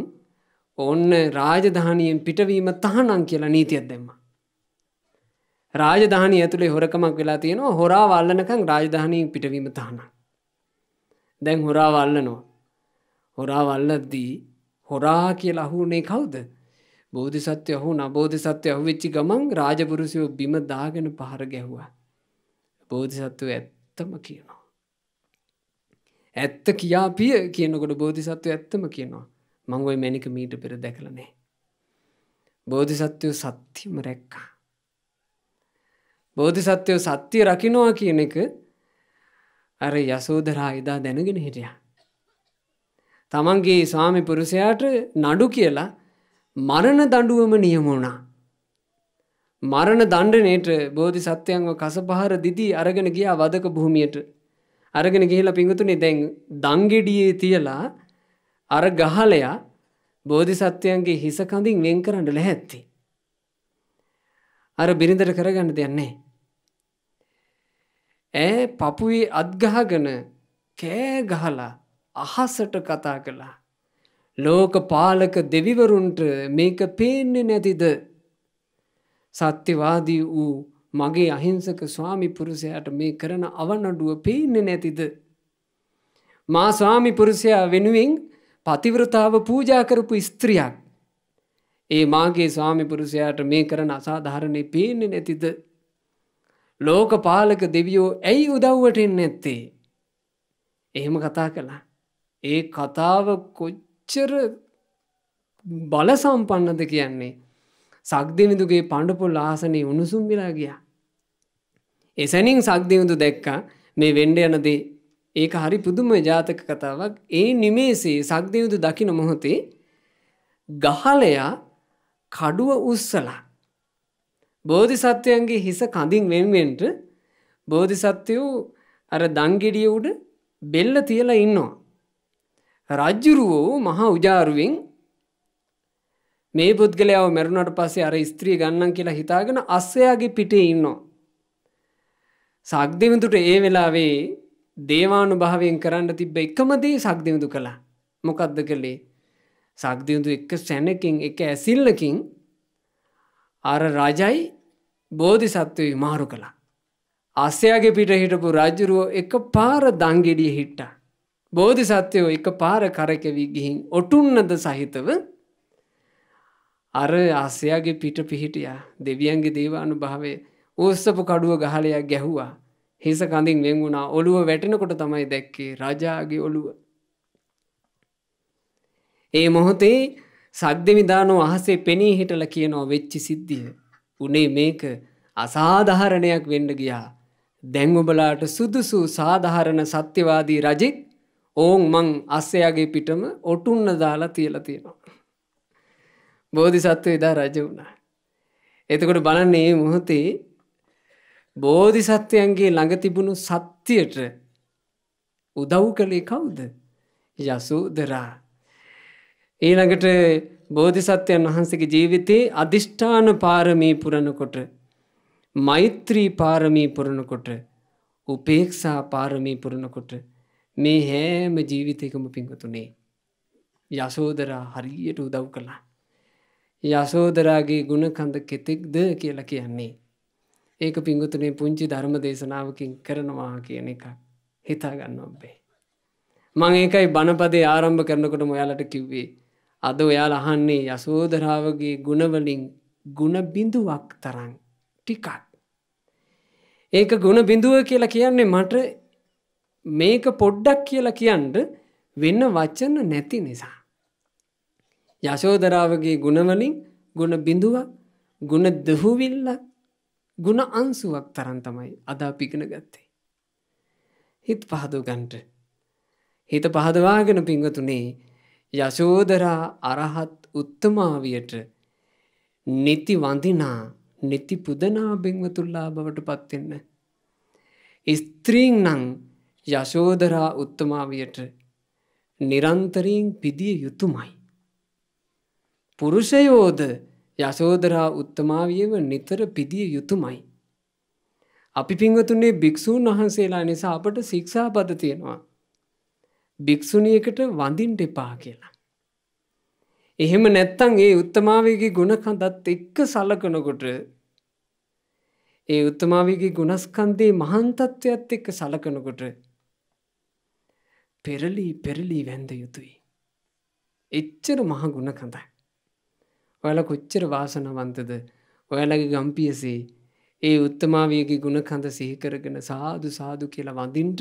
S1: ඔන්න රාජධානයෙන් පිටවීම තහනම් කියලා නීතියක් දෙම්ම. රාජධානය ඇතුළේ හොරකමක් වෙලා තියෙනවා හොරා වල්ලනකං රාජධානයෙන් පිටවීම තහනම්. දැන් හොරා වල්ලනෝ. හොරා වල්ලද්දී හොරා කියලා අහුනේ කවුද. බෝධි සත්‍යය හු නබෝධි සත්‍යය අහු වෙච්චි ගමන් රාජපුරුසියෝ බිම දාගෙන පහර ගැහ්වා. බෝධි සත්තුව ඇත්තම කියනවා. ඇත්ත කියාපිය කියනකොට බෝධිසත්ව ඇත්තම කියනවා මංගොයි මැනික මීට පෙර දැකලනේ. බෝධිසත්වයෝ සත්‍යම රැක්කා. බෝධිසත්වයෝ සත්‍යය රකිනවා කියන එක අර යසෝදරා එදා දැනගෙන හිටිය. තමන්ගේ ස්වාමි පුරුසයාට නඩු කියලා මරණ දඩුවම නියමුණා. මරණ දණ්ඩනයට බෝධි සත්‍යයන්ව කසපහර දිදී අරගෙන ගියා වදක භූමියට අරගෙන ගිහිලා පිංගුතුනේ දැන් දංගෙඩියේ තියලා අර ගහලයා බෝධිසත්වයන්ගේ හිස කඳින් වෙන් කරන්න ලැහැත්ති. අර බිරිඳට කරගන්න දෙයක් නැහැ. ඈ පපුවේ අත්ගහගෙන කෑ ගහලා අහසට කතා කළා. ලෝක පාලක දෙවිවරුන්ට මේක පේන්නේ නැතිද? සත්‍යවාදී වූ මගේ අහිංසක ස්වාමි පුරුෂයාට මේ කරන අවනඩුව පේන්නේ නැතිද. මා ස්වාමි පුරුෂයා වෙනුවෙන් පතිවෘතාව පූජා කරපු ස්ත්‍රියක්. ඒ මාගේ ස්වාමි පුරුෂයාට මේ කරන අසාධාරණය පේන්නේ නැතිද. ලෝකපාලක දෙවියෝ ඇයි උදව්වටෙන් නැත්තේ. එහෙම කතා කළා. ඒ කතාව කොච්චර බලසම්පන්නද කියන්නේ. සක්දිවිඳුගේ පණ්ඩුපුල් ආසනී උණුසුම් වෙලා ගියා. එසැනින් සක්දිවිඳු දැක්කා මේ වෙන්ඩ යනදේ ඒක හරි පුදුම ජාතක කතාවක් ඒ නිමේසේ සක්දිවිඳු දකින මොහොතේ ගහලයා කඩුව උස්සලා. බෝධිසත්වයන්ගේ හිස කඳින් වෙන්වෙන්ට බෝධිසත්වයෝ අර දංගෙඩිය උඩ බෙල්ල තියලා ඉන්නවා. රජ්ජුරුවෝ මහා උජාරුවෙන් මේ පුද්ගලයාව මැරුණට පස්සේ අර ස්ත්‍රී ගන්නන් කියලා හිතාගෙන අස්සයාගේ පිටේ ඉන්නවා. සක්දෙවිඳුට ඒ වෙලාවේ දේවානු භාවයෙන් කරන්න තිබ්බ එකමදී සක්දෙවිඳු කළා මොකක්ද කළේ සක්දියුතු එක සැනකින් එක ඇසිල්ලකින් අර රජයි බෝධි සත්වයි මාරු කළා. අස්සයාගේ පිට හිටපු රජුරුවෝ එක පාර දංගෙඩිය හිට්ටා. බෝධි සත්‍යයෝ එක පාර කරකැවී ගිහින් ඔටුන්නද සහිතව අර ආසයාගේ පිට පිහිටියා දෙවියන්ගේ දේවානු භාවේ ඕස්සපු කඩුව ගහලයක් ගැහුවා හිස කඳින් වෙන් වුණා ඔළුව වැටෙනකොට තමයි දැක්කේ රජාගේ ඔළුව. ඒ මොහොතේ සද්‍යවිධානෝ අහසේ පෙනී හිටල කියනෝ වෙච්චි සිද්ධිය. උනේ මේක අසාධාරණයක් වෙන්ඩ ගියා. දැංඔබලාට සුදුසු සාධාරණ සත්‍යවාදී රජෙක් ඕන් මං අස්සයාගේ පිටම ඔටුන්න දාලා තියල තියෙනවා. බෝධිසත්ව එදා රජ වුණා. එතකොට බලන්නේ මේ මොහොතේ බෝධිසත්වයන්ගේ ළඟ තිබුණු සත්‍යයට උදව් කළේ කවුද? යසෝදරා. ඊළඟට බෝධිසත්වයන් වහන්සේගේ ජීවිතේ අදිෂ්ඨාන පාරමී පුරනකොට මෛත්‍රී පාරමී පුරනකොට උපේක්ෂා පාරමී පුරනකොට මේ හැම ජීවිතයකම පිංගතුනේ යසෝදරා හරියට උදව් කළා. යසෝදරාගේ ගුණකඳ කෙතෙක්ද කියලා කියන්නේ. ඒක පිංගුතුනේ පුංචි ධර්ම දේශනාවකින් කරනවා කියන එකක් හිතාගන්න ඔබේ. මං ඒකයි බණපදේ ආරම්භ කරනකොට මොයාලට කිව්වේ. අද ඔයාල අහන්නේ යසෝදරාවගේ ගුණවලින් ගුණබිඳුවක් තරන් ටිකක්. ඒක ගුණ බිඳුව කියලා කියන්නේ මට මේක පොඩ්ඩක් කියලා කියන්ට වෙන්න වච්චන නැති නිසා. යශෝදරාවගේ ගුණවලින් ගුණ බිඳුවක් ගුණ දහුවිල්ල ගුණ අංසුවක් තරන් තමයි අදා පිගෙන ගත්තේ. හිත් පහදෝ ගන්ට. හිත පහදවාගෙන පිංගතුනේ යශෝදරා අරහත් උත්තමාවියට නෙති වඳනා නෙති පුදනා බෙංවතුල්ලා බවට පත්වෙන්න. ස්ත්‍රීන් නං යශෝදරා උත්තමාවියට නිරන්තරීෙන් පිදිය යුතුමයි. පුරුෂයෝද යසෝදරා උත්තමාවියව නිතර පිදිය යුතුමයි. අපි පිංවතුන්නේ භික්‍ෂූන් වහන්සේලා නිසා අපට සික්ෂා පද තියෙනවා. භික්‍ෂුණියකට වඳින්ට එපා කියලා. එහෙම නැත්තං ඒ උත්තමාවගේ ගුණකඳත් එක්ක සලකනකොට ඒ උත්තමාවගේ ගුණස්කන්දේ මහන්තත්වයක්ත් එක්ක සලකනකොට පෙරලී පෙරලී වැන්ද යුතුයි. එච්චර මහ ගුණකඳයි. ඔයාලා කොච්චර වාසනවන්තද ඔයාලගේ ගම්පියසේ ඒ උත්තමාවියගේ ගුණකඳ සිහිකරගෙන සාදු සාදු කියලා වඳින්ට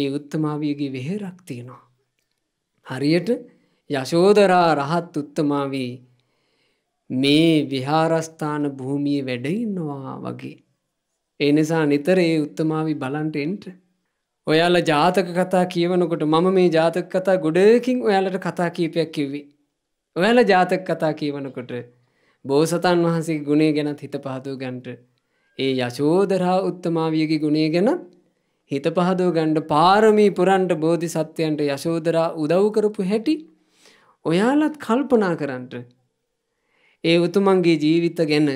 S1: ඒ උත්තමාවියගේ වෙහෙරක් තියෙනවා. හරියට යශෝදරා රහත් උත්තමාවී මේ විහාරස්ථාන භූමිය වැඩඉන්නවා වගේ. ඒ නිසා නිතර ඒ උත්තමාවි බලන්ටෙන්ට ඔයාල ජාතක කතා කියවනකොට මම මේ ජාතක කතා ගොඩකින් ඔයාලට කතා කීපයක් කිව්වේ ඔයාල ජාතක කතා කියවනකොට බෝසතන් වහන්සේ ගුණේ ගැනත් හිත පහතුව ගන්ට ඒ යශෝදරහා උත්තමාවියගේ ගුණේ ගැනත් හිත පහදෝ ගණ්ඩ පාරමී පුරන්ට බෝධි සත්‍යයන්ට යශෝදරා උදව්කරපු හැටි ඔයාලත් කල්පනා කරන්ට. ඒ උතුමන්ගේ ජීවිත ගැන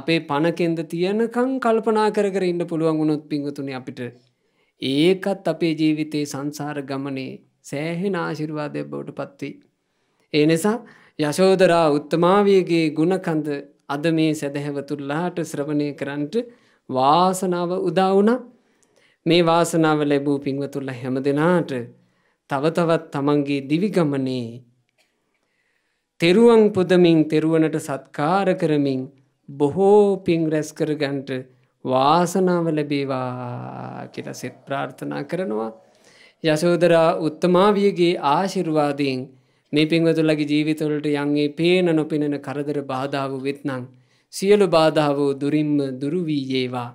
S1: අපේ පණකෙන්ද තියනකං කල්පනා කර ඉන්න පුළුවන් වුණොත් පිංගතුනි අපිට ඒකත් අපේ ජීවිතයේ සංසාර ගමනේ සෑහෙන ආශිර්වාදයක් බවට පත්වී. ඒ නිසා යශෝදරා උත්තමාවියගේ ගුණකඳ අද මේ සැදැහැවතුල්ලාට ශ්‍රවණය කරන්ට වාසනාව උදාවුණ මේ වාසනාව ලැබූ පින්වතුල්ල හැම දෙනාට තවතවත් තමන්ගේ දිවිගමනේ තෙරුවන් පුදමින් තෙරුවනට සත්කාර කරමින් බොහෝ පින් රැස් කරගන්ට වාසනාව ලැබේවා කියල සෙත් ප්‍රාර්ථනා කරනවා යශෝදරා උත්තමාවියගේ ආශිර්වාදයෙන් මේ පින්වතුල්ලගේ ජීවිතවලට යන්ගේ පේන නොපෙනෙන කරදර බාධාව වෙත්නං. සියලු බාධාවෝ දුරින්ම දුරුවී ඒවා.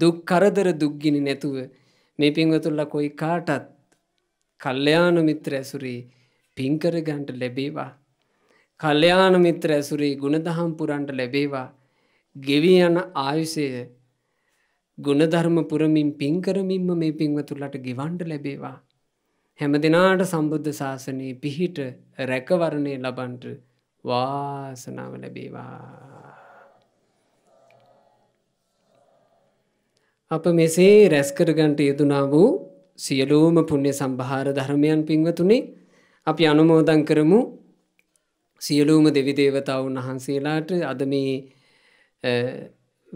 S1: දුක් කරදර දුක්ගිනි නැතුව මේ පින්වතුල්ල කොයි කාටත් කල්්‍යයාන මිත්‍ර ඇසුරේ පින්කරගන්ට ලැබේවා. කල්්‍යයාන මිත්‍ර ඇසුරේ ගුණදහම් පුරන්ට ලැබේවා. ගෙවී යන ආයුසය ගුණධර්ම පුරමින් පින්කරමින්ම මේ පින්වතුල්ලට ගෙවන්ඩ ලැබේවා. හැම දෙනාට සම්බුද්ධ ශාසනයේ පිහිට රැකවරණය ලබන්ට වාසනාව ලැබේවා. අප මෙසේ රැස්කරගන්ට යෙදනා වූ සියලූම පුුණ්‍ය සම්භාර ධර්මයන් පින්වතුනේ අපි අනුමෝදන් කරමු සියලූම දෙවිදේවතාවුන් වහන්සේලාට අද මේ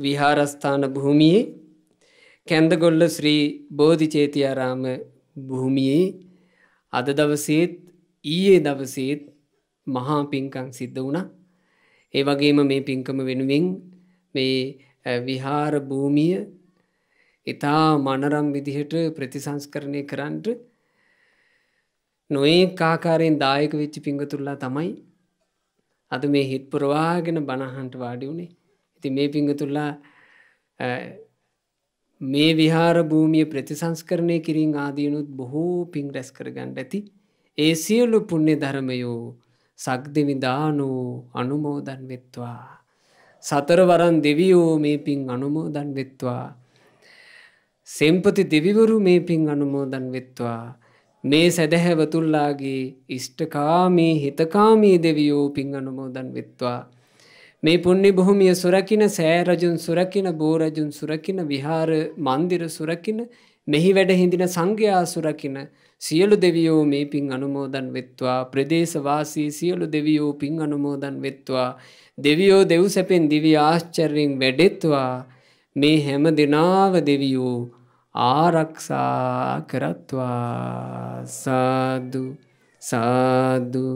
S1: විහාරස්ථාන භූමියේ කැන්දගොල්ල ශ්‍රී බෝධිචේතියාරාම භූමියේ අද දවසේත් ඊයේ දවසේත් මහා පින්කං සිද්ධ වුණ ඒ වගේම මේ පින්කම වෙනුවෙන් මේ විහාර භූමිය ඉතා මනරම් විදිහට ප්‍රතිසංස්කරණය කරන්නට නොඒ කාකාරයෙන් දායක වෙච්චි පිංගතුරලා තමයි අද මේ හිත් පුරවාගෙන බණහන්ට වාඩි වුණේ ඉති මේ පිංගතුරලා මේ විහාර භූමිය ප්‍රතිසංස්කරණය කිරින් ආදීනුත් බොහෝ පින් රැස් කරගණ්ඩ ඇති ඒ සියලු පුුණ්‍ය ධර්මයෝ සක්දවිදානෝ අනුමෝදන් වෙත්වා. සතරවරන් දෙවියෝ මේ පින් අනුමෝදන් වෙත්වා. සෙම්පති දෙවිවරු මේ පින් අනුමෝදන් වෙත්වා. මේ සැදැහැවතුල්ලාගේ ඉෂ්ටකාමී හිතකාමී දෙවියෝ පින් අනුමෝදන් වෙත්වා. මේ පුුණි බොහොමිය සුරකින සෑරජුන් සුරකින බෝරජුන් සුරකින විහාර මන්දිර සුරකින මෙහි වැඩ හිඳින සංඝයා සුරකින සියලු දෙවියෝ මේ පින් අනුමෝදන් වෙත්වා ප්‍රදේශවාසී සියලු දෙවියෝ පින් අනුමෝදන් වෙත්වා දෙවියෝ දෙව් සැපෙන් දිවි ආශ්චරයෙන් වැඩෙත්වා මේ හැම දෙනාව දෙවියෝ ආරක්ෂා කරත්වා සාදු සාදු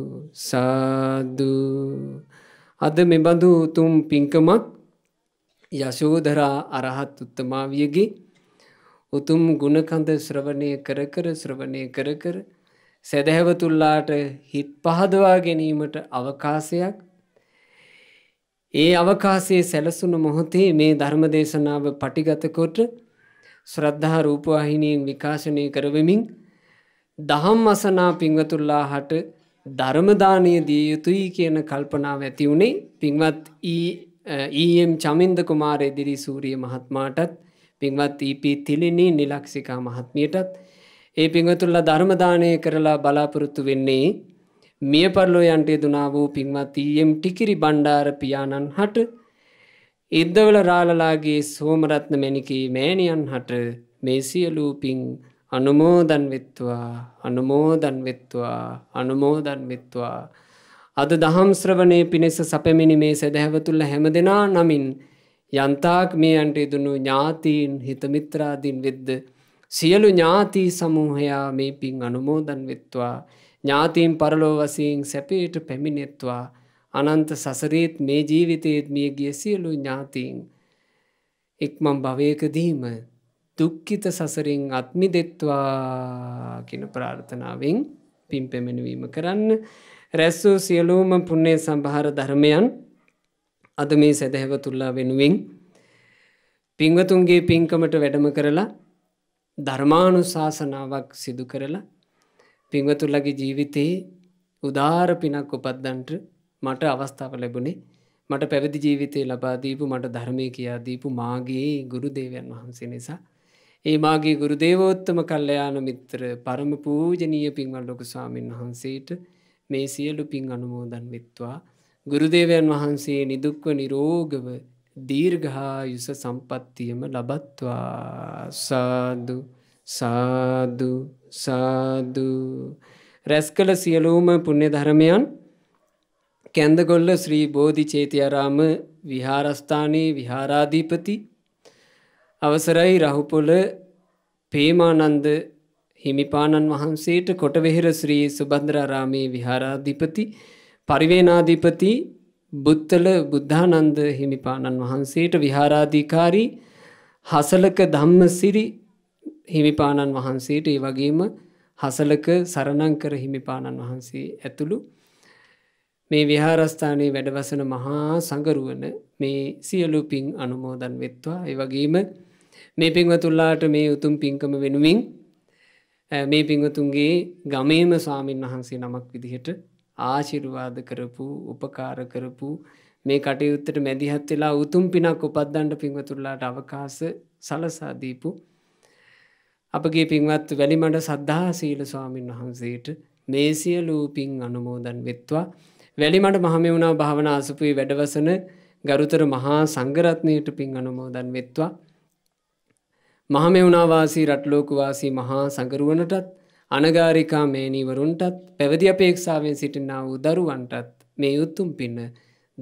S1: සාදුු අද මෙබඳු උතුම් පින්කමක් යශෝදරා අරහත් උත්තමාවියගේ උතුම් ගුණකඳ ශ්‍රවණය කර කර ශ්‍රවණය කර කර සැදැහැවතුල්ලාට හිත් පහදවා ගැනීමට අවකාශයක් ඒ අවකාශයේ සැලසුණු මොහොතේ මේ ධර්ම දේශනාව පටිගතකොට ශ්‍රද්ධහා රූපවාහිනයෙන් විකාශනය කරවමින් දහම් අසනා පිංවතුල්ලා හට ධර්මදානය දිය යුතුයි කියන කල්පනාව ඇති වුණේ පින්වත් ඊම් චමින්ද කුමාර ඉදිරි සූරිය මහත්මාටත් පින්වත් ඊපී තිලිනී නිලක්ෂිකා මහත්මියටත් ඒ පිංහතුල්ල ධර්මදානය කරලා බලාපොරොත්තු වෙන්නේ මිය පරලෝ යන්ටේ දුනා වූ පින්වත් ඊම් ටිකිරි බණ්ඩාර පියාණන් හට ඉද්දවල රාලලාගේ සෝමරත්න මැනිකී මෑණියන් හට මේ සියලූ පින් අනුමෝදන් විත්වා අනුමෝදන් විත්වා අනුමෝදන් විත්වා අද දහම්ශ්‍රවනය පිණිස සැපමිනි මේ සැදැහැවතුල්ල හැම දෙනා නමින් යන්තාක් මේ අන්ට ඉදනු ඥාතීන් හිතමිත්‍රාදීන් වෙද්ද සියලු ඥාතී සමූහයා මේ පින් අනුමෝදන් වෙත්වා ඥාතීන් පරලෝවසීන් සැපේට පැමිණෙත්වා අනන්ත සසරීත් මේ ජීවිතයේත් මියගිය සියලු ඥාතීන් එක්මම් භවයකදීම දුක්ඛිත සසරින් අත්මි දෙත්වා කියන ප්‍රාර්ථනාවෙන් පින් පෙමෙනවීම කරන්න රැස්සූ සියලූම පුන්නේ සම්භාර ධර්මයන් අද මේ සැදැහැව තුල්ලා වෙනුවෙන් පිංවතුන්ගේ පින්කමට වැඩම කරලා ධර්මානු ශාසනාවක් සිදු කරලා පිංවතුල්ලගේ ජීවිතයේ උදාර පිනක් උපත්දන්ට මට අවස්ථාව ලැබුණේ මට පැවිදි ජීවිතය ලබාදීපු මට ධර්මය කියාදීපු මාගේ ගුරු දේවයන් වහන්සේ නිසා ඒ මාගේ ගුරු දේවෝත්තම කල්ලයාන මිත්‍ර පරම පූජනීය පින්වල් ලොකු ස්වාමීන් වහන්සේට මේ සියලු පින් අනුමෝදන් වෙත්වා. ගුරුදේවයන් වහන්සේ නිදුක්ව නිරෝගව දීර්ඝා යුස සම්පත්තියම ලබත්වා සාදු සාදු සාදු රැස් කළ සියලූම පුුණ්‍ය ධරමයන් කැන්දගොල්ල ශ්‍රී බෝධි චේතියරාම විහාරස්ථානයේ විහාරාධීපති අවසරයි රහුපොල පේමානන්ද හිමිපාණන් වහන්සේට කොටවෙහිර ශ්‍රී සුබන්දරාරාමයේ විහාරාධිපති පරිවේනාධිපති බුත්තල බුද්ධානන්ද හිමිපාණන් වහන්සේට විහාරාධිකාරී හසලක ධම්මසිරි හිමිපාණන් වහන්සේට ඒ වගේම හසලක සරණංකර හිමිපාණන් වහන්සේ ඇතුළු මේ විහාරස්ථානයේ වැඩවසන මහා සඟරුවන මේ සියලු පින් අනුමෝදන් වෙත්වා ඒ වගේම මේ පින්වතුල්ලාට මේ උතුම් පින්කම වෙනුවෙන් මේ පින්වතුන්ගේ ගමේම ස්වාමීන් වහන්සේ නමක් විදිහට ආශිරුවාද කරපු උපකාර කරපු මේ කටයුත්තට මැදිහත් වෙලා උතුම් පිනක් උපත්දන්ට පින්වතුල්ලාට අවකාස සලසාදීපු අපගේ පින්වත් වැලිමඩ සද්ධා සීල ස්වාමීන් වහන්සේට මේ සියලූපින් අනුමෝදන් වෙත්වා වැලිමට මහමෙවුණා භාවන අසපුයි වැඩවසන ගරුතර මහා සංගරත්නයට පින් අනුමෝදන් වෙත්වා මහමෙවුණවාසී රට්ලෝකවාසී මහා සඟරුවනටත් අනගාරිකා මේනීවරුන්ටත් පැවදි අපේක්ෂාවෙන් සිටිනා වූ දරුවන්ටත් මේ උත්තුම් පින්න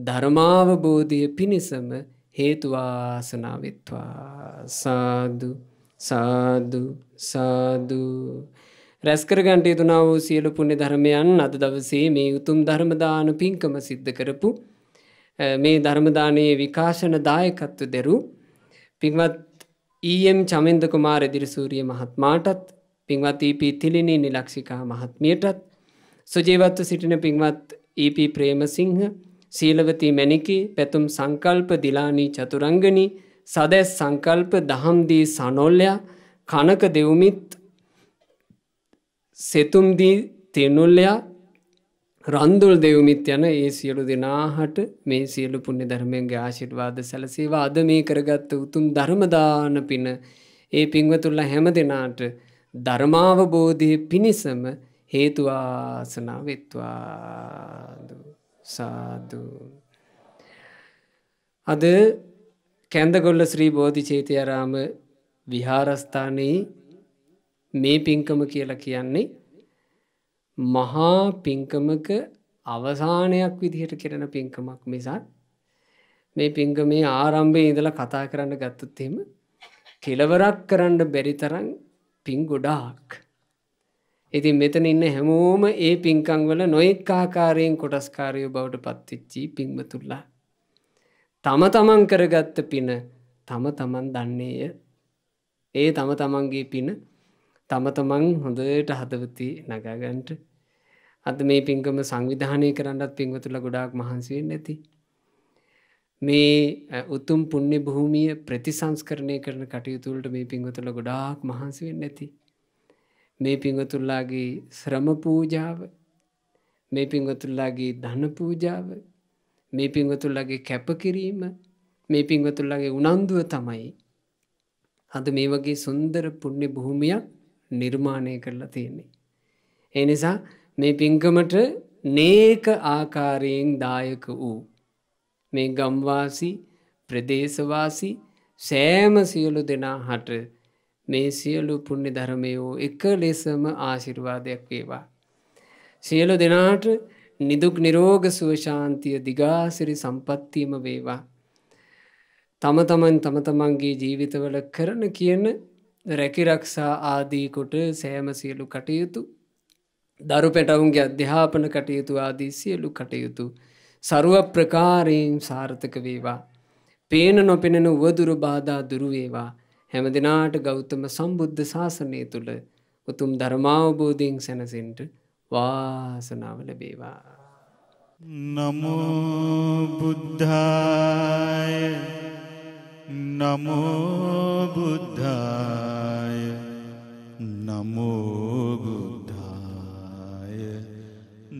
S1: ධර්මාවබෝධය පිණිසම හේතුවාසනාවිත්වා සාදු සාදු සාදුු. රැස්කරගන්ට යුතුනා වූ සියලු පුුණෙ ධර්මයන් අද දවසේ මේ උතුම් ධර්මදාන පින්කම සිද්ධ කරපු මේ ධර්මදානයේ විකාශන දායකත්ව දෙරු පින්වත් ඊයම් e චමින්ද කුමාර දිරිසූරිය මහත්මාටත් පින්වත් ඊපී e තිලිනී නිලක්ෂිකා මහත්මියටත් සුජීවත්ව සිටින පින්වත් ඊපී e ප්‍රේමසිංහ සීලවතී මැනිකි පැතුම් සංකල්ප දිලානී චතුරංගනී සදැස් සංකල්ප දහම්දී සනොල්ලයා කනක දෙවුමිත් සෙතුම්දී තිනුල්ලයා රන්දුල් දෙවමිත් යන ඒ සියලු දෙනාහට මේ සියලු පුුණ්‍ය ධර්මයන්ගේ ආශිර්වාද සැලසේවා අද මේ කරගත්ත උතුම් ධර්මදාන පින ඒ පින්වතුල්ල හැම දෙනාට ධර්මාවබෝධය පිණිසම හේතුවාසනා වෙත්වාද සාදු. අද කැන්දගොල්ල ශ්‍රී බෝධි චේතයරාම විහාරස්ථානයේ මේ පින්කම කියලා කියන්නේ මහා පිංකමක අවසානයක් විදිහට කෙරෙන පින්කමක් මිසන් මේ පිංකමේ ආරම්භය ඉඳල කතා කරන්න ගත්තත්හෙම කෙලවරක් කරන්න බැරිතරන් පින් ගොඩාක්. ඉතින් මෙතන ඉන්න හැමෝම ඒ පින්කංවල නොයෙක් ආකාරයෙන් කොටස්කාරය බවට පත්තිච්චි පින්මතුල්ලා. තම තමන් කරගත්ත පින තම තමන් දන්නේය ඒ තම තමන්ගේ පින තම තමන් හොඳට හදවති නගාගන්ට අද මේ පින්කම සංවිධානය කරන්නත් පින්වතුල ගොඩාක් මහන්සිවෙන් නැති. මේ උතුම් පුුණ්‍ය භූමිය ප්‍රතිසංස්කරණය කරන කටයුතුළට මේ පින්වතුල ගොඩාක් මහන්සිවෙන් නැති. මේ පින්වතුල්ලාගේ ශ්‍රම පූජාව මේ පින්වතුල්ලාගේ ධන පූජාව මේ පින්වතුල්ලාගේ කැපකිරීම මේ පින්වතුල්ලාගේ උනන්දුව තමයි. අද මේ වගේ සුන්දර පුුණ්‍ය භූමියක් නිර්මාණය කරලා තියෙන්නේ. එනිසා මේ පින්කමට නේක ආකාරයෙන් දායක වූ. මේ ගම්වාසි ප්‍රදේශවාසි සෑම සියලු දෙනා හට මේ සියලු පුුණ්‍ය ධර්මයෝ එක ලෙසම ආශිර්වාදයක් වේවා. සියලු දෙනාට නිදුක් නිරෝග සුවශාන්තිය දිගාසිරි සම්පත්තියම වේවා. තම තමන් තම තමන්ගේ ජීවිතවල කරන කියන රැකිරක්ෂා ආදීකොට සෑම සියලු කටයුතු දරු පැටවුන්ගේ අධ්‍යාපන කටයුතු ආදී සියලු කටයුතු සරුව ප්‍රකාරයෙන් සාර්ථක වේවා. පේන නොපෙනෙන වුවදුරු බාධා දුරුවේවා හැම දෙනාට ගෞතම සම්බුද්ධ ශාසනය තුළ උතුම් ධර්මාවබෝධීන් සැනසෙන්ට වාසනාව ලැබේවා.
S2: නමෝබුද්ධාය නමෝබුද්ධාය නමෝබුද්ධ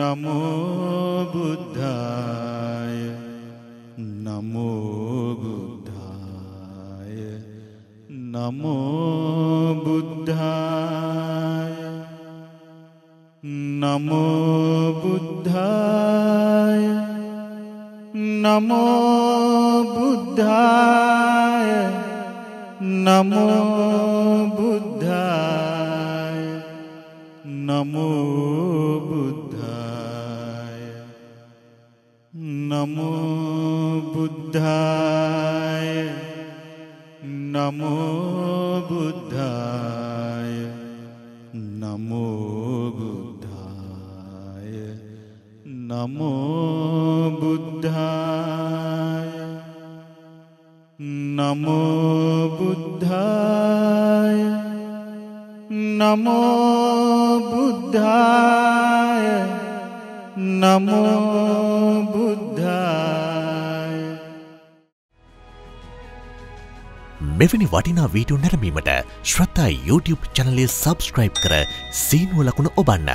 S2: नमो बुद्धाय नमो बुद्धाय नमो बुद्धाय नमो बुद्धाय नमो बुद्धाय नमो बुद्धाय नमो बुद्ध नमो बुद्धाय नमो बुद्धाय नमो बुद्धाय नमो बुद्धाय नमो बुद्धाय नमो बुद्धाय नमो बुद्ध
S1: මෙවැනි වටිනා වීඩියෝ නැරමීමට ශ්‍රතා
S2: YouTube චනලය සබස්ක්‍රයිබ් කර සීනුව ලකුණ ඔබන්න.